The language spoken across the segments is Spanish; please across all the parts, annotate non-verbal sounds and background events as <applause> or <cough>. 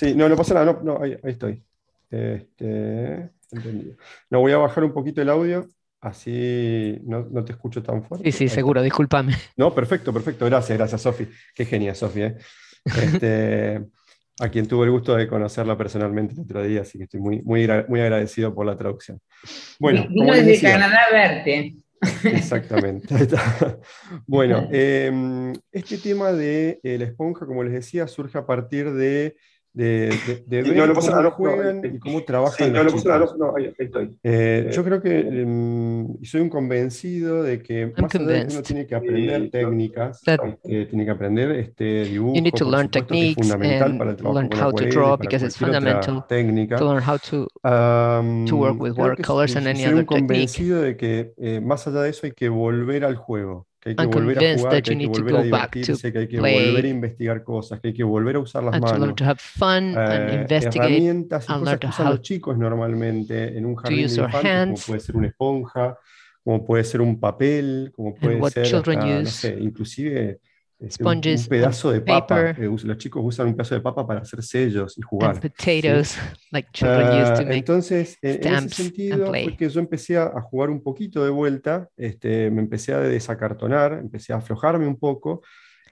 Sí, no, no pasa nada, ahí, estoy. Este, no, voy a bajar un poquito el audio, así no, te escucho tan fuerte. Sí, sí, seguro, discúlpame. No, perfecto, perfecto, gracias, gracias, Sofi. Qué genial Sofi. ¿eh? Este, a quien tuve el gusto de conocerla personalmente el otro día, así que estoy muy, muy, muy agradecido por la traducción. Bueno, vino desde Canadá a verte. Exactamente. bueno, em, este tema de eh, la esponja, como les decía, surge a partir de de, de, de ver no lo cómo lo juegan no, este, y cómo trabajan. Sí, no los a los, no, ahí estoy. Eh, eh, yo creo que mm, soy un convencido de que I'm más allá de que uno tiene que aprender sí, técnicas, eh, tiene que aprender este dibujo, you need to learn supuesto, que es fundamental para el trabajo learn how to draw because it's fundamental técnica. to learn how to, um, to work with watercolors and any other technique. Soy un convencido de que eh, más allá de eso hay que volver al juego que hay que volver a jugar, que hay que volver a divertirse, que hay que volver a investigar cosas, que hay que volver a usar las manos. Eh, herramientas y um, cosas que usan los chicos normalmente en un jardín de infantes, como puede ser una esponja, como puede ser un papel, como puede ser, no sé, inclusive este, un, pedazo de papa. los chicos usan un pedazo de papa para hacer sellos y jugar. <laughs> Ah, entonces, en ese sentido, porque yo empecé a jugar un poquito de vuelta, este, me empecé a desacartonar, empecé a aflojarme un poco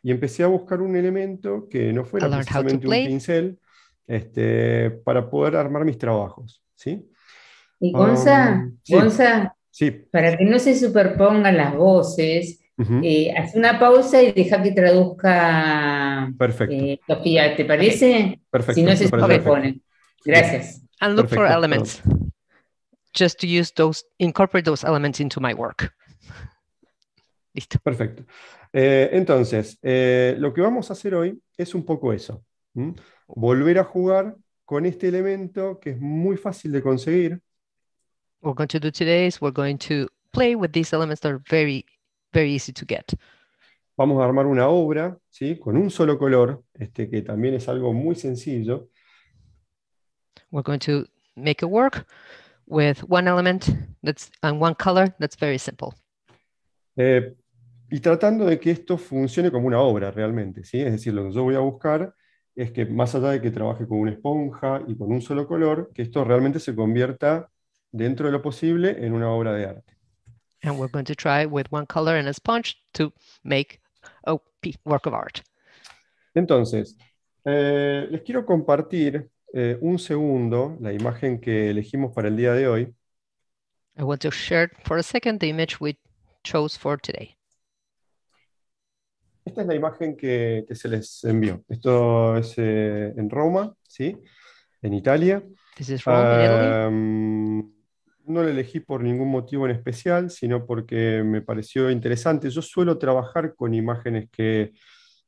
y empecé a buscar un elemento que no fuera precisamente un pincel este, para poder armar mis trabajos. ¿sí? Y Gonza, um, sí, para que no se superpongan las voces, Uh eh, haz una pausa y deja que traduzca perfecto. Eh, ¿te parece? Perfecto. Si no se sobrepone. Gracias. And look for elements. Just to use those, incorporate those elements into my work. <laughs> Listo. Perfecto. Eh, entonces, eh, lo que vamos a hacer hoy es un poco eso. Volver a jugar con este elemento que es muy fácil de conseguir. We're going to do today is we're going to play with these elements that are very to get. Vamos a armar una obra ¿sí? con un solo color, este, que también es algo muy sencillo. We're going to make work with one element that's, and one color. That's very simple. Eh, y tratando de que esto funcione como una obra realmente. ¿sí? Es decir, lo que yo voy a buscar es que más allá de que trabaje con una esponja y con un solo color, que esto realmente se convierta dentro de lo posible en una obra de arte. And we're going to try with one color and a sponge to make a work of art. Entonces, eh, les quiero compartir eh, un segundo la imagen que elegimos para el día de hoy. I want to share for a second the image we chose for today. Esta es la imagen que, que se les envió. Esto es eh, en Roma, ¿sí? En Italia. This is Rome, um, Italy. No la elegí por ningún motivo en especial, sino porque me pareció interesante. Yo suelo trabajar con imágenes que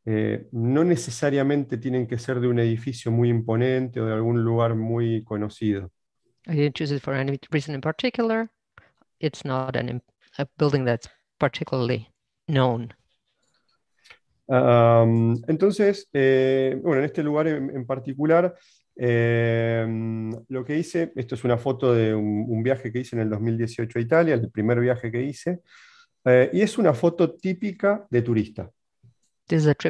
eh, no necesariamente tienen que ser de un edificio muy imponente o de algún lugar muy conocido. I didn't for any reason in particular. It's not a building that's particularly known. Um, entonces, eh, bueno, en este lugar en particular Em, lo que hice, esto es una foto de un, viaje que hice en el 2018 a Italia, el primer viaje que hice, eh, y es una foto típica de turista. ¿Qué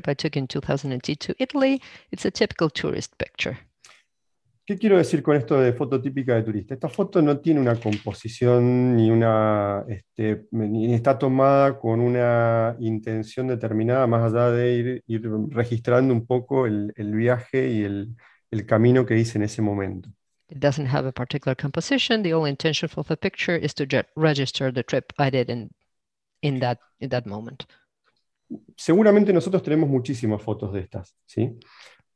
quiero decir con esto de foto típica de turista? Esta foto no tiene una composición ni una. Este, ni está tomada con una intención determinada, más allá de ir, ir registrando un poco el viaje y el, el camino que hice en ese momento. It doesn't have a particular composition. The only intention for the picture is to register the trip I did in, Seguramente nosotros tenemos muchísimas fotos de estas, ¿sí?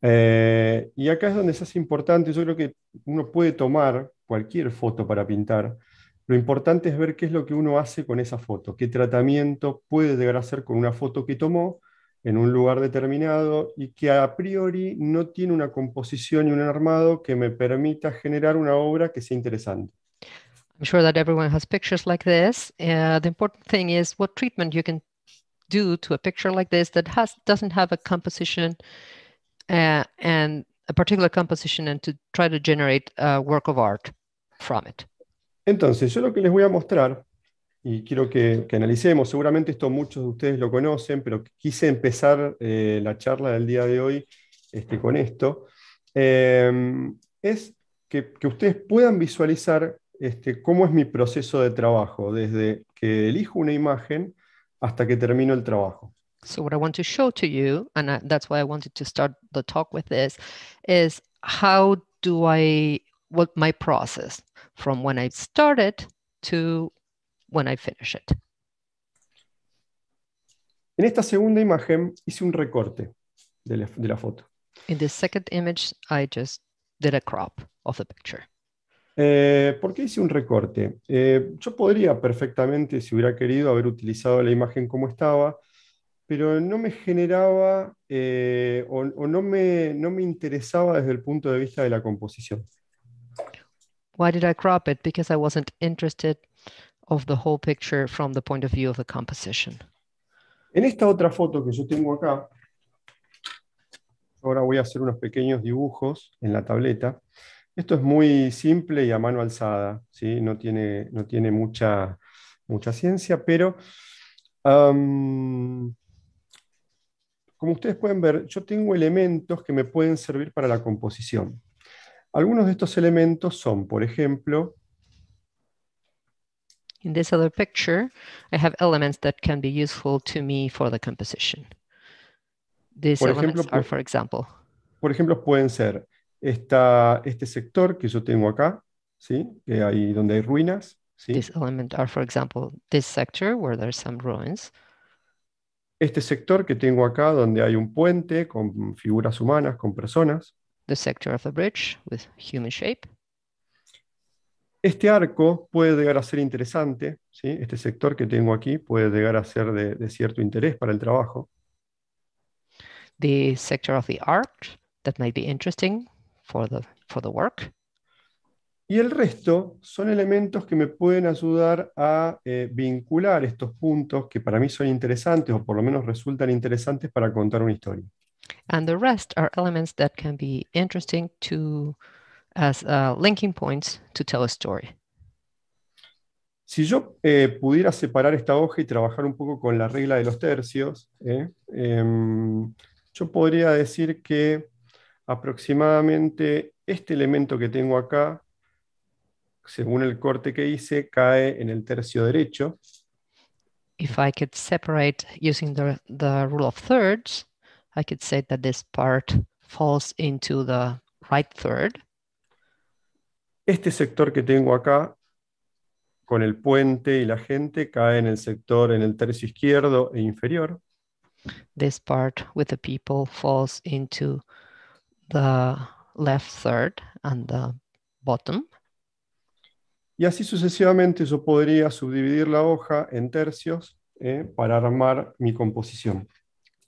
Eh, y acá es donde se hace importante, yo creo que uno puede tomar cualquier foto para pintar, lo importante es ver qué es lo que uno hace con esa foto, qué tratamiento puede llegar a hacer con una foto que tomó en un lugar determinado y que a priori no tiene una composición y un armado que me permita generar una obra que sea interesante. I'm sure that everyone has pictures like this. Uh, the important thing is what treatment you can do to a picture like this that has doesn't have a composition uh, and a particular composition and to try to generate a uh, work of art from it. Entonces, yo lo que les voy a mostrar y quiero que, analicemos. Seguramente esto muchos de ustedes lo conocen, pero quise empezar eh, la charla del día de hoy este, con esto. Em, es que, ustedes puedan visualizar este, cómo es mi proceso de trabajo, desde que elijo una imagen hasta que termino el trabajo. So what I want to show to you, and that's why I wanted to start the talk with this, is how do I, what my process from when I started to when finish En esta segunda imagen hice un recorte de la, foto. In the second image, I just did a crop of picture. Eh, ¿Por qué hice un recorte? Eh, yo podría perfectamente, si hubiera querido, haber utilizado la imagen como estaba, pero no me generaba eh, o, no, me, no, me, interesaba desde el punto de vista de la composición. Why did I crop it? Because I wasn't interested of the whole picture from the point of view of the composition. En esta otra foto que yo tengo acá, ahora voy a hacer unos pequeños dibujos en la tableta. Esto es muy simple y a mano alzada, ¿sí? no, tiene, no tiene mucha, mucha ciencia, pero como ustedes pueden ver, yo tengo elementos que me pueden servir para la composición. Algunos de estos elementos son, por ejemplo, In this other picture, I have elements that can be useful to me for the composition. These por elements ejemplo, are, for example. Por ejemplo, pueden ser esta, este sector que yo tengo acá, ¿sí? Que hay, donde hay ruinas, ¿sí? These elements are, for example, this sector where there are some ruins. Este sector que tengo acá donde hay un puente con figuras humanas, con personas. The sector of the bridge with human shape. Este arco puede llegar a ser interesante, ¿sí? este sector que tengo aquí puede llegar a ser de, cierto interés para el trabajo. The sector of the that might be interesting for the, work. Y el resto son elementos que me pueden ayudar a eh, vincular estos puntos que para mí son interesantes o por lo menos resultan interesantes para contar una historia. And the rest are elements that can be interesting to as uh, linking points to tell a story. Si yo eh, pudiera separar esta hoja y trabajar un poco con la regla de los tercios, ¿eh? em, yo podría decir que aproximadamente este elemento que tengo acá, según el corte que hice, cae en el tercio derecho. If I could separate using the, the rule of thirds, I could say that this part falls into the right third. Este sector que tengo acá, con el puente y la gente, cae en el sector, en el tercio izquierdo e inferior. This part with the people falls into the left third and the bottom. Y así sucesivamente yo podría subdividir la hoja en tercios eh, para armar mi composición.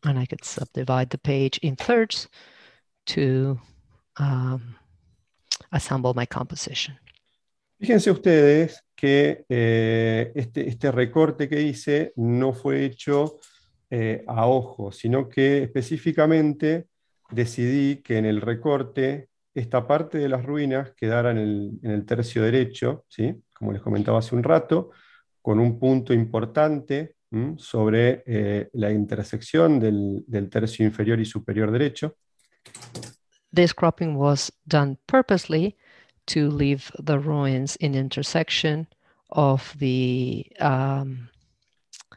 And I could subdivide the page in thirds to um, assemble my composition. Fíjense ustedes que eh, este, este, recorte que hice no fue hecho eh, a ojo, sino que específicamente decidí que en el recorte esta parte de las ruinas quedara en el, tercio derecho, ¿sí? como les comentaba hace un rato, con un punto importante sobre eh, la intersección del, del tercio inferior y superior derecho. This cropping was done purposely to leave the ruins in intersection of the um,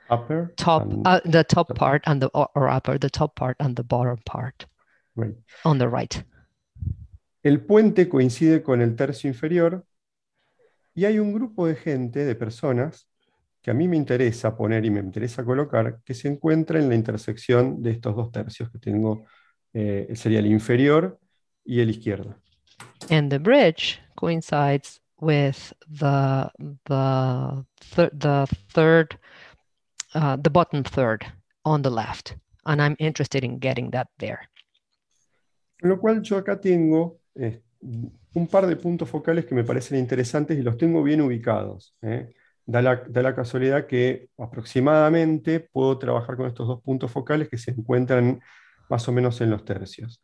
upper top, uh, the top, part and the or upper, the top part and the bottom part. Right. On the right. El puente coincide con el tercio inferior y hay un grupo de gente, de personas, que a mí me interesa poner y me interesa colocar, que se encuentra en la intersección de estos dos tercios que tengo, eh, sería el inferior y el izquierdo. And the bridge coincides with the, the, the third, uh, the bottom third on the left. And I'm getting Con lo cual yo acá tengo es eh, un par de puntos focales que me parecen interesantes y los tengo bien ubicados. Eh. da, la, casualidad que aproximadamente puedo trabajar con estos dos puntos focales que se encuentran más o menos en los tercios.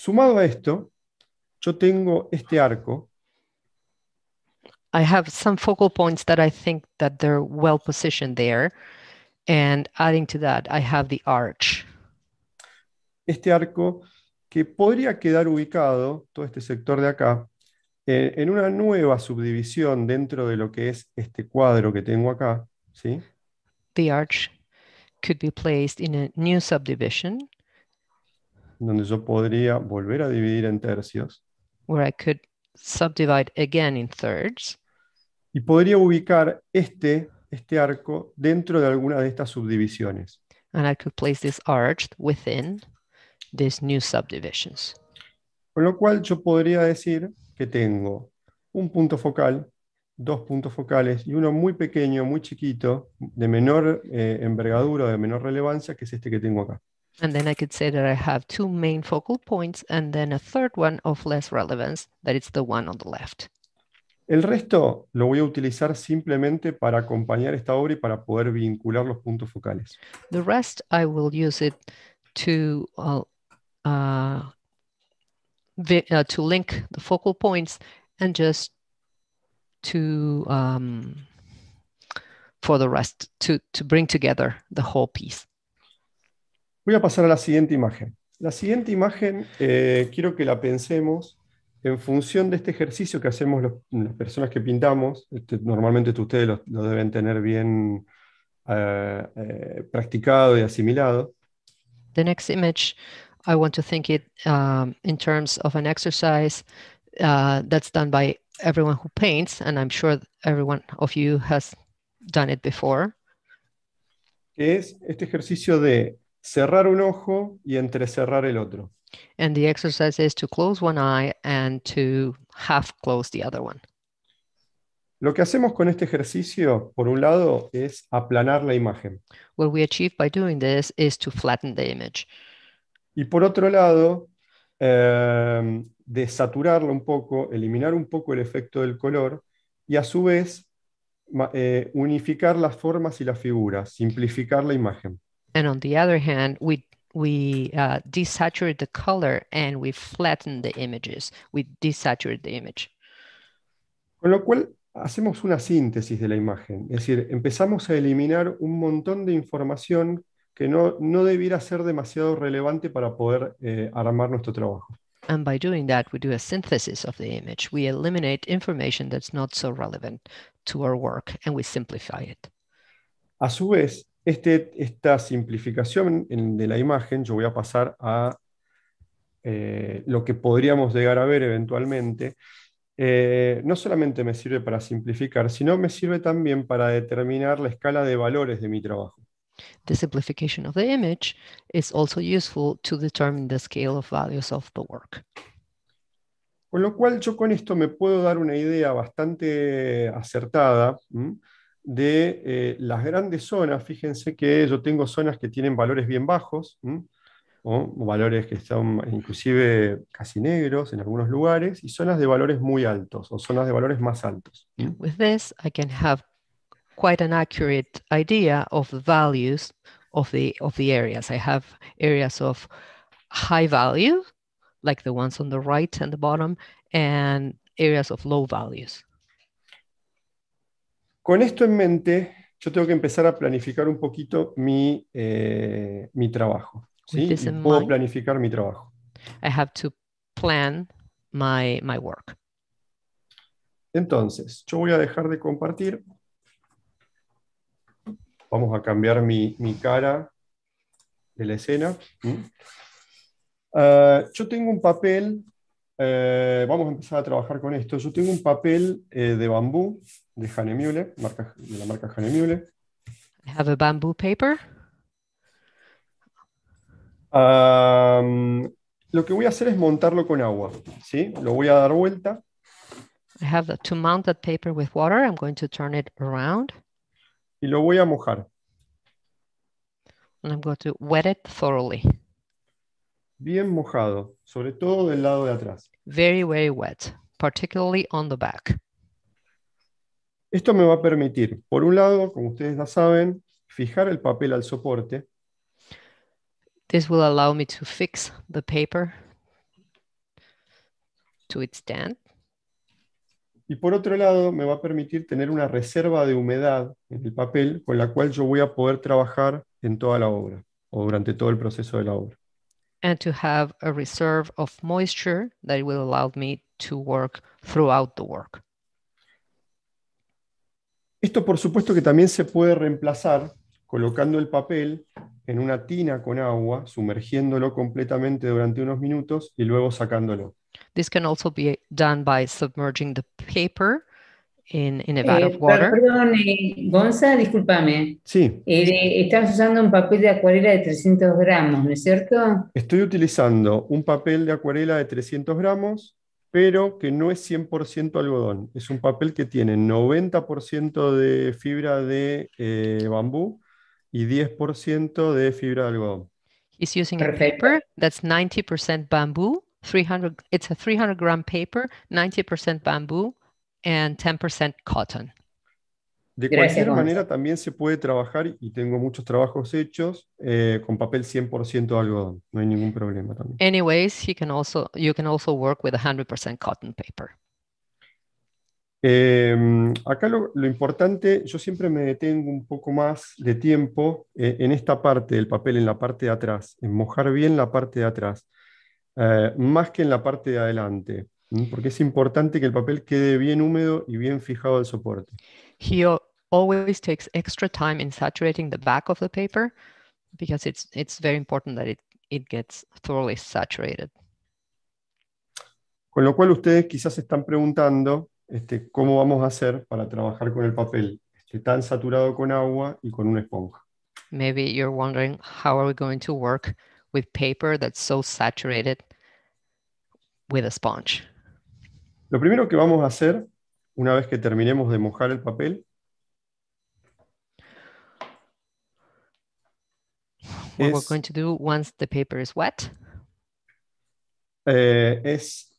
Sumado a esto, yo tengo este arco. I have some focal points that I think that they're well positioned there. And adding to that, I have the arch. Este arco que podría quedar ubicado, todo este sector de acá, eh, en una nueva subdivisión dentro de lo que es este cuadro que tengo acá. ¿sí? The arch could be placed in a new subdivision donde yo podría volver a dividir en tercios. again in Y podría ubicar este, este arco dentro de alguna de estas subdivisiones. Con lo cual yo podría decir que tengo un punto focal, dos puntos focales y uno muy pequeño, muy chiquito, de menor envergadura eh, envergadura, de menor relevancia, que es este que tengo acá. And then I could say that I have two main focal points and then a third one of less relevance, that is the one on the left. El resto lo voy a utilizar simplemente para acompañar esta obra y para poder vincular los puntos focales. The rest I will use it to uh, uh, uh, to link the focal points and just to um, for the rest to to bring together the whole piece. Voy a pasar a la siguiente imagen. La siguiente imagen eh, quiero que la pensemos en función de este ejercicio que hacemos las personas que pintamos. Este, normalmente ustedes lo, deben tener bien eh, eh, practicado y asimilado. The next image, I want to think it um, in terms of an exercise uh, that's done by everyone who paints, and I'm sure everyone of you has done it before. Es este ejercicio de cerrar un ojo y entrecerrar el otro. And the exercise is to close one eye and to half close the other one. Lo que hacemos con este ejercicio, por un lado, es aplanar la imagen. What we achieve by doing this is to flatten the image. Y por otro lado, em, desaturarlo desaturarla un poco, eliminar un poco el efecto del color y a su vez eh, unificar las formas y las figuras, simplificar la imagen. And on the other hand, we we uh, desaturate the color and we flatten the images. We desaturate the image. Con lo cual hacemos una síntesis de la imagen, es decir, empezamos a eliminar un montón de información que no, no debiera ser demasiado relevante para poder eh, armar nuestro trabajo. And by doing that, we do a synthesis of the image. We eliminate information that's not so relevant to our work and we simplify it. A su vez, Este, esta simplificación de la imagen, yo voy a pasar a eh, lo que podríamos llegar a ver eventualmente, eh, no solamente me sirve para simplificar, sino me sirve también para determinar la escala de valores de mi trabajo. The simplification of the image is also useful to determine the scale of values of the Con lo cual yo con esto me puedo dar una idea bastante acertada de eh, las grandes zonas, fíjense que yo tengo zonas que tienen valores bien bajos, o valores que están inclusive casi negros en algunos lugares, y zonas de valores muy altos, o zonas de valores más altos. Con With this, I can have quite an accurate idea of the values of the, of the areas. I have areas of high value, like the ones on the right and the bottom, and areas of low values. Con esto en mente, yo tengo que empezar a planificar un poquito mi, eh, trabajo. ¿sí? puedo planificar mi trabajo. I have to plan my, work. Entonces, yo voy a dejar de compartir. Vamos a cambiar mi, cara de la escena. Ah, yo tengo un papel, eh, vamos a empezar a trabajar con esto. Yo tengo un papel eh, de bambú de Hanemule, marca, de la marca Hanemule. I have a bamboo paper. Um, lo que voy a hacer es montarlo con agua, ¿sí? Lo voy a dar vuelta. I have to mount that paper with water. I'm going to turn it around. Y lo voy a mojar. And I'm going to wet it thoroughly. Bien mojado, sobre todo del lado de atrás. Very, very wet, particularly on the back. Esto me va a permitir, por un lado, como ustedes ya saben, fijar el papel al soporte. This will allow me to fix the paper to its stand. Y por otro lado, me va a permitir tener una reserva de humedad en el papel con la cual yo voy a poder trabajar en toda la obra o durante todo el proceso de la obra. And to have a reserve of moisture that will allow me to work throughout the work. Esto por supuesto que también se puede reemplazar colocando el papel en una tina con agua, sumergiéndolo completamente durante unos minutos y luego sacándolo. This can also be done by submerging the paper in, in a vat of eh, water. Perdón, eh, Gonza, discúlpame. Sí. Eh, estás usando un papel de acuarela de 300 gramos, ¿no es cierto? Estoy utilizando un papel de acuarela de 300 gramos pero que no es 100% algodón. Es un papel que tiene 90% de fibra de eh, bambú y 10% de fibra de algodón. He's using Perfecto. a paper that's 90% bambú 300, it's a 300 gram paper, 90% bambú and 10% cotton. De cualquier manera también se puede trabajar, y tengo muchos trabajos hechos, eh, con papel 100% algodón. No hay ningún problema también. Anyways, you can also, you can also work with 100% cotton paper. Em, acá lo, importante, yo siempre me detengo un poco más de tiempo eh, en esta parte del papel, en la parte de atrás, en mojar bien la parte de atrás, eh, más que en la parte de adelante, porque es importante que el papel quede bien húmedo y bien fijado al soporte. always takes extra time in saturating the back of the paper because it's it's very important that it, it gets thoroughly saturated. Con lo cual ustedes quizás se están preguntando este, cómo vamos a hacer para trabajar con el papel este, tan saturado con agua y con una esponja. Maybe you're wondering how are we going to work with paper that's so saturated with a sponge. Lo primero que vamos a hacer una vez que terminemos de mojar el papel what we're going to do once the paper is wet. Eh, es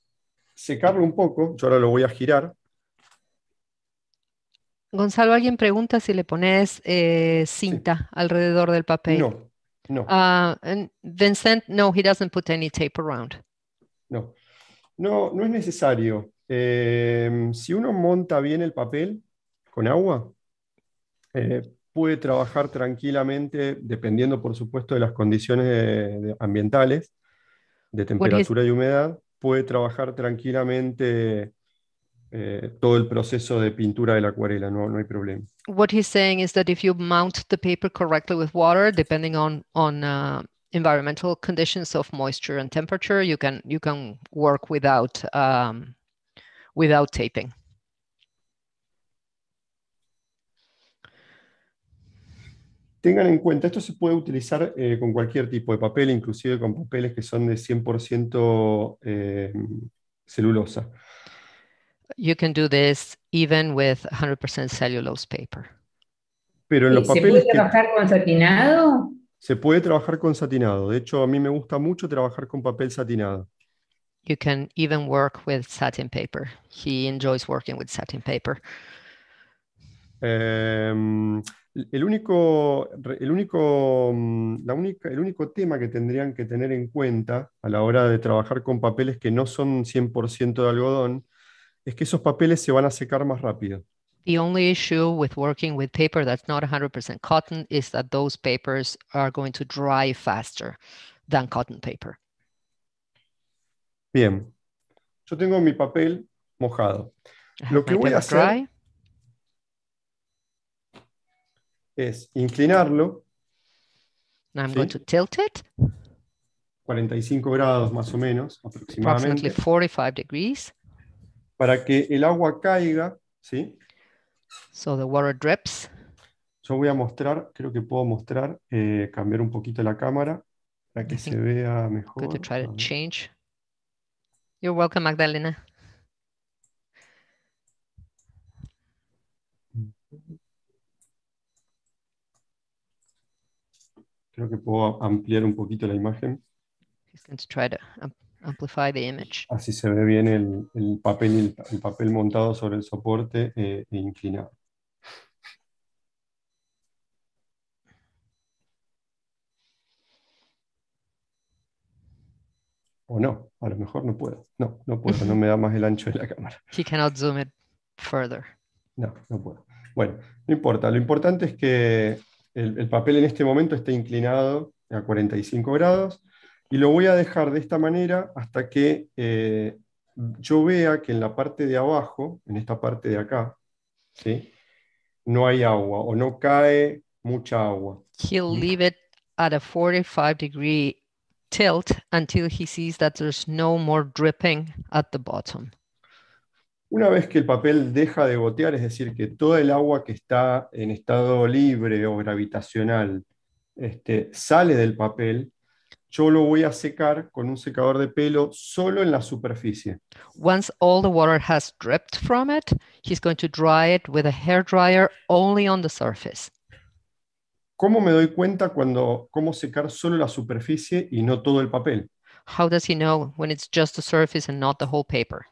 secarlo un poco. Yo ahora lo voy a girar. Gonzalo, alguien pregunta si le pones eh, cinta alrededor del papel. No, no. Ah, Vincent, no, he doesn't put any tape around. No, no, no es necesario. Eh, si uno monta bien el papel con agua, puede trabajar tranquilamente, dependiendo por supuesto de las condiciones ambientales, de temperatura y humedad, puede trabajar tranquilamente eh, todo el proceso de pintura de la acuarela, no, no hay problema. What he's saying is that if you mount the paper correctly with water, depending on, on uh, environmental conditions of moisture and temperature, you can, you can work without, um, without taping. Tengan en cuenta, esto se puede utilizar eh, con cualquier tipo de papel, inclusive con papeles que son de 100% eh, celulosa. You can do this even with 100% cellulose paper. Pero en los ¿Se puede trabajar con satinado? Se puede trabajar con satinado. De hecho, a mí me gusta mucho trabajar con papel satinado. You can even work with satin paper. He enjoys working with satin paper. Em, el único, el, único, mm, la única, el único tema que tendrían que tener en cuenta a la hora de trabajar con papeles que no son 100% de algodón es que esos papeles se van a secar más rápido. The only issue with working with paper that's not 100% cotton is that those papers are going to dry faster than cotton paper. Bien. Yo tengo mi papel mojado. Lo que voy a hacer es inclinarlo. I'm going to tilt it. 45 grados más o menos, aproximadamente. 45 degrees. Para que el agua caiga, ¿sí? So the water drips. Yo voy a mostrar, creo que puedo mostrar, eh, cambiar un poquito la cámara para que se vea mejor. Good to try to change. You're welcome, Magdalena. Creo que puedo ampliar un poquito la imagen. Así se ve bien el, papel, el, el, papel montado sobre el soporte eh, e inclinado. O no, a lo mejor no puedo. No, no puedo, no me da más el ancho de la cámara. <laughs> No, no puedo. Bueno, no importa. Lo importante es que el, papel en este momento está inclinado a 45 grados y lo voy a dejar de esta manera hasta que eh, yo vea que en la parte de abajo, en esta parte de acá, ¿sí? no hay agua o no cae mucha agua. He'll leave it at a 45 degree tilt until he sees that there's no more dripping at the bottom. Una vez que el papel deja de gotear, es decir, que toda el agua que está en estado libre o gravitacional este, sale del papel, yo lo voy a secar con un secador de pelo solo en la superficie. Once all the water has dripped from it, he's going to dry it with a hair dryer only on the surface. ¿Cómo me doy cuenta cuando cómo secar solo la superficie y no todo el papel? How does he know when it's just the surface and not the whole paper?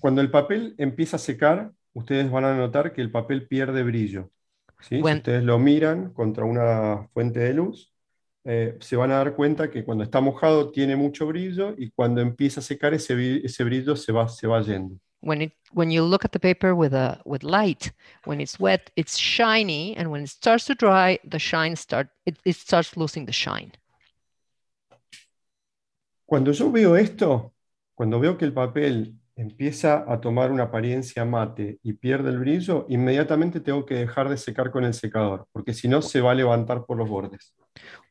Cuando el papel empieza a secar, ustedes van a notar que el papel pierde brillo. Si ustedes lo miran contra una fuente de luz, eh, se van a dar cuenta que cuando está mojado tiene mucho brillo y cuando empieza a secar ese, brillo se va, se va yendo. Cuando yo veo esto, cuando veo que el papel empieza a tomar una apariencia mate y pierde el brillo, inmediatamente tengo que dejar de secar con el secador, porque si no se va a levantar por los bordes.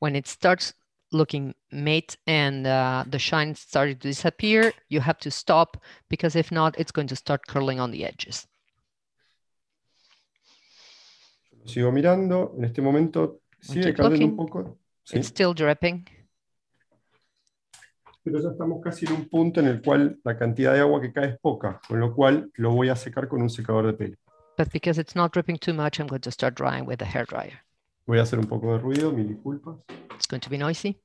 When it starts looking mate and uh, the shine started to disappear, you have to stop because if not, it's going to start curling on the edges. Sigo mirando, en este momento sigue cayendo un poco. It's still dripping pero ya estamos casi en un punto en el cual la cantidad de agua que cae es poca, con lo cual lo voy a secar con un secador de pelo. But because it's not dripping too much, I'm going to start drying with a hair dryer. Voy a hacer un poco de ruido, mil disculpas. It's going to be noisy.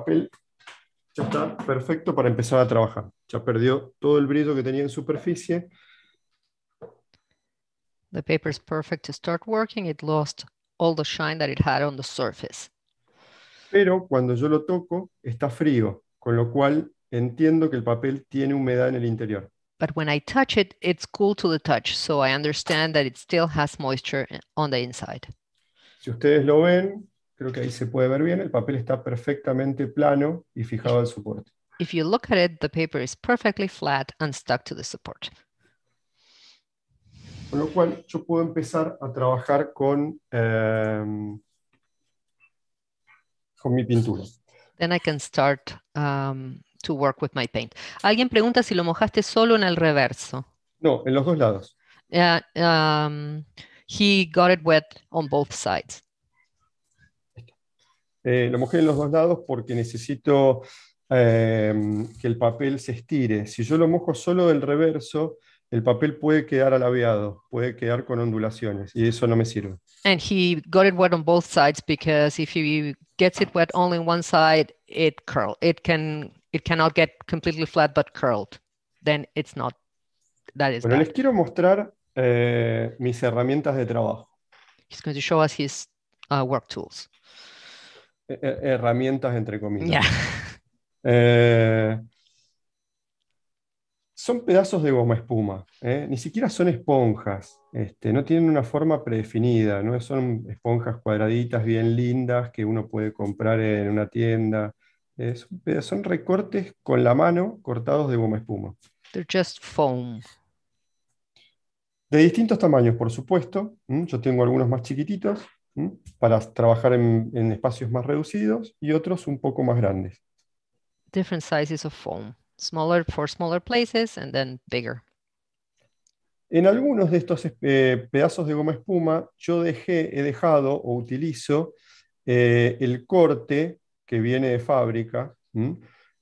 papel ya está perfecto para empezar a trabajar. Ya perdió todo el brillo que tenía en superficie. Pero cuando yo lo toco, está frío, con lo cual entiendo que el papel tiene humedad en el interior. Si ustedes lo ven, creo que ahí se puede ver bien, el papel está perfectamente plano y fijado al soporte. If you look at it, the paper is perfectly flat and stuck to the support. Con lo cual, yo puedo empezar a trabajar con, em, con mi pintura. Then I can start um, to work with my paint. Alguien pregunta si lo mojaste solo en el reverso. No, en los dos lados. Eh, um, he got it wet on both sides. Eh, lo mojé en los dos lados porque necesito eh, que el papel se estire. Si yo lo mojo solo del reverso, el papel puede quedar alabeado, puede quedar con ondulaciones y eso no me sirve. And he got it wet on both sides because if he gets it wet only on one side, it curl. It can it cannot get completely flat but curled. Then it's not that is. les quiero mostrar eh, mis herramientas de trabajo. He's going to show us his uh, work tools. E-, e-, herramientas, entre comillas. <laughs> Eh, son pedazos de goma espuma, ¿eh? ni siquiera son esponjas, este, no tienen una forma predefinida, ¿no? son esponjas cuadraditas bien lindas que uno puede comprar en una tienda. ¿eh? son, recortes con la mano cortados de goma espuma. De distintos tamaños, por supuesto. Yo tengo algunos más chiquititos, para trabajar en, espacios más reducidos y otros un poco más grandes. Different sizes of foam, smaller for smaller places and then bigger. En algunos de estos eh, pedazos de goma espuma yo dejé, he dejado o utilizo eh, el corte que viene de fábrica,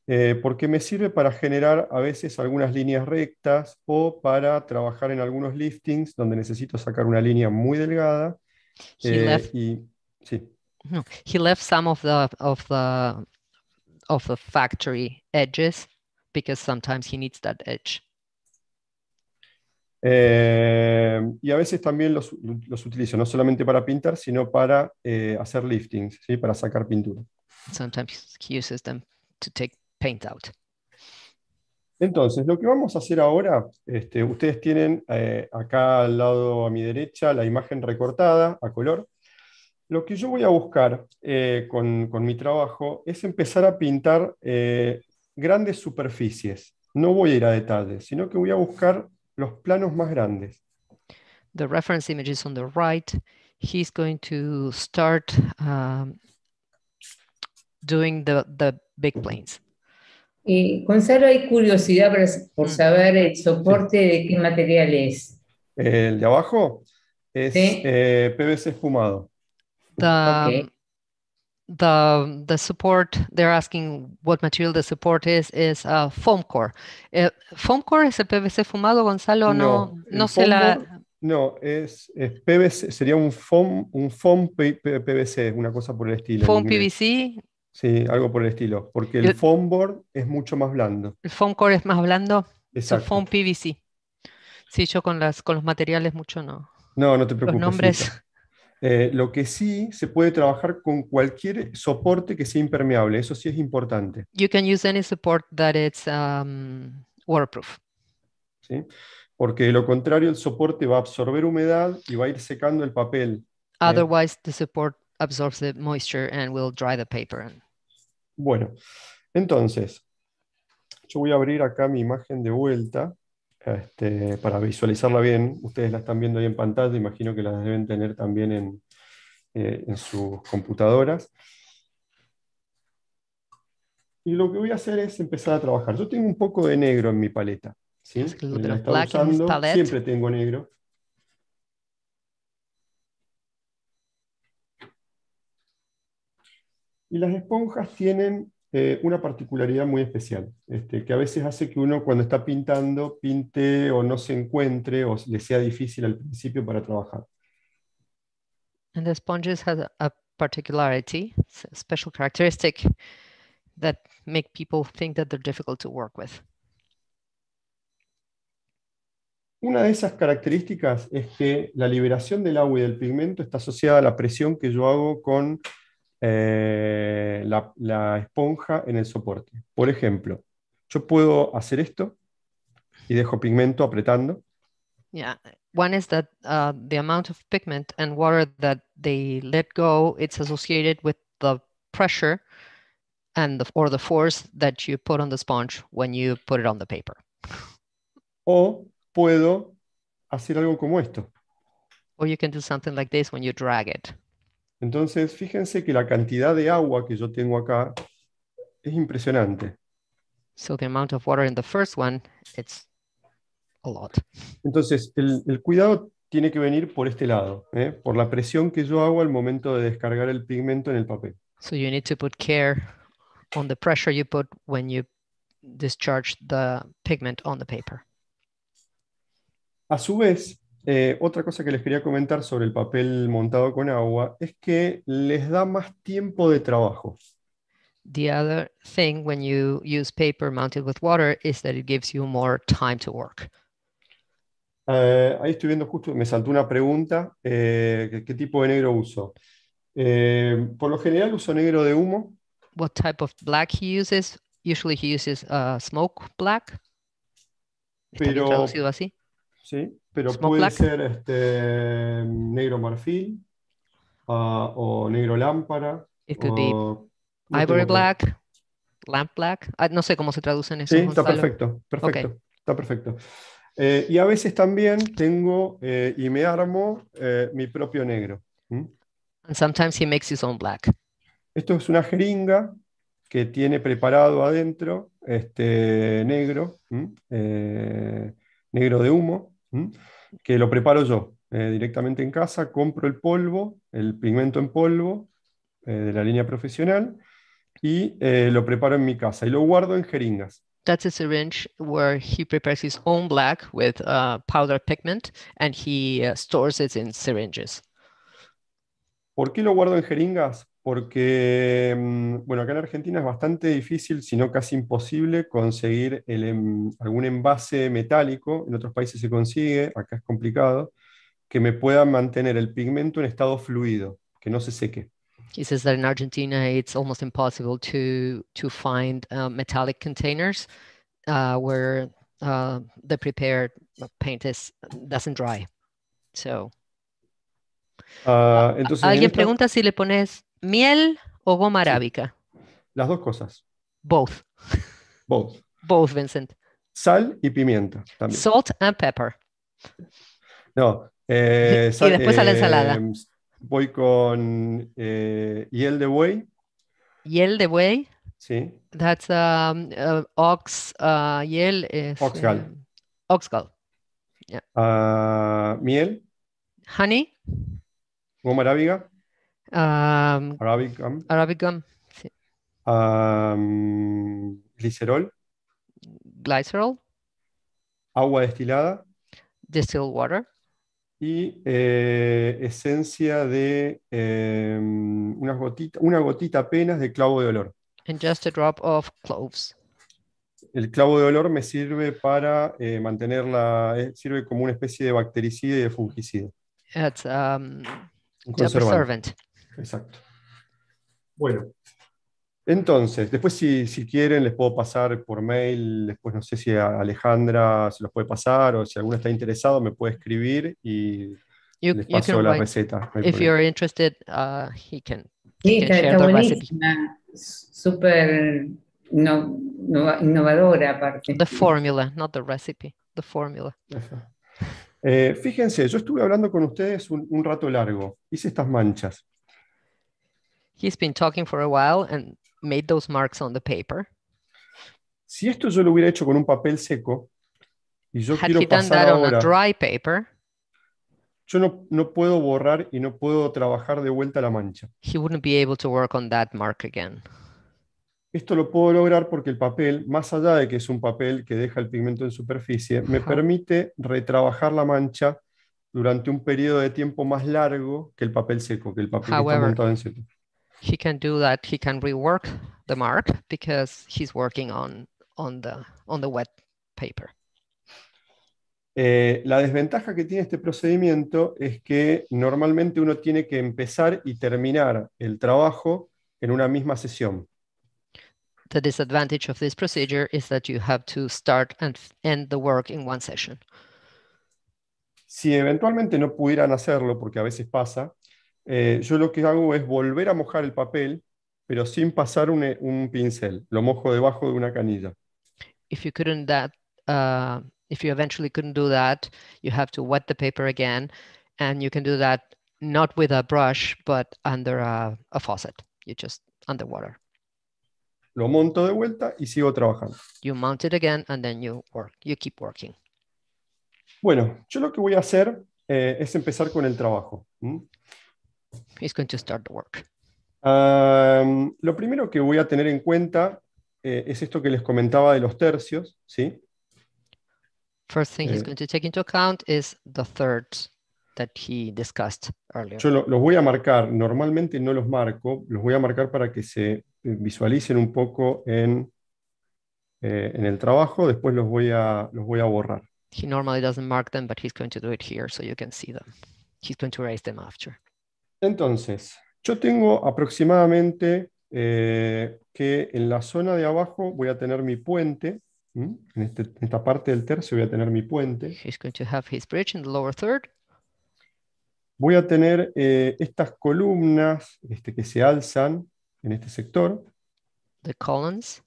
eh, porque me sirve para generar a veces algunas líneas rectas o para trabajar en algunos liftings donde necesito sacar una línea muy delgada He eh, left. Y, sí. He left some of the of the of the factory edges because sometimes he needs that edge. Eh, y a veces también los, los, utilizo, no solamente para pintar, sino para eh, hacer liftings, ¿sí? para sacar pintura. Sometimes he uses them to take paint out. Entonces, lo que vamos a hacer ahora, este, ustedes tienen eh, acá al lado a mi derecha la imagen recortada a color. Lo que yo voy a buscar eh, con, mi trabajo es empezar a pintar eh, grandes superficies. No voy a ir a detalles, sino que voy a buscar los planos más grandes. The reference images on the right. He's going to start um, doing the big planes. Gonzalo, hay curiosidad por, mm. saber el soporte de qué material es. El de abajo es eh, PVC fumado. The, the, support, they're asking what material the support is, is foam core. Eh, ¿Foam core es el PVC fumado, Gonzalo? No, no, se la... No, es, PVC, sería un foam, un foam PVC, una cosa por el estilo. Foam PVC, Sí, algo por el estilo, porque el, foam board es mucho más blando. El foam core es más blando, Exacto. el foam PVC. Sí, yo con, las, con los materiales mucho no. No, no te preocupes. Los nombres. Eh, lo que sí se puede trabajar con cualquier soporte que sea impermeable, eso sí es importante. You can use any support that it's um, waterproof. ¿Sí? Porque de lo contrario el soporte va a absorber humedad y va a ir secando el papel. ¿eh? Otherwise the support absorbs the moisture and will dry the paper. Bueno, entonces, yo voy a abrir acá mi imagen de vuelta este, para visualizarla bien. Ustedes la están viendo ahí en pantalla, imagino que la deben tener también eh, en, sus computadoras. Y lo que voy a hacer es empezar a trabajar. Yo tengo un poco de negro en mi paleta. Siempre tengo negro. Y las esponjas tienen eh, una particularidad muy especial, este, que a veces hace que uno cuando está pintando pinte o no se encuentre o le sea difícil al principio para trabajar. the sponges has a particularity, special characteristic that make people think that they're difficult to work with. Una de esas características es que la liberación del agua y del pigmento está asociada a la presión que yo hago con eh, la, la esponja en el soporte. Por ejemplo, yo puedo hacer esto y dejo pigmento apretando. Yeah, one is that uh, the amount of pigment and water that they let go, it's associated with the pressure and the, or the force that you put on the sponge when you put it on the paper. O puedo hacer algo como esto. Or you can do something like this when you drag it. Entonces, fíjense que la cantidad de agua que yo tengo acá es impresionante. Entonces, el, cuidado tiene que venir por este lado, ¿eh? por la presión que yo hago al momento de descargar el pigmento en el papel. A su vez, eh, otra cosa que les quería comentar sobre el papel montado con agua es que les da más tiempo de trabajo. The other thing when you use paper mounted with water is that it gives you more time to work. Eh, ahí estoy viendo justo, me saltó una pregunta, eh, ¿qué, tipo de negro uso? por lo general uso negro de humo. What type of black he uses? Usually he uses uh, smoke black. ¿Está Pero, traducido así? Sí. Pero puede ser este, negro marfil ah, o negro lámpara. Este ivory black, lamp black. Ah, no sé cómo se traduce en eso. Sí, está perfecto, perfecto, está perfecto. Eh, y a veces también tengo eh, y me armo eh, mi propio negro. And sometimes he makes his own black. Esto es una jeringa que tiene preparado adentro este negro, negro de humo que lo preparo yo eh, directamente en casa, compro el polvo, el pigmento en polvo eh, de la línea profesional y eh, lo preparo en mi casa y lo guardo en jeringas. That's a syringe where he prepares his own black with uh, powder pigment and he uh, stores it in syringes. ¿Por qué lo guardo en jeringas? porque, mm, bueno, acá en Argentina es bastante difícil, si no casi imposible, conseguir el, em, algún envase metálico, en otros países se consigue, acá es complicado, que me pueda mantener el pigmento en estado fluido, que no se seque. He says que in Argentina it's almost impossible to, to find uh, metallic containers uh, where uh, the prepared paint doesn't dry. So, ah, entonces, Alguien pregunta si le pones ¿Miel o goma arábica? Las dos cosas. Both. Both. Both, Vincent. Sal y pimienta también. Salt and pepper. No. Eh, <laughs> y después a la eh, ensalada. Voy con eh, hiel de buey. Hiel de buey. Sí. That's um, uh, ox uh, hiel es este, oxgal. oxgal. Ah, miel. Honey. Goma arábiga. Arabic gum. glicerol. Glycerol. Agua destilada. Distilled water. Y eh, esencia de em, gotita, una gotita apenas de clavo de olor. And just a drop of cloves. El clavo de olor me sirve para eh, mantenerla, eh, sirve como una especie de bactericida y de fungicida. Um, un pues, exacto. Bueno. Entonces, después si, quieren les puedo pasar por mail, después no sé si Alejandra se los puede pasar o si alguno está interesado me puede escribir y les paso la receta. Si if you're interested, uh, he can, he Súper no, no, innovadora aparte. The formula, not the recipe, the formula. Eh, fíjense, yo estuve hablando con ustedes un rato largo, hice estas manchas. He's been talking for a while and made those marks on the paper. Si esto yo lo hubiera hecho con un papel seco y yo quiero pasar dry yo no, puedo borrar y no puedo trabajar de vuelta la mancha. he wouldn't be able to work on that mark again. Esto lo puedo lograr porque el papel, más allá de que es un papel que deja el pigmento en superficie, me permite retrabajar la mancha durante un periodo de tiempo más largo que el papel seco, que el papel que está montado en seco he can do that. He can rework the mark because he's working on, on, the, on the wet paper. Eh, la desventaja que tiene este procedimiento es que normalmente uno tiene que empezar y terminar el trabajo en una misma sesión. The disadvantage of this procedure is that you have to start and end the work in one session. Si eventualmente no pudieran hacerlo, porque a veces pasa, eh, yo lo que hago es volver a mojar el papel, pero sin pasar un, eh, un pincel. Lo mojo debajo de una canilla. If you couldn't that, uh, if you eventually couldn't do that, you have to wet the paper again, and you can do that not with a brush, but under a, a faucet. You just underwater. Lo monto de vuelta y sigo trabajando. You mount it again and then you work. You keep working. Bueno, yo lo que voy a hacer eh, es empezar con el trabajo. ¿Mm? is going to start the work? lo primero que voy a tener en cuenta eh, es esto que les comentaba de los tercios, ¿sí? First thing eh, he's going to take into account is the thirds that he discussed earlier. Yo los voy a marcar, normalmente no los marco, los voy a marcar para que se eh, visualicen un poco en, eh, en el trabajo, después los voy a, los voy a borrar. He normally doesn't mark them, but he's going to do it here so you can see them. He's going to erase them after. Entonces, yo tengo aproximadamente eh, que en la zona de abajo voy a tener mi puente. Este, en, esta parte del tercio voy a tener mi puente. He's going to have his bridge lower third. Voy a tener eh, estas columnas este, que se alzan en este sector. columns.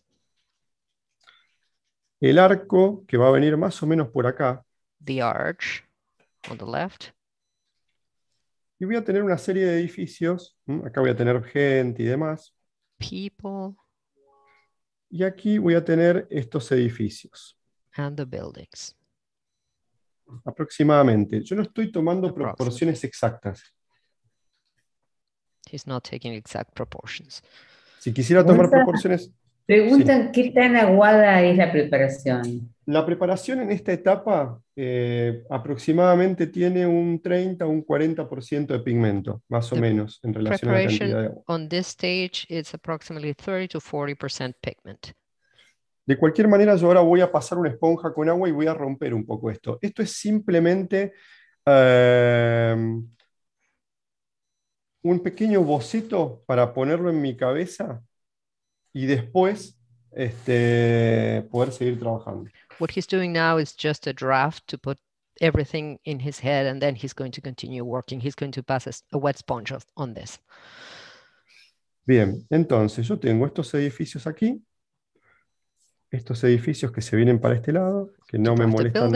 El arco que va a venir más o menos por acá. The arch on the left y voy a tener una serie de edificios. Acá voy a tener gente y demás. People. Y aquí voy a tener estos edificios. And the buildings. Aproximadamente. Yo no estoy tomando proporciones exactas. He's not taking exact proportions. Si quisiera tomar proporciones. Preguntan qué tan aguada es la preparación. La preparación en esta etapa eh, aproximadamente tiene un 30 o un 40% de pigmento, más o menos, en relación a la cantidad de agua. De cualquier manera, yo ahora voy a pasar una esponja con agua y voy a romper un poco esto. Esto es simplemente eh, un pequeño boceto para ponerlo en mi cabeza y después este, poder seguir trabajando what he's doing now is just a draft to put everything in his head and then he's going to continue working he's going to pass a wet sponge on this bien entonces yo tengo estos edificios aquí estos edificios que se vienen para este lado que no me molestan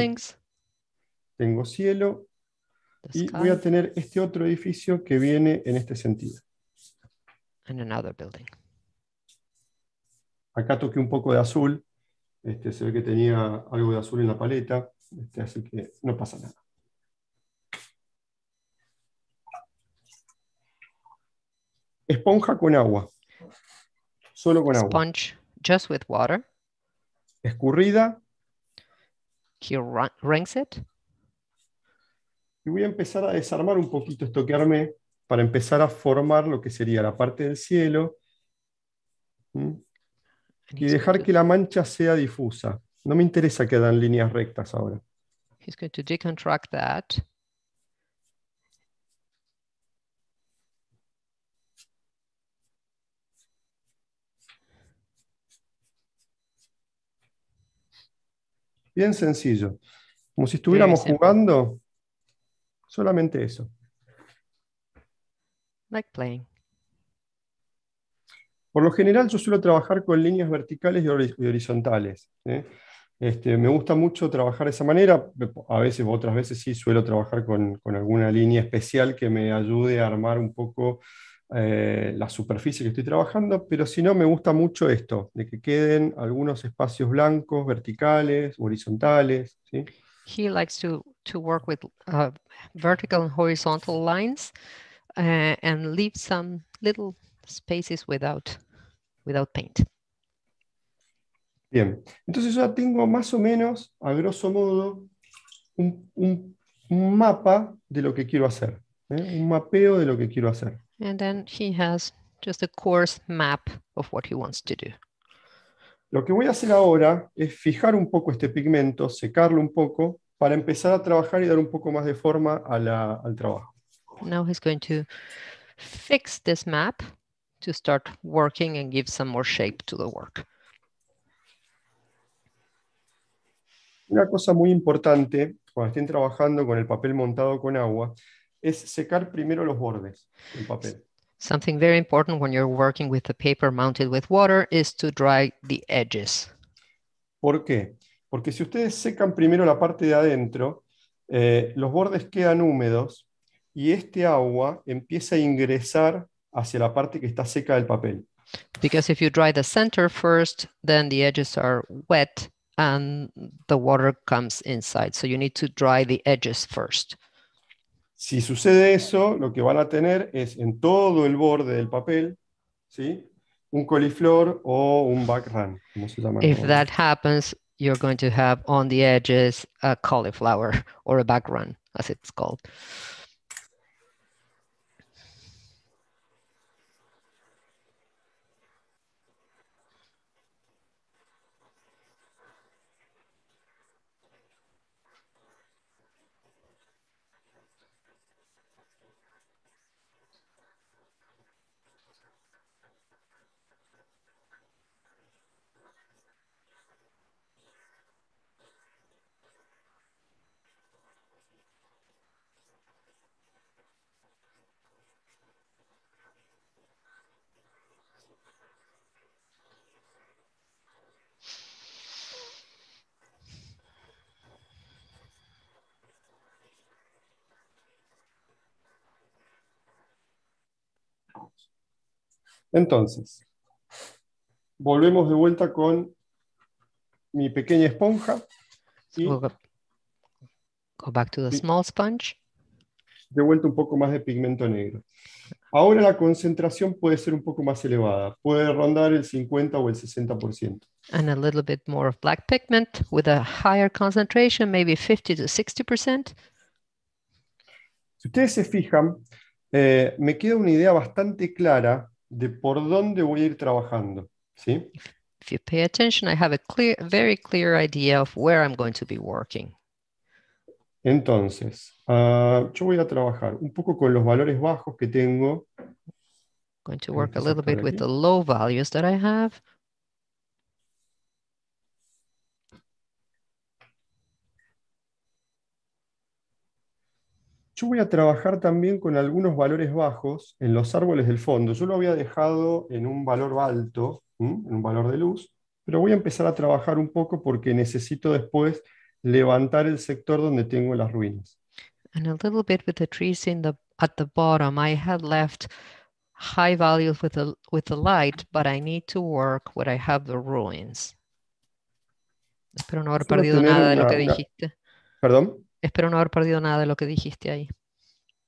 tengo cielo y voy a tener este otro edificio que viene en este sentido And another building. acá toqué un poco de azul este, se ve que tenía algo de azul en la paleta, este, así que no pasa nada. Esponja con agua. Solo con agua. just with water. Escurrida. Y voy a empezar a desarmar un poquito esto que armé para empezar a formar lo que sería la parte del cielo. ¿Mm? y dejar que la mancha sea difusa. No me interesa que dan líneas rectas ahora. He's going to decontract that. Bien sencillo. Como si estuviéramos jugando, solamente eso. Like playing. Por lo general yo suelo trabajar con líneas verticales y horizontales. Este, me gusta mucho trabajar de esa manera, a veces, otras veces sí suelo trabajar con, alguna línea especial que me ayude a armar un poco eh, la superficie que estoy trabajando, pero si no, me gusta mucho esto, de que queden algunos espacios blancos, verticales, horizontales. He likes to, work with uh, vertical and horizontal lines eh, and leave some little spaces without without paint. Bien, entonces ya tengo más o menos, a grosso modo, un, mapa de lo que quiero hacer, ¿eh? un mapeo de lo que quiero hacer. And then he has just a coarse map of what he wants to do. Lo que voy a hacer ahora es fijar un poco este pigmento, secarlo un poco, para empezar a trabajar y dar un poco más de forma al trabajo. Now he's going to fix this map to start working and give some more shape to the work. Una cosa muy importante cuando estén trabajando con el papel montado con agua es secar primero los bordes del papel. Something very important when you're working with the paper mounted with water is to dry the edges. ¿Por qué? Porque si ustedes secan primero la parte de adentro, eh, los bordes quedan húmedos y este agua empieza a ingresar hacia la parte que está seca del papel. Because if you dry the center first, then the edges are wet and the water comes inside. So you need to dry the edges first. Si sucede eso, lo que van a tener es en todo el borde del papel, ¿sí? Un coliflor o un backrun, como se llama. If that happens, you're going to have on the edges a cauliflower or a backrun, as it's called. Entonces, volvemos de vuelta con mi pequeña esponja. go back to the small sponge. De vuelta un poco más de pigmento negro. Ahora la concentración puede ser un poco más elevada, puede rondar el 50 o el 60%. And a little bit more of black pigment with a higher 50 to 60%. Si ustedes se fijan, eh, me queda una idea bastante clara de por dónde voy a ir trabajando, ¿sí? If you pay attention, I have a clear, very clear idea of where I'm going to be working. Entonces, uh, yo voy a trabajar un poco con los valores bajos que tengo. I'm going to work a little bit with the low values that I have. Yo voy a trabajar también con algunos valores bajos en los árboles del fondo. Yo lo había dejado en un valor alto, en un valor de luz, pero voy a empezar a trabajar un poco porque necesito después levantar el sector donde tengo las ruinas. And a little bit with the trees in the at the bottom, I had left high values with with the light, but I need to work I have the ruins. Espero no haber perdido nada de lo que dijiste. Perdón. Espero no haber perdido nada de lo que dijiste ahí.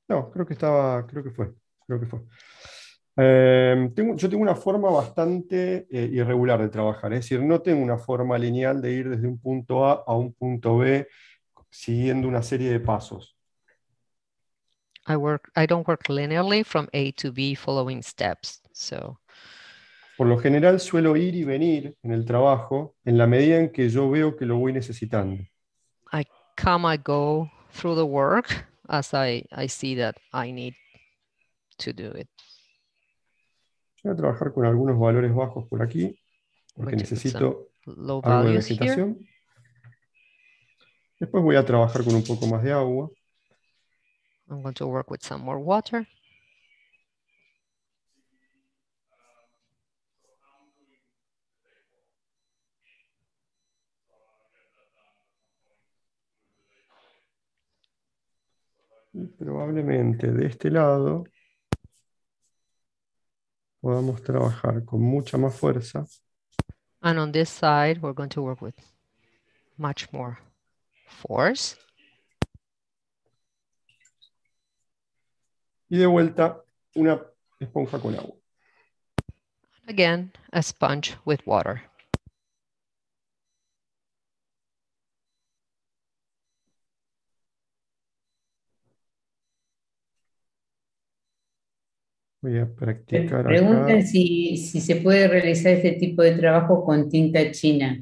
No, creo que estaba, creo que fue, em, yo tengo una forma bastante eh, irregular de trabajar, es decir, no tengo una forma lineal de ir desde un punto A a un punto B siguiendo una serie de pasos. I work, I don't work linearly from A to B following steps. Por lo general suelo ir y venir en el trabajo en la medida en que yo veo que lo voy necesitando. come I go through the work as I, I see that I need to do it. Voy a trabajar con algunos valores bajos por aquí, porque necesito low algo de vegetación. Here. Después voy a trabajar con un poco más de agua. I'm going to work with some more water. probablemente de este lado podamos trabajar con mucha más fuerza. And on this side, we're going to work with much more force. Y de vuelta, una esponja con agua. Again, a sponge with water. Voy a practicar. Si, se puede realizar este tipo de trabajo con tinta china.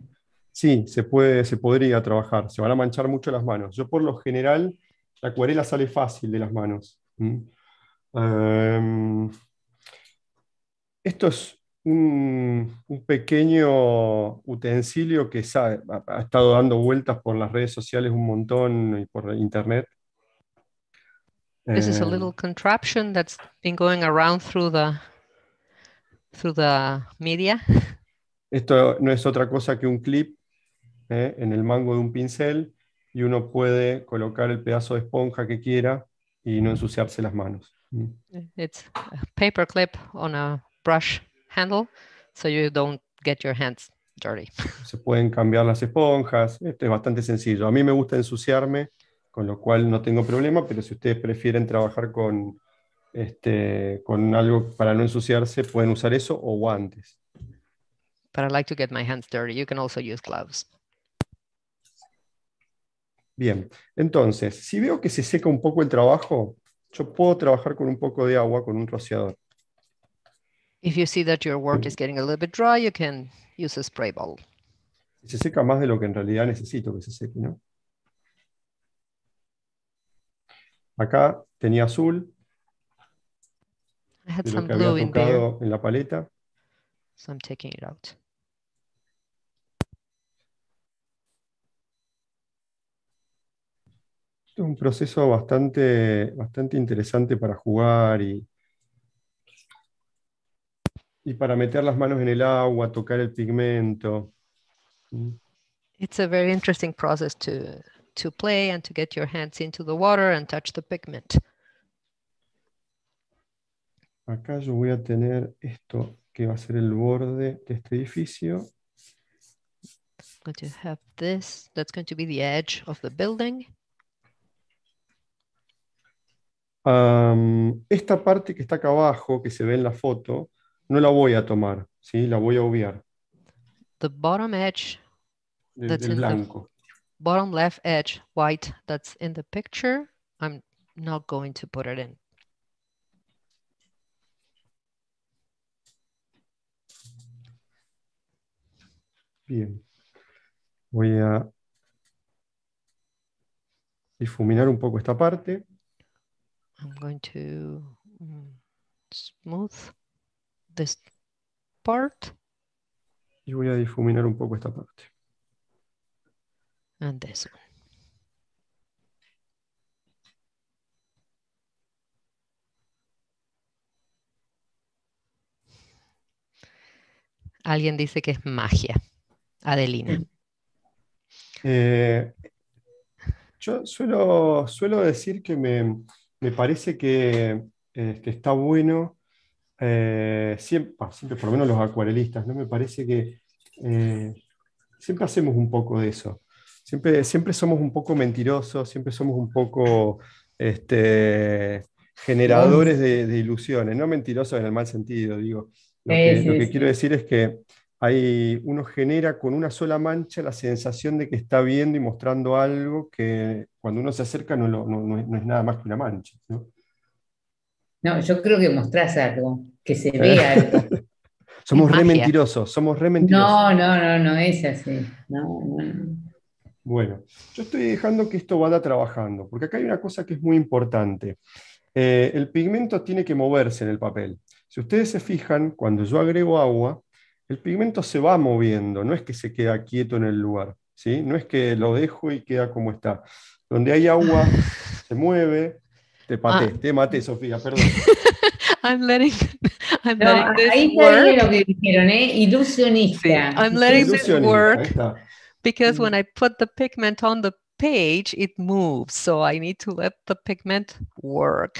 Sí, se, puede, se podría trabajar. Se van a manchar mucho las manos. Yo por lo general, la acuarela sale fácil de las manos. Em, esto es un, pequeño utensilio que ha, estado dando vueltas por las redes sociales un montón y por internet, media. Esto no es otra cosa que un clip eh, en el mango de un pincel y uno puede colocar el pedazo de esponja que quiera y no ensuciarse las manos. Mm. It's a paper clip on a brush handle so you don't get your hands dirty. Se pueden cambiar las esponjas, Esto es bastante sencillo. A mí me gusta ensuciarme con lo cual no tengo problema, pero si ustedes prefieren trabajar con, este, con algo para no ensuciarse, pueden usar eso o guantes. But I like to get my hands dirty. You can also use Bien, entonces, si veo que se seca un poco el trabajo, yo puedo trabajar con un poco de agua, con un rociador. If you see that your work is getting a little bit dry, you can use spray bottle. Se seca más de lo que en realidad necesito que se seque, ¿no? Acá tenía azul. I had some en la paleta. es un proceso bastante, bastante interesante para jugar y, y para meter las manos en el agua, tocar el pigmento. It's a very interesting process to to play and to get your hands into the water and touch the pigment. Acá yo voy a tener esto que va a ser el borde de este edificio. I'm going to have this, that's going to be the edge of the building. Um, esta parte que está acá abajo, que se ve en la foto, no la voy a tomar, ¿sí? la voy a obviar. The bottom edge de, that's del blanco. bottom left edge white that's in the picture, I'm not going to put it in. Bien. Voy a difuminar un poco esta parte. I'm going to mm, smooth this part. Y voy a difuminar un poco esta parte. eso, Alguien dice que es magia. Adelina. Eh, yo suelo, suelo, decir que me, parece eh, que, está bueno, eh, siempre, siempre, por lo menos los acuarelistas, ¿no? me parece que siempre hacemos un poco de eso. Siempre, somos un poco mentirosos, siempre somos un poco este, generadores de, ilusiones, no mentirosos en el mal sentido, digo. Lo que, quiero decir es que hay, uno genera con una sola mancha la sensación de que está viendo y mostrando algo que cuando uno se acerca no, es, nada más que una mancha. ¿no? yo creo que mostrás algo, que se vea algo. <laughs> somos re mentirosos, somos re mentirosos. No, no, no, no es así. no. Bueno, yo estoy dejando que esto vaya trabajando, porque acá hay una cosa que es muy importante. Eh, el pigmento tiene que moverse en el papel. Si ustedes se fijan, cuando yo agrego agua, el pigmento se va moviendo, no es que se queda quieto en el lugar, ¿sí? no es que lo dejo y queda como está. Donde hay agua, se mueve. Te ah. maté, te maté, Sofía, perdón. <laughs> I'm letting, ahí está lo que dijeron, ¿eh? Ilusionista. I'm letting this work because cuando mm. when I put the pigment on the page, it moves. So I need to let the pigment work.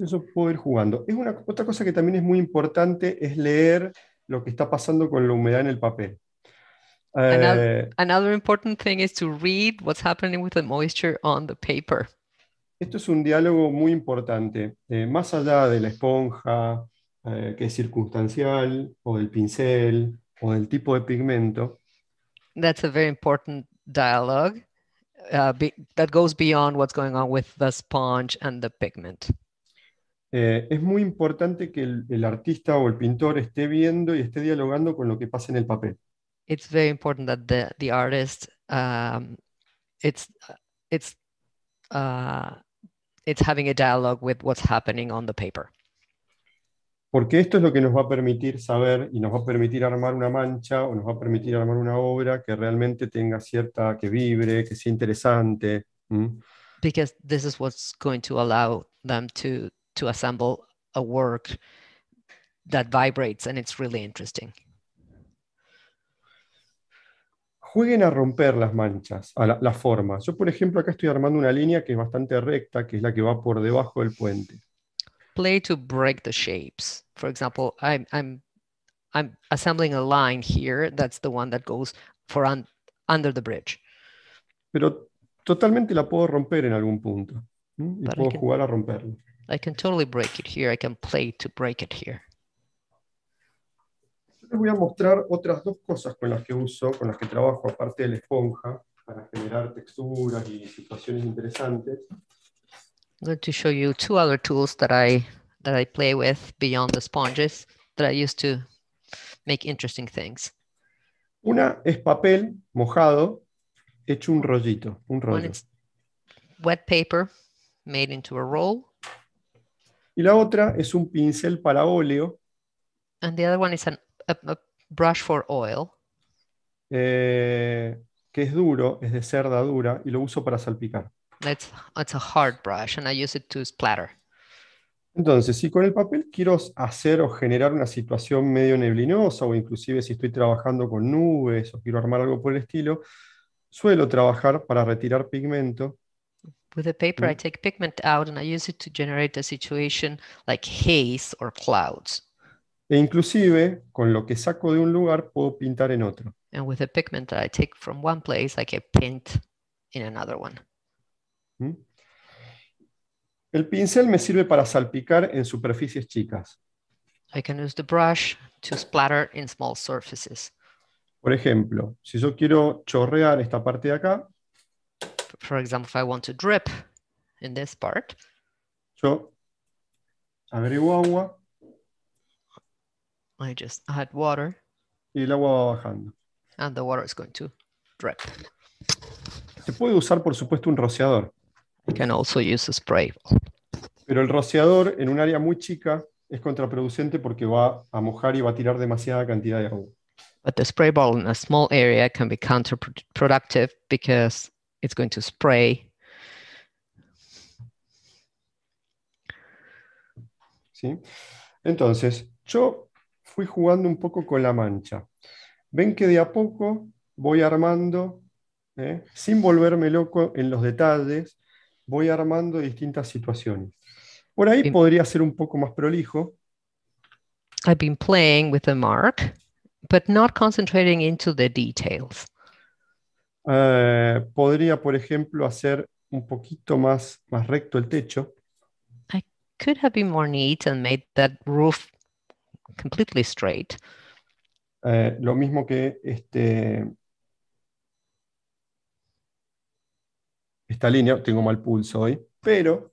Eso puedo ir jugando. Es una, otra cosa que también es muy importante es leer lo que está pasando con la humedad en el papel. Another, eh, another important thing is to read what's happening with the moisture on the paper. Esto es un diálogo muy importante, eh, más allá de la esponja, eh, que es circunstancial, o del pincel, o del tipo de pigmento. That's a very important dialogue uh, be, that goes beyond what's going on with the sponge and the pigment. Eh, es muy importante que el, el, artista o el pintor esté viendo y esté dialogando con lo que pasa en el papel. It's very important that the, the artist um, it's it's uh, it's having a dialogue with what's happening on the paper. porque esto es lo que nos va a permitir saber y nos va a permitir armar una mancha o nos va a permitir armar una obra que realmente tenga cierta, que vibre, que sea interesante. Because this is what's going to allow them to, to assemble a work that vibrates and it's really interesting. Jueguen a romper las manchas, a la, la Yo, por ejemplo, acá estoy armando una línea que es bastante recta, que es la que va por debajo del puente. play to break the shapes. For example, I'm I'm I'm assembling a line here. That's the one that goes for un, under the bridge. Pero totalmente la puedo romper en algún punto. ¿Mm? Y puedo can, jugar a romperlo. I can totally break it here. I can play to break it here. Yo les voy a mostrar otras dos cosas con las que uso, con las que trabajo, aparte de la esponja, para generar texturas y situaciones interesantes. I'm going to show you two other tools that I that I play with beyond the sponges that I used to make interesting things. Una es papel mojado hecho un rollito, un rollo. wet paper made into a roll. Y la otra es un pincel para óleo. And the other one is a, a brush for oil. Eh, que es duro, es de cerda dura y lo uso para salpicar. That's, that's a hard brush and I use it to splatter. Entonces, si con el papel quiero hacer o generar una situación medio neblinosa o inclusive si estoy trabajando con nubes o quiero armar algo por el estilo, suelo trabajar para retirar pigmento. With the paper, I mm. take pigment out and I use it to generate a situation like haze or clouds. E inclusive, con lo que saco de un lugar, puedo pintar en otro. And with the pigment that I take from one place, I can paint in another one. ¿Mm? El pincel me sirve para salpicar en superficies chicas. I can use the brush to splatter in small surfaces. Por ejemplo, si yo quiero chorrear esta parte de acá. For example, if I want to drip in this part. Yo agrego agua. I just add water. Y el agua va bajando. And the water is going to drip. Se puede usar, por supuesto, un rociador spray Pero el rociador en un área muy chica es contraproducente porque va a mojar y va a tirar demasiada cantidad de agua. But the spray ball in a small area can be counterproductive because it's going to spray. Entonces, yo fui jugando un poco con la mancha. Ven que de a poco voy armando, ¿eh? sin volverme loco en los detalles, voy armando distintas situaciones. Por ahí podría ser un poco más prolijo. I've been playing with the mark, but not concentrating into the details. Uh, podría, por ejemplo, hacer un poquito más, más recto el techo. I could have been more neat and made that roof completely straight. Uh, lo mismo que este, esta línea. Tengo mal pulso hoy, pero.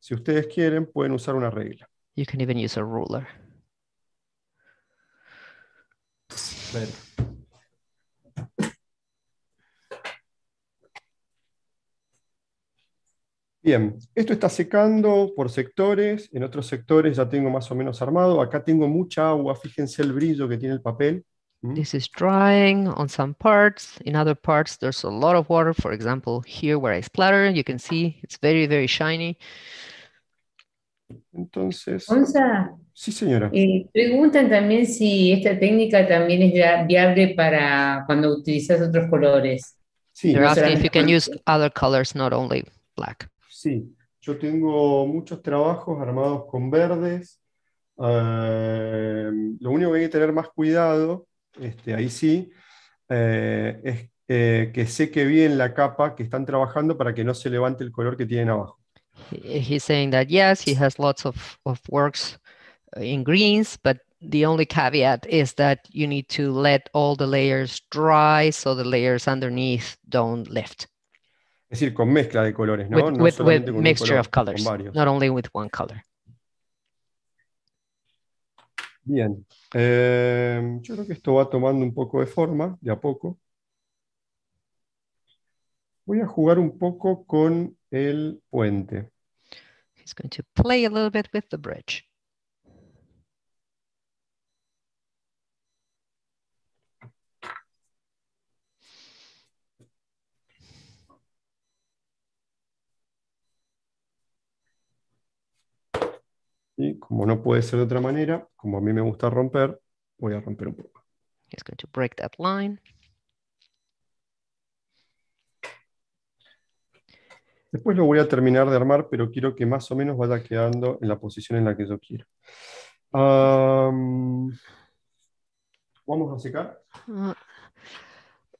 Si ustedes quieren, pueden usar una regla. ruler. Bien, esto está secando por sectores, en otros sectores ya tengo más o menos armado, acá tengo mucha agua, fíjense el brillo que tiene el papel, Mm-hmm. This is drying on some parts. In other parts, there's a lot of water. For example, here where I splatter, you can see it's very, very shiny. Entonces, Onza, sí, señora. Eh, preguntan también si esta técnica también es ya viable para cuando utilizas otros colores. Sí, They're asking if you can use other colors, not only black. Sí, yo tengo muchos trabajos armados con verdes. Uh, lo único que hay que tener más cuidado este, ahí sí, eh, es eh, que seque bien la capa que están trabajando para que no se levante el color que tienen abajo. He's saying that yes, he has lots of, works uh, in greens, but the only caveat is that you need to let all the layers dry so the layers underneath don't lift. Es decir, con mezcla de colores, ¿no? no mixture color, not only with one color. Bien, em, yo creo que esto va tomando un poco de forma, de a poco. Voy a jugar un poco con el puente. He's going to play a little bit with the bridge. Como no puede ser de otra manera, como a mí me gusta romper, voy a romper un poco. Después lo voy a terminar de armar, pero quiero que más o menos vaya quedando en la posición en la que yo quiero. ¿Vamos a secar? Ah.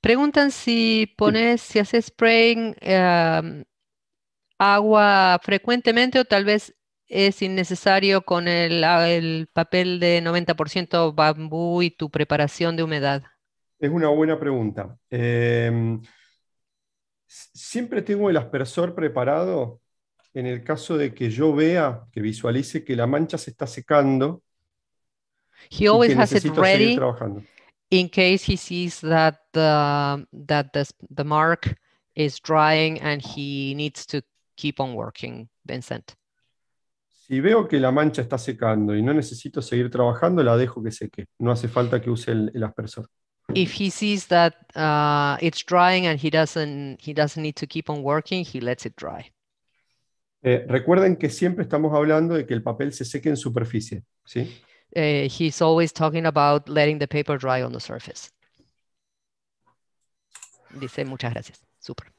preguntan si pones, si haces spraying agua frecuentemente o tal vez es innecesario con el, ah, papel de 90% bambú y tu preparación de humedad? Es una buena pregunta. Em, siempre tengo el aspersor preparado en el caso de que yo vea, que visualice que la mancha se está secando. He always has it ready in case he sees that the, uh, that the, the mark is drying and he needs to keep on working, Vincent. Si veo que la mancha está secando y no necesito seguir trabajando, la dejo que seque. No hace falta que use el, aspersor. If he sees that uh, it's drying and he doesn't, need to keep on working, he lets it dry. Eh, recuerden que siempre estamos hablando de que el papel se seque en superficie, eh, he's always talking about letting the paper dry on the surface. Dice muchas gracias. Super.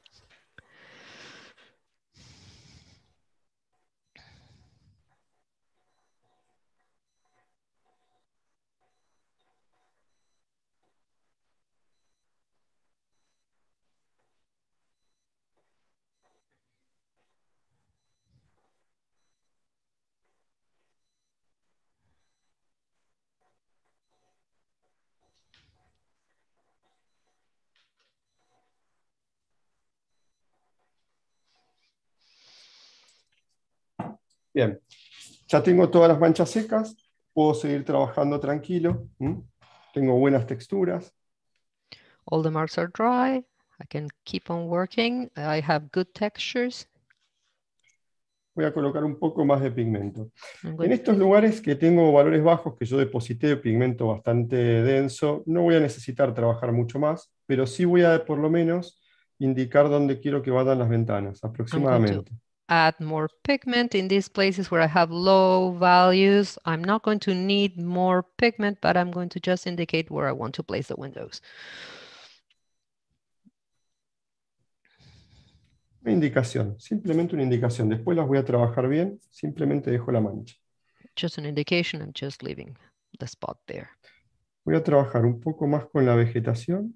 Bien, ya tengo todas las manchas secas, puedo seguir trabajando tranquilo, tengo buenas texturas. All the marks are dry, I can keep on working, I have good textures. Voy a colocar un poco más de pigmento. En estos lugares que tengo valores bajos, que yo deposité pigmento bastante denso, no voy a necesitar trabajar mucho más, pero sí voy a por lo menos indicar dónde quiero que vayan las ventanas, aproximadamente. add more pigment in these places where I have low values. I'm not going to need more pigment, but I'm going to just indicate where I want to place the windows. Una indicación, simplemente una indicación. Después las voy a trabajar bien, simplemente dejo la mancha. Just an indication, I'm just leaving the spot there. Voy a trabajar un poco más con la vegetacion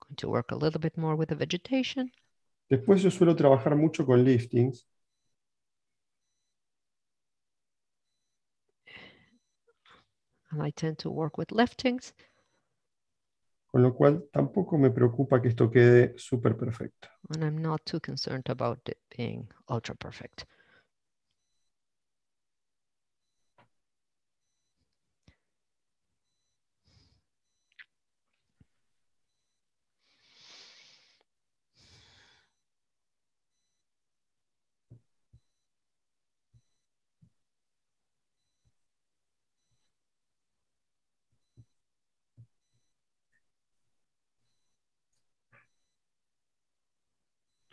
going to work a little bit more with the vegetation. Después yo suelo trabajar mucho con liftings. And I tend to work with liftings. Con lo cual tampoco me preocupa que esto quede súper perfecto. And I'm not too concerned about it being ultra perfect.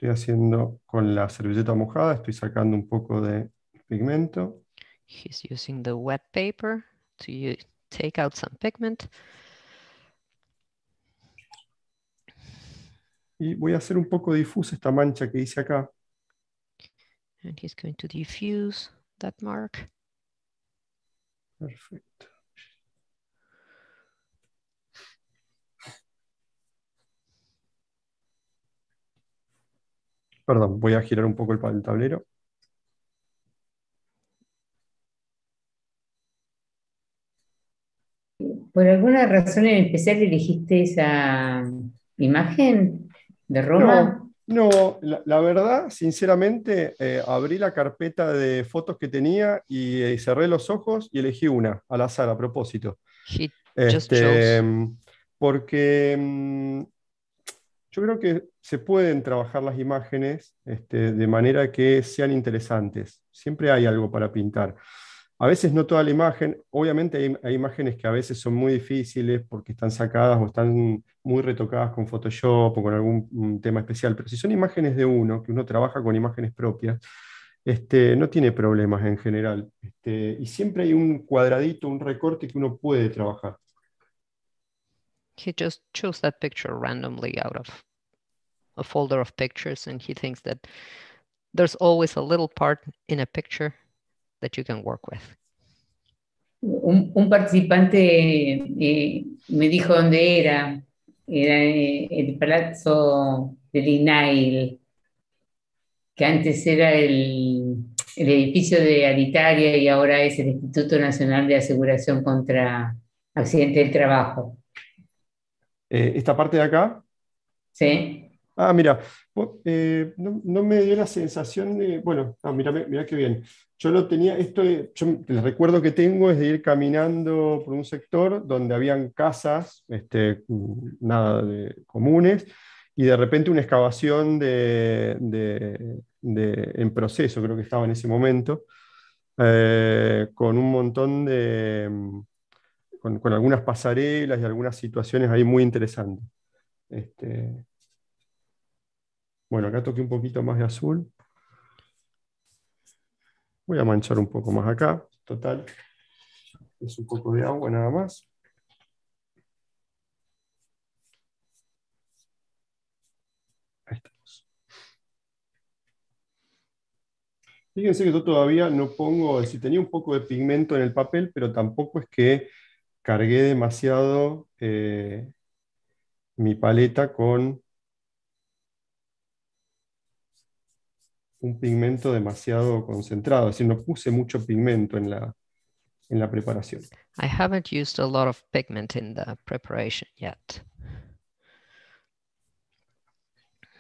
Estoy haciendo con la servilleta mojada, estoy sacando un poco de pigmento. He's using the wet paper to take out some pigment. Y voy a hacer un poco difusa esta mancha que hice acá. And he's going to diffuse that mark. Perfecto. Perdón, voy a girar un poco el tablero. ¿Por alguna razón en especial elegiste esa imagen de Roma? No, la, verdad, sinceramente, eh, abrí la carpeta de fotos que tenía y eh, cerré los ojos y elegí una, al azar, a propósito. este, mm, porque mm, yo creo que se pueden trabajar las imágenes este, de manera que sean interesantes. Siempre hay algo para pintar. A veces no toda la imagen, obviamente hay, imágenes que a veces son muy difíciles porque están sacadas o están muy retocadas con Photoshop o con algún tema especial, pero si son imágenes de uno, que uno trabaja con imágenes propias, este, no tiene problemas en general. Este, y siempre hay un cuadradito, un recorte que uno puede trabajar. he just chose that picture randomly out of a folder of pictures and he thinks that there's always a little part in a picture that you can work with. Un, un participante eh, me dijo dónde era, era eh, el palazzo del INAIL, que antes era el, el edificio de Alitalia y ahora es el Instituto Nacional de Aseguración contra Accidentes del Trabajo. Eh, esta parte de acá. Sí. Ah, mira, eh, no, me dio la sensación de. Bueno, ah, mira, mira qué bien. Yo lo tenía, esto, eh, yo recuerdo que tengo es de ir caminando por un sector donde habían casas, este, nada de comunes, y de repente una excavación de, en proceso, creo que estaba en ese momento, con un montón de con, algunas pasarelas y algunas situaciones ahí muy interesantes. Este, bueno, acá toqué un poquito más de azul. Voy a manchar un poco más acá, total. Es un poco de agua nada más. Ahí estamos. Fíjense que yo todavía no pongo, si tenía un poco de pigmento en el papel, pero tampoco es que cargué demasiado eh, mi paleta con un pigmento demasiado concentrado, es decir, no puse mucho pigmento en la, en la preparación. I haven't used a lot of pigment in the preparation yet.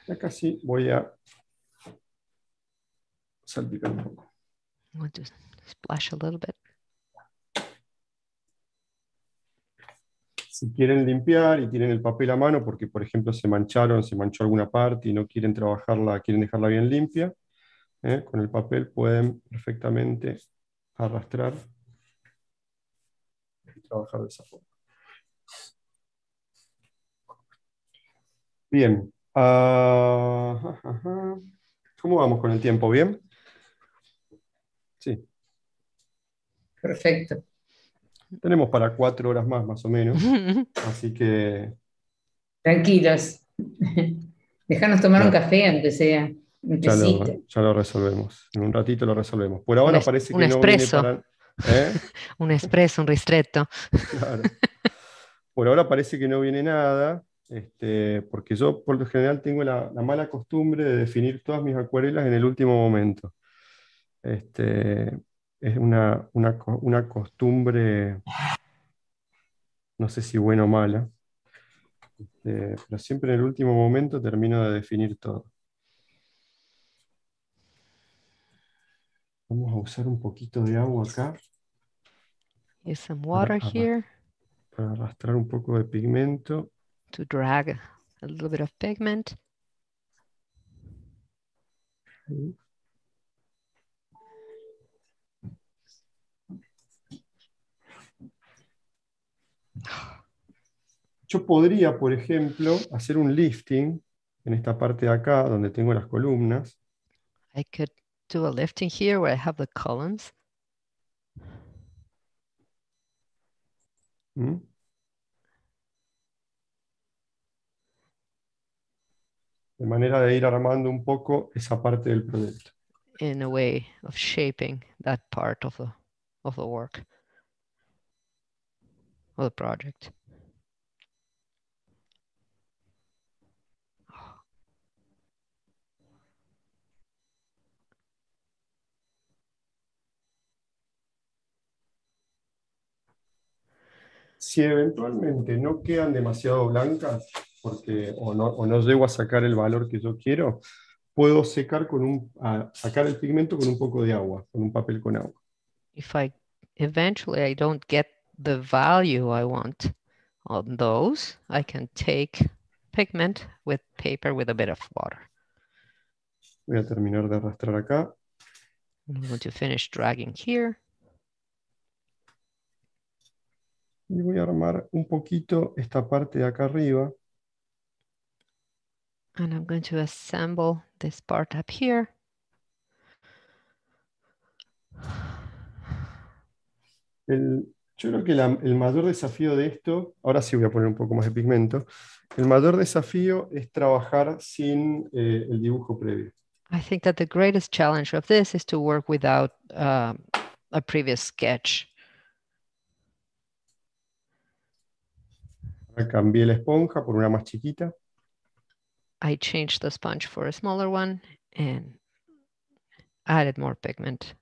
Ya casi voy a salpicar un poco. I'm to splash a little bit. si quieren limpiar y tienen el papel a mano porque, por ejemplo, se mancharon, se manchó alguna parte y no quieren trabajarla, quieren dejarla bien limpia, ¿eh? con el papel pueden perfectamente arrastrar y trabajar de esa forma. Bien. Ah, ¿Cómo vamos con el tiempo? ¿Bien? Sí. Perfecto. Tenemos para cuatro horas más, más o menos. <laughs> Así que. Tranquilos. Déjanos tomar un café, antes eh, sea. ya, lo, resolvemos. En un ratito lo resolvemos. Por ahora parece un que no viene ¿eh? <laughs> un expreso, un ristretto. Claro. Por ahora parece que no viene nada. Este, porque yo por lo general tengo la, la, mala costumbre de definir todas mis acuarelas en el último momento. Este, es una, costumbre, no sé si buena o mala, este, pero siempre en el último momento termino de definir todo. Vamos a usar un poquito de agua acá. Use some water para, here. Para arrastrar un poco de pigmento. To drag a little bit of pigment. Yo podría, por ejemplo, hacer un lifting en esta parte de acá donde tengo las columnas. I could do a lifting here where I have the columns. ¿Mm? de manera de ir armando un poco esa parte del proyecto. In a way of shaping that part of the, of the work project. Si eventualmente no quedan demasiado blancas, porque o no, o no llego a sacar el valor que yo quiero, puedo secar con un, sacar el pigmento con un poco de agua, con un papel con agua. If eventually I don't get the value I want on those, I can take pigment with paper with a bit of water. Voy a terminar de arrastrar acá. I'm going to finish dragging here. Y voy a armar un poquito esta parte de acá arriba. And I'm going to assemble this part up here. El, Yo creo que el mayor desafío de esto, ahora sí voy a poner un poco más de pigmento, el mayor desafío es trabajar sin eh, el dibujo previo. I think that the greatest challenge of this is to work without uh, a previous sketch. Cambié la esponja por una más chiquita. I changed the sponge for a smaller one and added more pigment.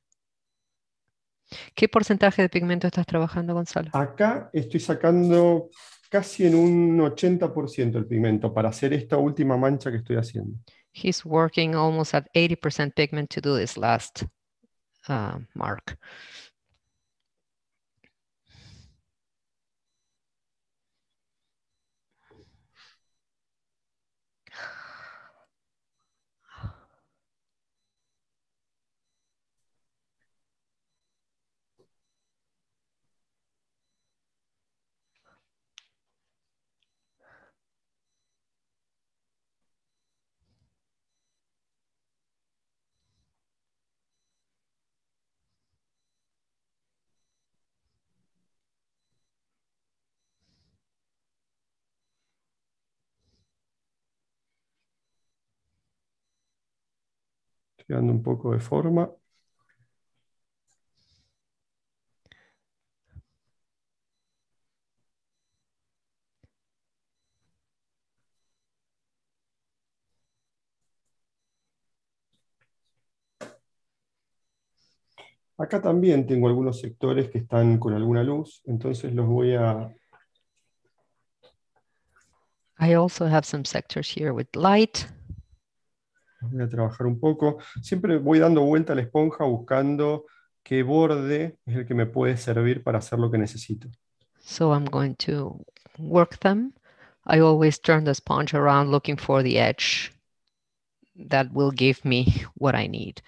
¿Qué porcentaje de pigmento estás trabajando, Gonzalo? Acá estoy sacando casi en un 80% el pigmento para hacer esta última mancha que estoy haciendo. He's working almost at 80% pigment to do this last uh, mark. quedando un poco de forma. Acá también tengo algunos sectores que están con alguna luz, entonces los voy a... I also have some sectors here with light voy a trabajar un poco. Siempre voy dando vuelta a la esponja buscando qué borde es el que me puede servir para hacer lo que necesito. So I'm going to work them. I always turn the sponge around looking for the edge that will give me what I need.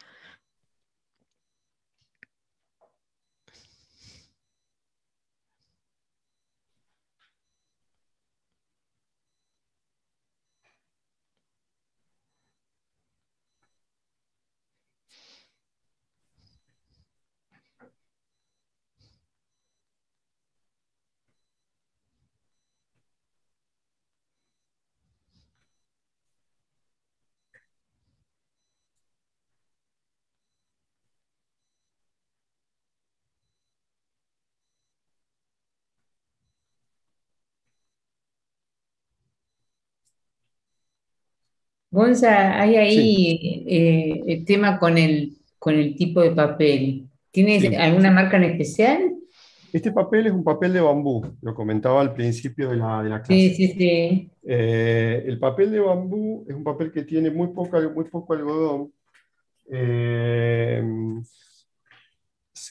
Gonza, hay ahí eh, el tema con el, con el tipo de papel. ¿Tienes alguna marca en especial? Este papel es un papel de bambú, lo comentaba al principio de la, la clase. Sí, sí, sí. Eh, el papel de bambú es un papel que tiene muy, poca, muy poco algodón. Eh,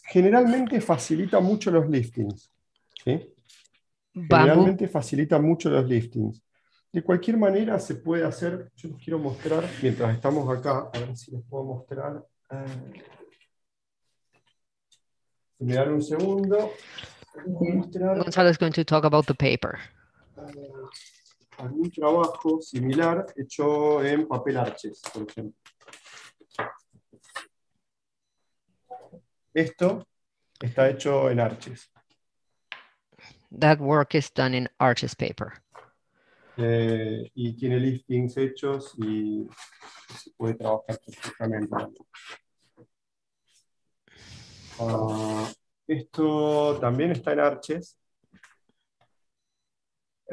generalmente facilita mucho los liftings. ¿sí? Generalmente facilita mucho los liftings. De cualquier manera se puede hacer, yo les quiero mostrar, mientras estamos acá, a ver si les puedo mostrar. Eh. me dan un segundo. Gonzalo is going to talk about the paper. Eh, algún trabajo similar hecho en papel arches, por ejemplo. Esto está hecho en arches. That work is done in arches paper. Eh, y tiene listings hechos y se puede trabajar perfectamente. Ah, esto también está en Arches.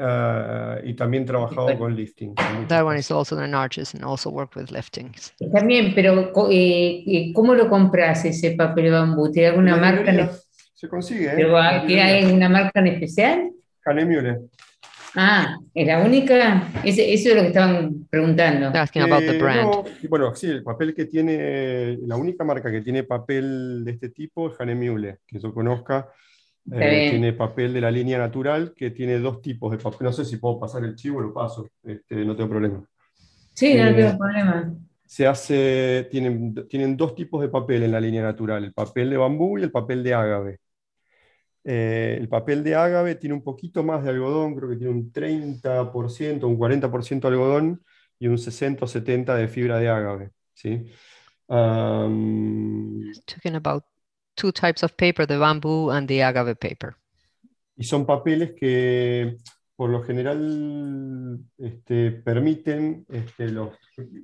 Ah, y también trabajado con lifting That one is also in Arches and also work with liftings. También, pero eh, eh, ¿cómo lo compras ese papel de bambú? ¿Tiene alguna marca? Se consigue. ¿eh? Ah, ¿Tiene alguna marca en especial? Canemule Ah, ¿es la única? eso es lo que estaban preguntando. Eh, bueno, sí, el papel que tiene, la única marca que tiene papel de este tipo es Mule, que yo conozca. Eh, tiene papel de la línea natural que tiene dos tipos de papel. No sé si puedo pasar el chivo, lo paso, este, no tengo problema. Sí, no eh, tengo problema. Se hace, tienen, tienen dos tipos de papel en la línea natural, el papel de bambú y el papel de ágave. Eh, el papel de ágave tiene un poquito más de algodón, creo que tiene un 30%, un 40% algodón y un 60 o 70 de fibra de ágave. ¿sí? Talking about two types of paper, the bamboo and the agave paper. Y son papeles que por lo general este, permiten este,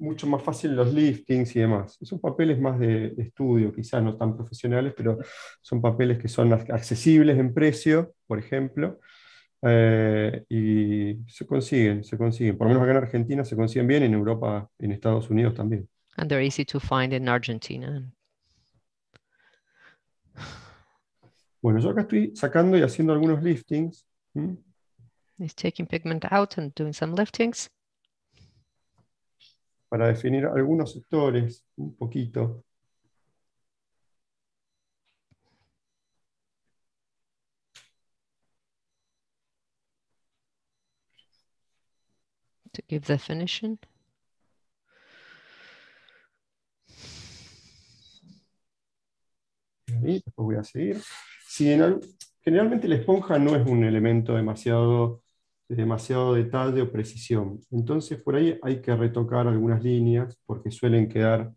mucho más fácil los liftings y demás. Son papeles más de, estudio, quizás no tan profesionales, pero son papeles que son accesibles en precio, por ejemplo, eh, y se consiguen, se consiguen. Por lo menos acá en Argentina se consiguen bien, en Europa, en Estados Unidos también. And they're easy to find in Argentina. Bueno, yo acá estoy sacando y haciendo algunos liftings is taking pigment out and doing some liftings. Para definir algunos sectores, un poquito. To give definition. Ahí, después voy a seguir. Si generalmente la esponja no es un elemento demasiado demasiado detalle o precisión. Entonces, por ahí hay que retocar algunas líneas porque suelen quedar,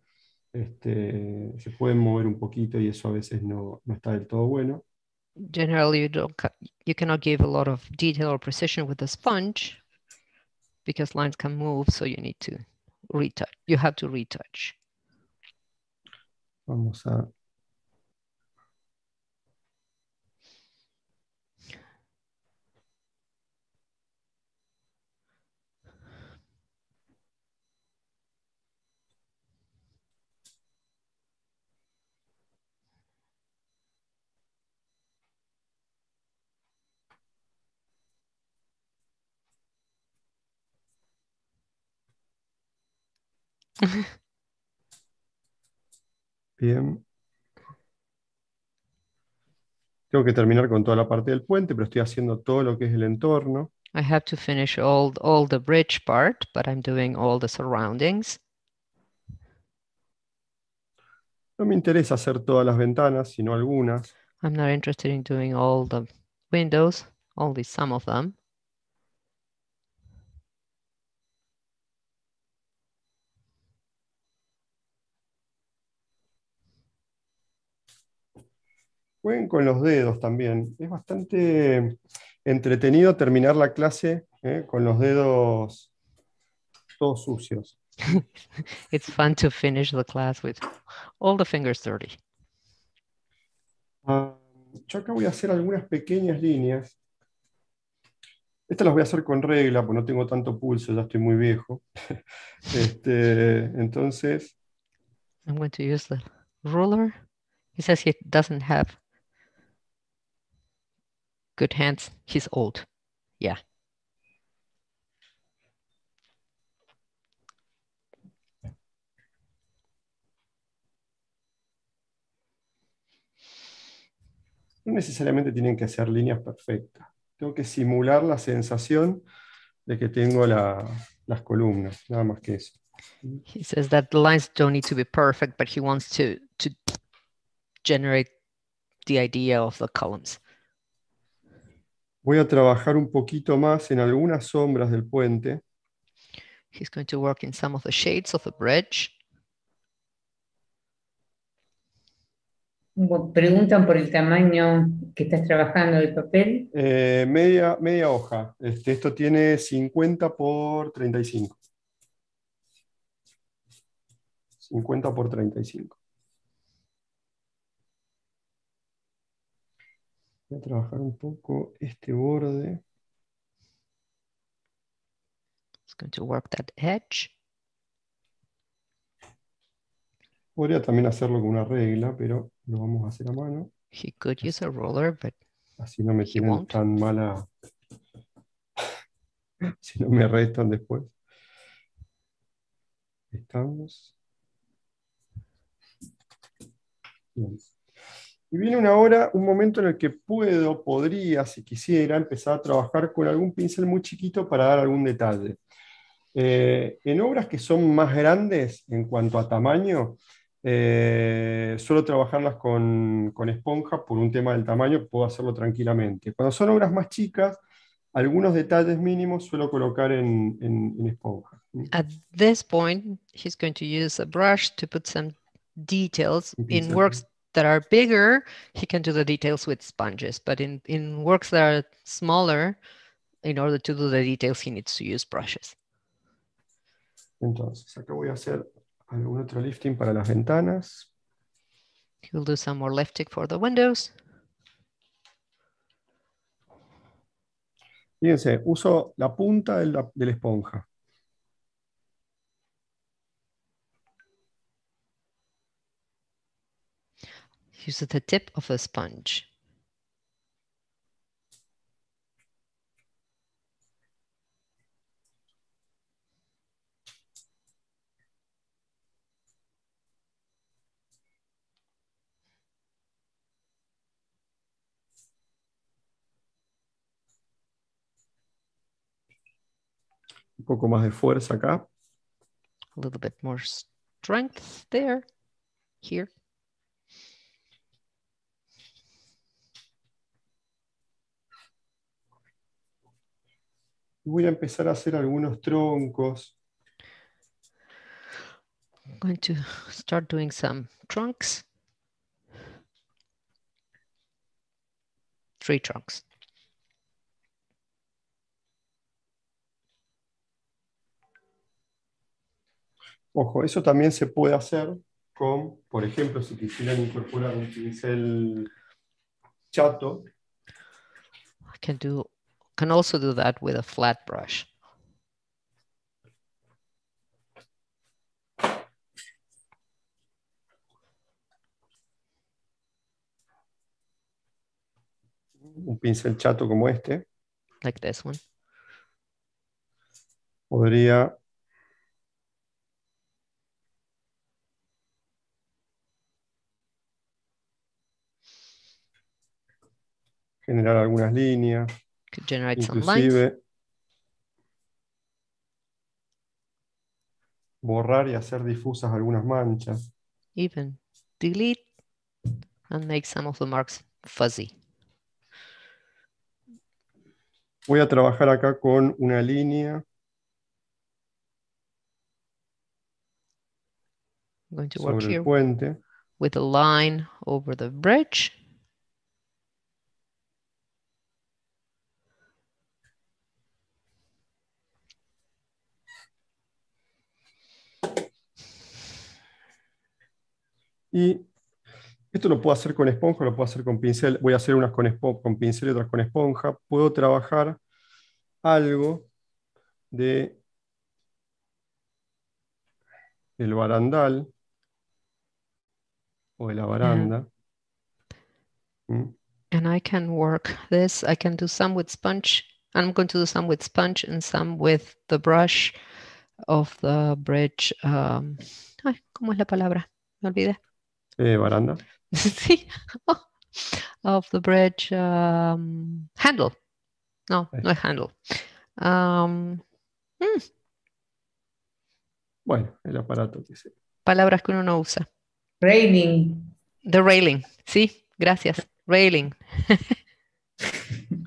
este, se pueden mover un poquito y eso a veces no, no está del todo bueno. Generally, you, don't, you cannot give a lot of detail or precision with the sponge because lines can move, so you need to retouch. You have to retouch. Vamos a <laughs> Bien. Tengo que terminar con toda la parte del puente, pero estoy haciendo todo lo que es el entorno. I have to finish all, all the bridge part, but I'm doing all the surroundings. No me interesa hacer todas las ventanas, sino algunas. I'm not interested in doing all the windows, only some of them. jueguen con los dedos también. Es bastante entretenido terminar la clase ¿eh? con los dedos todos sucios. <laughs> It's fun to finish the class with all the fingers dirty. Ah, yo acá voy a hacer algunas pequeñas líneas. Estas las voy a hacer con regla, porque no tengo tanto pulso, ya estoy muy viejo. <laughs> este, entonces. I'm going to use the ruler. He says he doesn't have good hands. He's old. Yeah. No necesariamente tienen que ser líneas perfectas. Tengo que simular la sensación de que tengo la, las columnas, nada más que eso. He says that the lines don't need to be perfect, but he wants to, to generate the idea of the columns. Voy a trabajar un poquito más en algunas sombras del puente. He's going to work in some of the shades of the bridge. Preguntan por el tamaño que estás trabajando del papel. Eh, media, hoja. Este, esto tiene 50 por 35. 50 por 35. Voy a trabajar un poco este borde. It's going to work that edge. Podría también hacerlo con una regla, pero lo vamos a hacer a mano. Así no me tienen tan mala... <laughs> si no me restan después. Estamos... Y viene una hora, un momento en el que puedo, podría, si quisiera, empezar a trabajar con algún pincel muy chiquito para dar algún detalle. Eh, en obras que son más grandes en cuanto a tamaño, eh, suelo trabajarlas con, con, esponja por un tema del tamaño, puedo hacerlo tranquilamente. Cuando son obras más chicas, algunos detalles mínimos suelo colocar en, en, en esponja. At this point, he's going to use a brush to put some details in works that are bigger, he can do the details with sponges. But in, in works that are smaller, in order to do the details, he needs to use brushes. Entonces, acá voy a hacer algún otro lifting para las ventanas. He'll do some more lifting for the windows. Fíjense, uso la punta de la, de la esponja. use the tip of a sponge. Un poco más de fuerza acá. A little bit more strength there, here. voy a empezar a hacer algunos troncos. I'm going to start doing some trunks. Three trunks. Ojo, eso también se puede hacer con, por ejemplo, si quisieran incorporar un pincel chato. I can can also do that with a flat brush. Un pincel chato como este. Like this one. Podría generar algunas líneas. Could generate Inclusive, some lines. Borrar y hacer difusas algunas manchas. Even delete and make some of the marks fuzzy. Voy a trabajar acá con una línea. I'm going to work here puente. with a line over the bridge. Y esto lo puedo hacer con esponja, lo puedo hacer con pincel. Voy a hacer unas con, con pincel y otras con esponja. Puedo trabajar algo de el barandal o de la baranda. Y mm. puedo And I can work this. I can do some with sponge. I'm going to do some with sponge and some with the brush of the bridge. Um, ¿cómo es la palabra? Me olvidé. Eh, baranda. <laughs> sí. of the bridge um, handle. No, no es handle. Um, hmm. Bueno, el aparato que se. Palabras que uno no usa. Railing. The railing, sí, gracias. Railing. <laughs>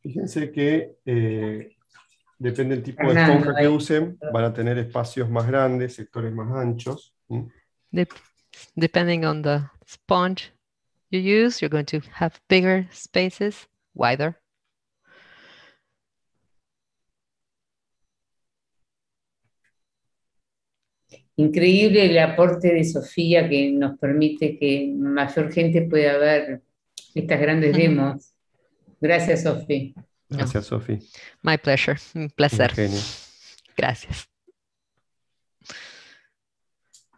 Fíjense que eh, depende del tipo de esponja que usen, van a tener espacios más grandes, sectores más anchos. Depending on the sponge you use, you're going to have bigger spaces, wider. Increíble el aporte de Sofía que nos permite que mayor gente pueda ver estas grandes demos. Gracias, Sofía. Gracias, Sofía. My pleasure. Un placer. Ingenio. Gracias.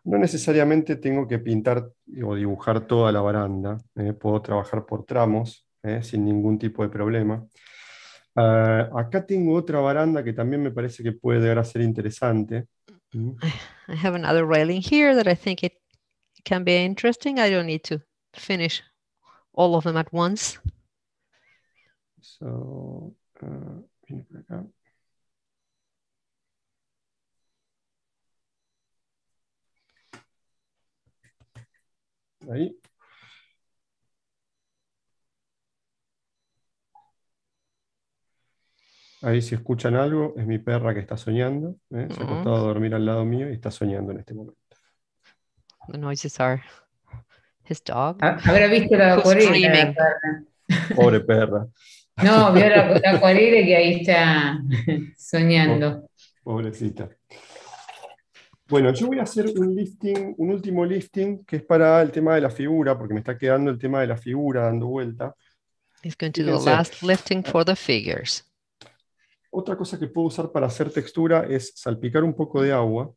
no necesariamente tengo que pintar o dibujar toda la baranda, eh, puedo trabajar por tramos eh, sin ningún tipo de problema. Ah, acá tengo otra baranda que también me parece que puede llegar a ser interesante. Mm. I have another railing here that I think it can be interesting. I don't need to finish all of them at once. So, ah, Ahí. Ahí si escuchan algo, es mi perra que está soñando. ¿eh? Se ha acostado a dormir al lado mío y está soñando en este momento. The noises are his dog. Ah, Habrá visto la acuarela. Pobre perra. No, vio la, la acuarela que ahí está <laughs> soñando. Pobrecita. Bueno, yo voy a hacer un lifting, un último lifting, que es para el tema de la figura, porque me está quedando el tema de la figura dando vuelta. It's going to do the last lifting for the figures. Otra cosa que puedo usar para hacer textura es salpicar un poco de agua.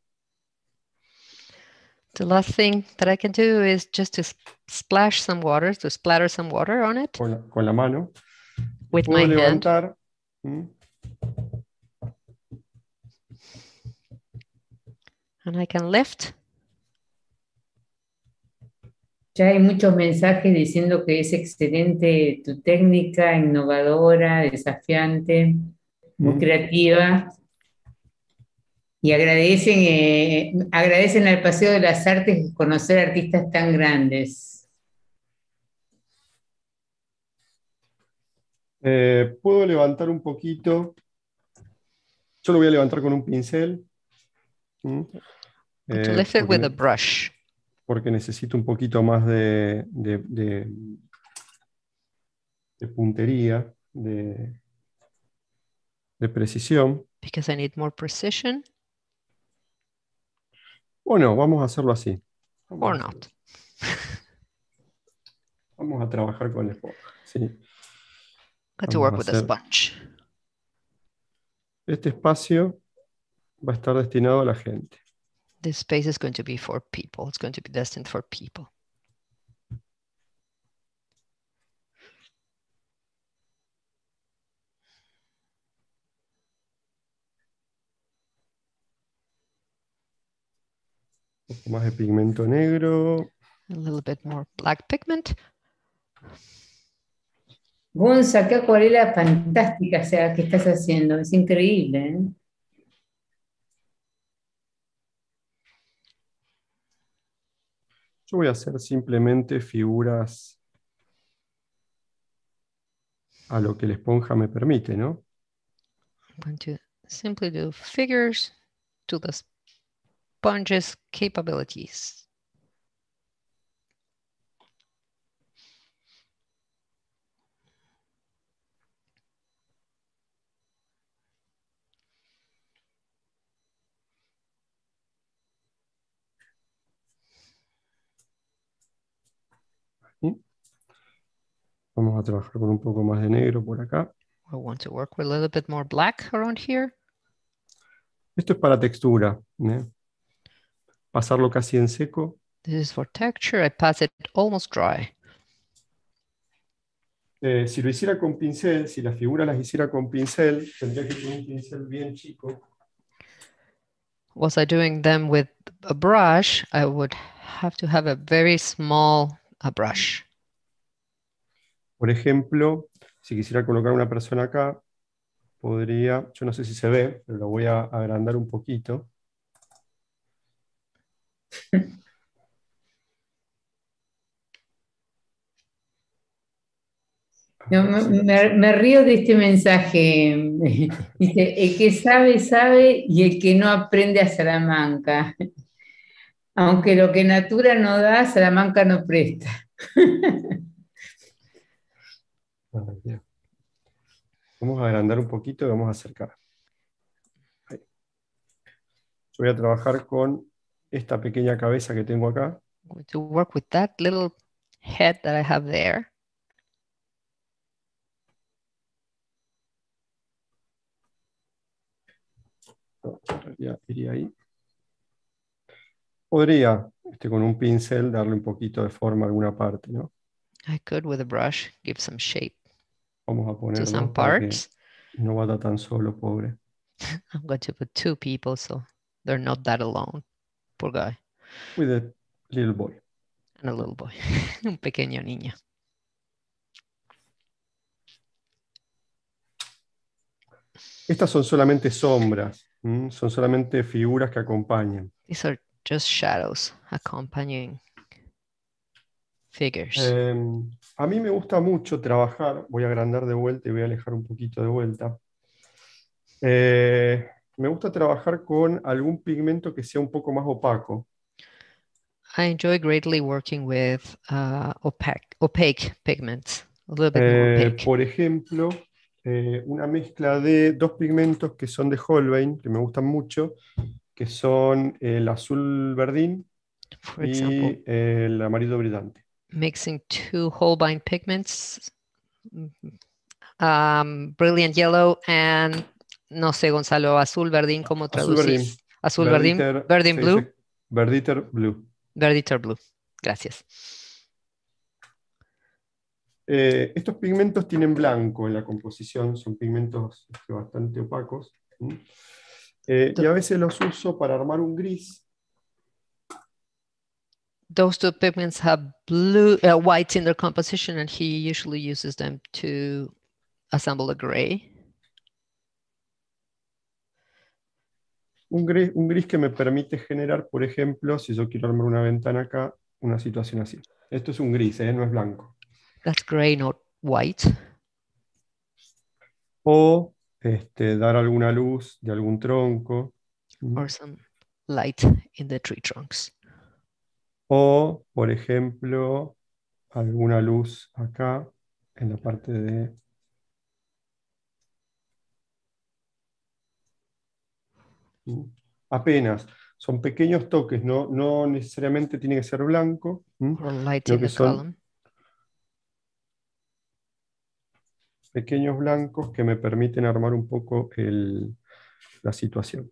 The last thing that I can do is just to splash some water, to splatter some water on it. Con la, con la mano. With my levantar, hand. can Ya hay muchos mensajes diciendo que es excelente tu técnica, innovadora, desafiante, muy mm. creativa. Y agradecen, eh, agradecen al Paseo de las Artes conocer artistas tan grandes. Eh, Puedo levantar un poquito. Yo lo voy a levantar con un pincel. ¿Mm? Eh, porque necesito un poquito más de, puntería, de, precisión. Because I need more Bueno, vamos a hacerlo así. Vamos a trabajar con el. esponja. Sí. Este espacio va a estar destinado a la gente. This space is going to be for people. It's going to be destined for people. Un poco más de pigmento negro. A little bit more black pigment. Gonza, qué acuarela fantástica sea que estás haciendo, es increíble. ¿eh? Yo voy a hacer simplemente figuras a lo que la esponja me permite, ¿no? I'm going to simply do figures to the sponge's capabilities. Vamos a trabajar con un poco más de negro por acá. I want to work with a little bit more black around here. Esto es para textura. ¿eh? Pasarlo casi en seco. This is for texture. I pass it almost dry. Eh, si lo hiciera con pincel, si las figuras las hiciera con pincel, tendría que tener un pincel bien chico. Was I doing them with a brush, I would have to have a very small a brush. Por ejemplo, si quisiera colocar una persona acá, podría, yo no sé si se ve, pero lo voy a agrandar un poquito. <laughs> me, río de este mensaje. <laughs> Dice, el que sabe, sabe y el que no aprende a Salamanca aunque lo que Natura no da, Salamanca no presta. vamos a agrandar un poquito y vamos a acercar. voy a trabajar con esta pequeña cabeza que tengo acá. To ahí podría este, con un pincel darle un poquito de forma a alguna parte, ¿no? I could with a brush give some shape Vamos a poner to some No va tan solo, pobre. <laughs> I'm going to put two people, so they're not that alone. Poor guy. With a little boy. And a little boy. <laughs> un pequeño niño. Estas son solamente sombras, son solamente figuras que acompañan just shadows accompanying figures. Em, a mí me gusta mucho trabajar, voy a agrandar de vuelta y voy a alejar un poquito de vuelta. Eh, me gusta trabajar con algún pigmento que sea un poco más opaco. I enjoy greatly working with uh, opaque, pigments. Eh, por ejemplo, eh, una mezcla de dos pigmentos que son de Holbein, que me gustan mucho, que son el azul verdín y el amarillo brillante. Mixing two Holbein pigments, mm, um, brilliant yellow and no sé Gonzalo, azul verdín, ¿cómo traducís? Azul verdín, verdín, blue. verditer blue. Verditer blue, gracias. Eh, estos pigmentos tienen blanco en la composición, son pigmentos este, bastante opacos. Eh, y a veces los uso para armar un gris. Those two pigments have blue, uh, whites in their composition, and he usually uses them to assemble a gray. Un gris, un gris que me permite generar, por ejemplo, si yo quiero armar una ventana acá, una situación así. Esto es un gris, eh, no es blanco. That's gray, not white. O este, dar alguna luz de algún tronco. light in the O, por ejemplo, alguna luz acá en la parte de... Apenas. Son pequeños toques, no, necesariamente tiene que ser blanco. Or pequeños blancos que me permiten armar un poco el, la situación.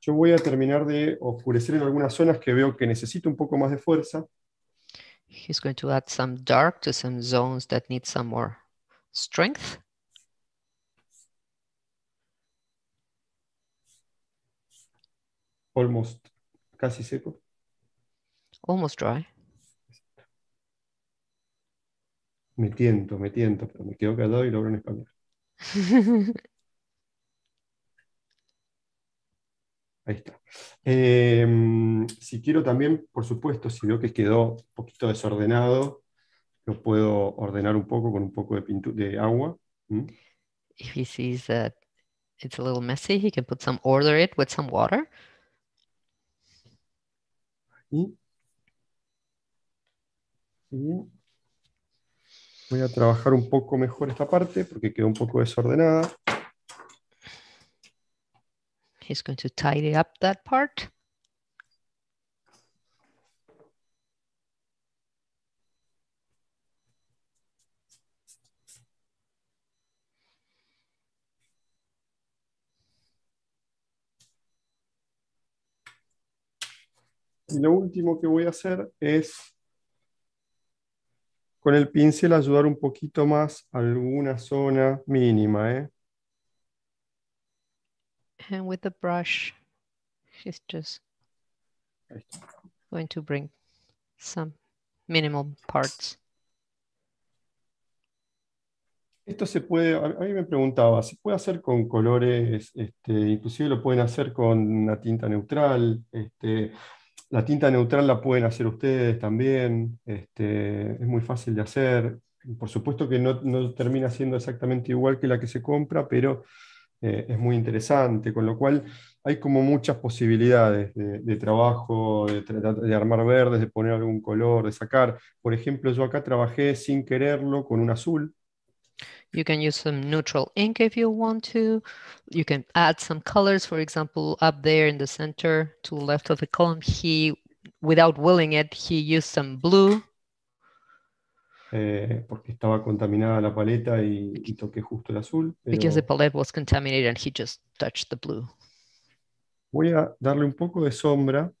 Yo voy a terminar de oscurecer en algunas zonas que veo que necesito un poco más de fuerza. He's going to add some dark to some zones that need some more strength. Almost casi seco. Almost dry. me tiento, me tiento, pero me quedo callado y logro hablo en español. <laughs> Ahí está. Em, si quiero también, por supuesto, si veo que quedó un poquito desordenado, lo puedo ordenar un poco con un poco de, de agua. Si If he sees that it's a little messy, he can put some order it with some water. Voy a trabajar un poco mejor esta parte porque quedó un poco desordenada. He's going to tidy up that part. Y lo último que voy a hacer es con el pincel ayudar un poquito más a alguna zona mínima, ¿eh? with the brush, just going to bring some minimal parts. Esto se puede, a mí me preguntaba, ¿se puede hacer con colores? Este, inclusive lo pueden hacer con una tinta neutral. Este, la tinta neutral la pueden hacer ustedes también, este, es muy fácil de hacer. Por supuesto que no, termina siendo exactamente igual que la que se compra, pero eh, es muy interesante, con lo cual hay como muchas posibilidades de, trabajo, de, de, armar verdes, de poner algún color, de sacar. Por ejemplo, yo acá trabajé sin quererlo con un azul, You can use some neutral ink if you want to. You can add some colors, for example, up there in the center to the left of the column. He, without willing it, he used some blue. Eh, porque estaba contaminada la paleta y, y toqué justo el azul. Pero... Because the palette was contaminated and he just touched the blue. Voy a darle un poco de sombra.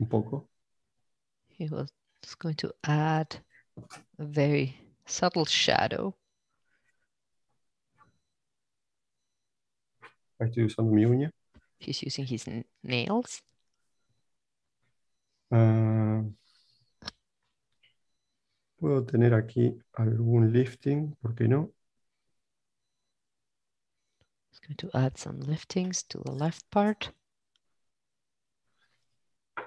Un poco. He was going to add a very subtle shadow. Try to use some munie. He's using his nails. Uh, puedo tener aquí algún lifting, ¿por qué no? Just going to add some liftings to the left part.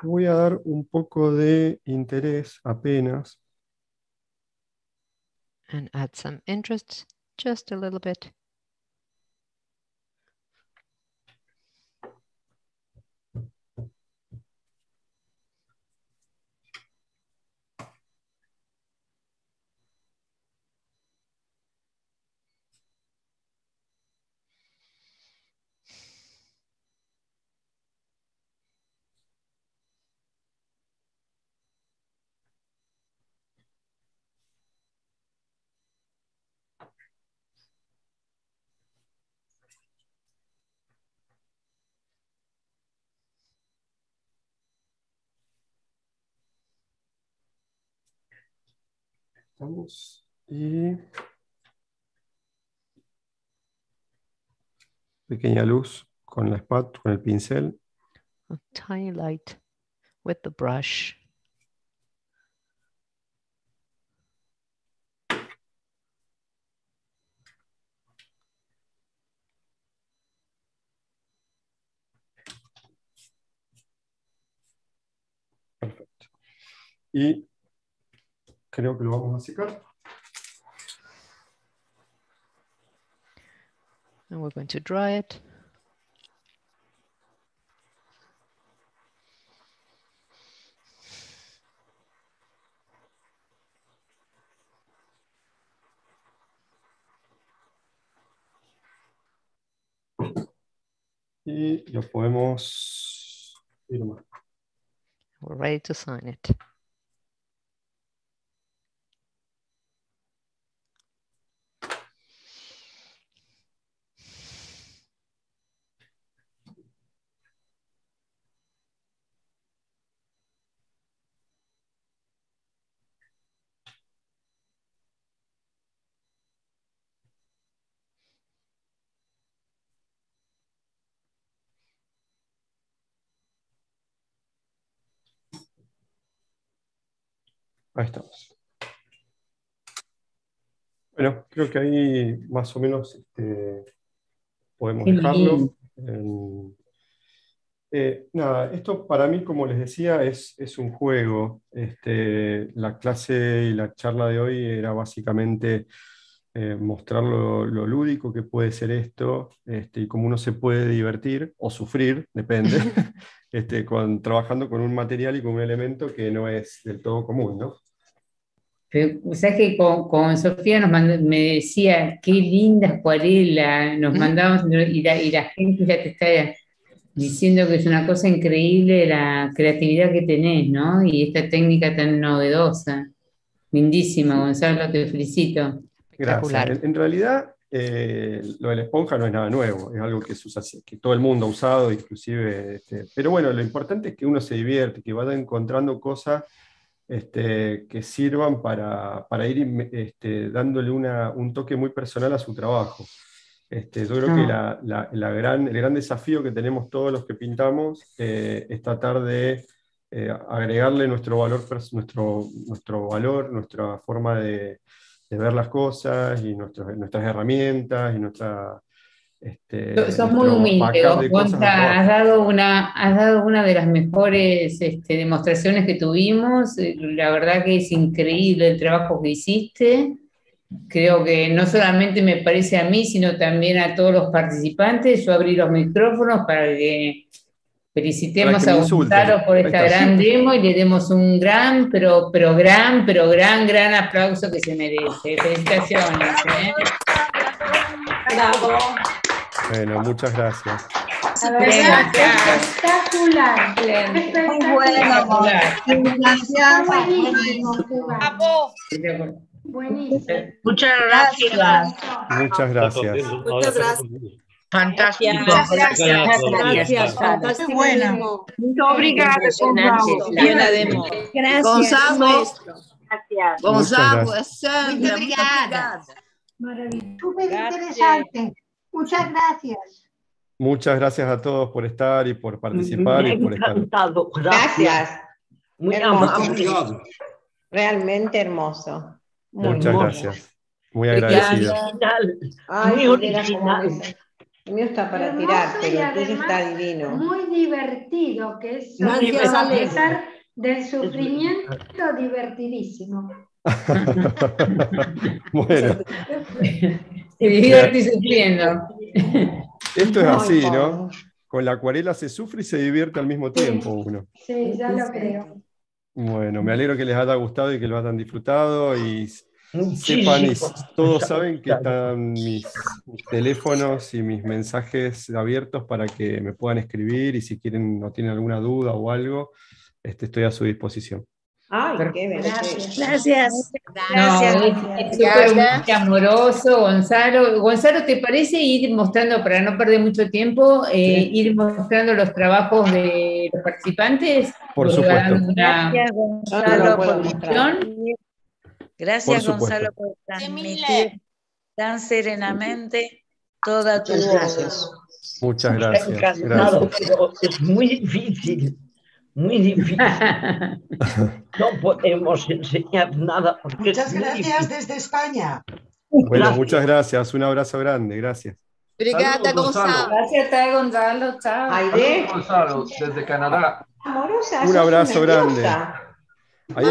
Voy a dar un poco de interés apenas and add some interest just a little bit Y pequeña luz con la espátula, con el pincel. A tiny light with the brush. Perfecto. Y creo que lo vamos a secar. And we're going to dry it. Y lo podemos firmar. We're ready to sign it. Ahí estamos. Bueno, creo que ahí más o menos este, podemos dejarlo. Eh, eh, nada, esto para mí, como les decía, es, es un juego. Este, la clase y la charla de hoy era básicamente eh, mostrar lo, lúdico que puede ser esto este, y cómo uno se puede divertir o sufrir, depende, <laughs> este, con, trabajando con un material y con un elemento que no es del todo común, ¿no? ¿Sabes que con, Sofía nos me decía, qué linda acuarela, nos mandamos y la, gente ya te está diciendo que es una cosa increíble la creatividad que tenés, ¿no? Y esta técnica tan novedosa. Lindísima, Gonzalo, te felicito. Gracias. En realidad, eh, lo de la esponja no es nada nuevo, es algo que, todo el mundo ha usado, inclusive. Este, pero bueno, lo importante es que uno se divierte, que vaya encontrando cosas este, que sirvan para, ir este, dándole un toque muy personal a su trabajo. yo creo que ah. la, gran, el gran desafío que tenemos todos los que pintamos eh, es tratar de eh, agregarle nuestro valor, nuestro, nuestro valor, nuestra forma de, de ver las cosas y nuestras herramientas y nuestra... Este, Sos muy humilde, has dado, una, dado una de las mejores este, demostraciones que tuvimos, eh, la verdad que es increíble el trabajo que hiciste, creo que no solamente me parece a mí, sino también a todos los participantes, yo abrí los micrófonos para que Felicitemos a Gustavo por esta gran demo y le demos un gran, pero, pero gran, pero gran, gran aplauso que se merece. Felicitaciones. ¿eh? Bravo. Bueno, muchas gracias. espectacular, espectacular. Buenísimo. Muchas gracias. Muchas gracias. Muchas gracias. Fantástico. Gracias, gracias. gracias. gracias. Qué buena. Muchas gracias, Gonzalo. Gracias, Gonzalo. Gracias. Gonzalo, Sandra. Muy obrigada. maravilloso, súper interesante, Muchas gracias. Muchas gracias a todos por estar y por participar. Me y por estar. Gracias. Muy hermoso. Realmente hermoso. Muy Muchas hermoso. gracias. Muy agradecido. Ay, muy original. El mío está para tirar, pero el tuyo está divino. Muy divertido, que es no, a del sufrimiento, divertidísimo. <laughs> bueno. Se sufriendo. Esto es así, ¿no? Con la acuarela se sufre y se divierte al mismo tiempo uno. Sí, ya lo creo. Bueno, me alegro que les haya gustado y que lo hayan disfrutado y Sepan y todos saben que están mis, teléfonos y mis mensajes abiertos para que me puedan escribir y si quieren o tienen alguna duda o algo, este, estoy a su disposición. gracias. Gracias. Gracias. amoroso, Gonzalo. Gonzalo, ¿te parece ir mostrando, para no perder mucho tiempo, eh, ir mostrando los trabajos de los participantes? Por supuesto. gracias, Gonzalo, Gracias, Gonzalo, por transmitir tan serenamente toda tu Muchas gracias. Muchas gracias. Es muy difícil, muy difícil. <laughs> No podemos enseñar nada. Porque muchas gracias desde España. Bueno, muchas gracias. Un abrazo grande. Gracias. Gracias, Gonzalo. Gracias, Gonzalo. Chao. Gonzalo, desde Canadá. Un abrazo grande. Ahí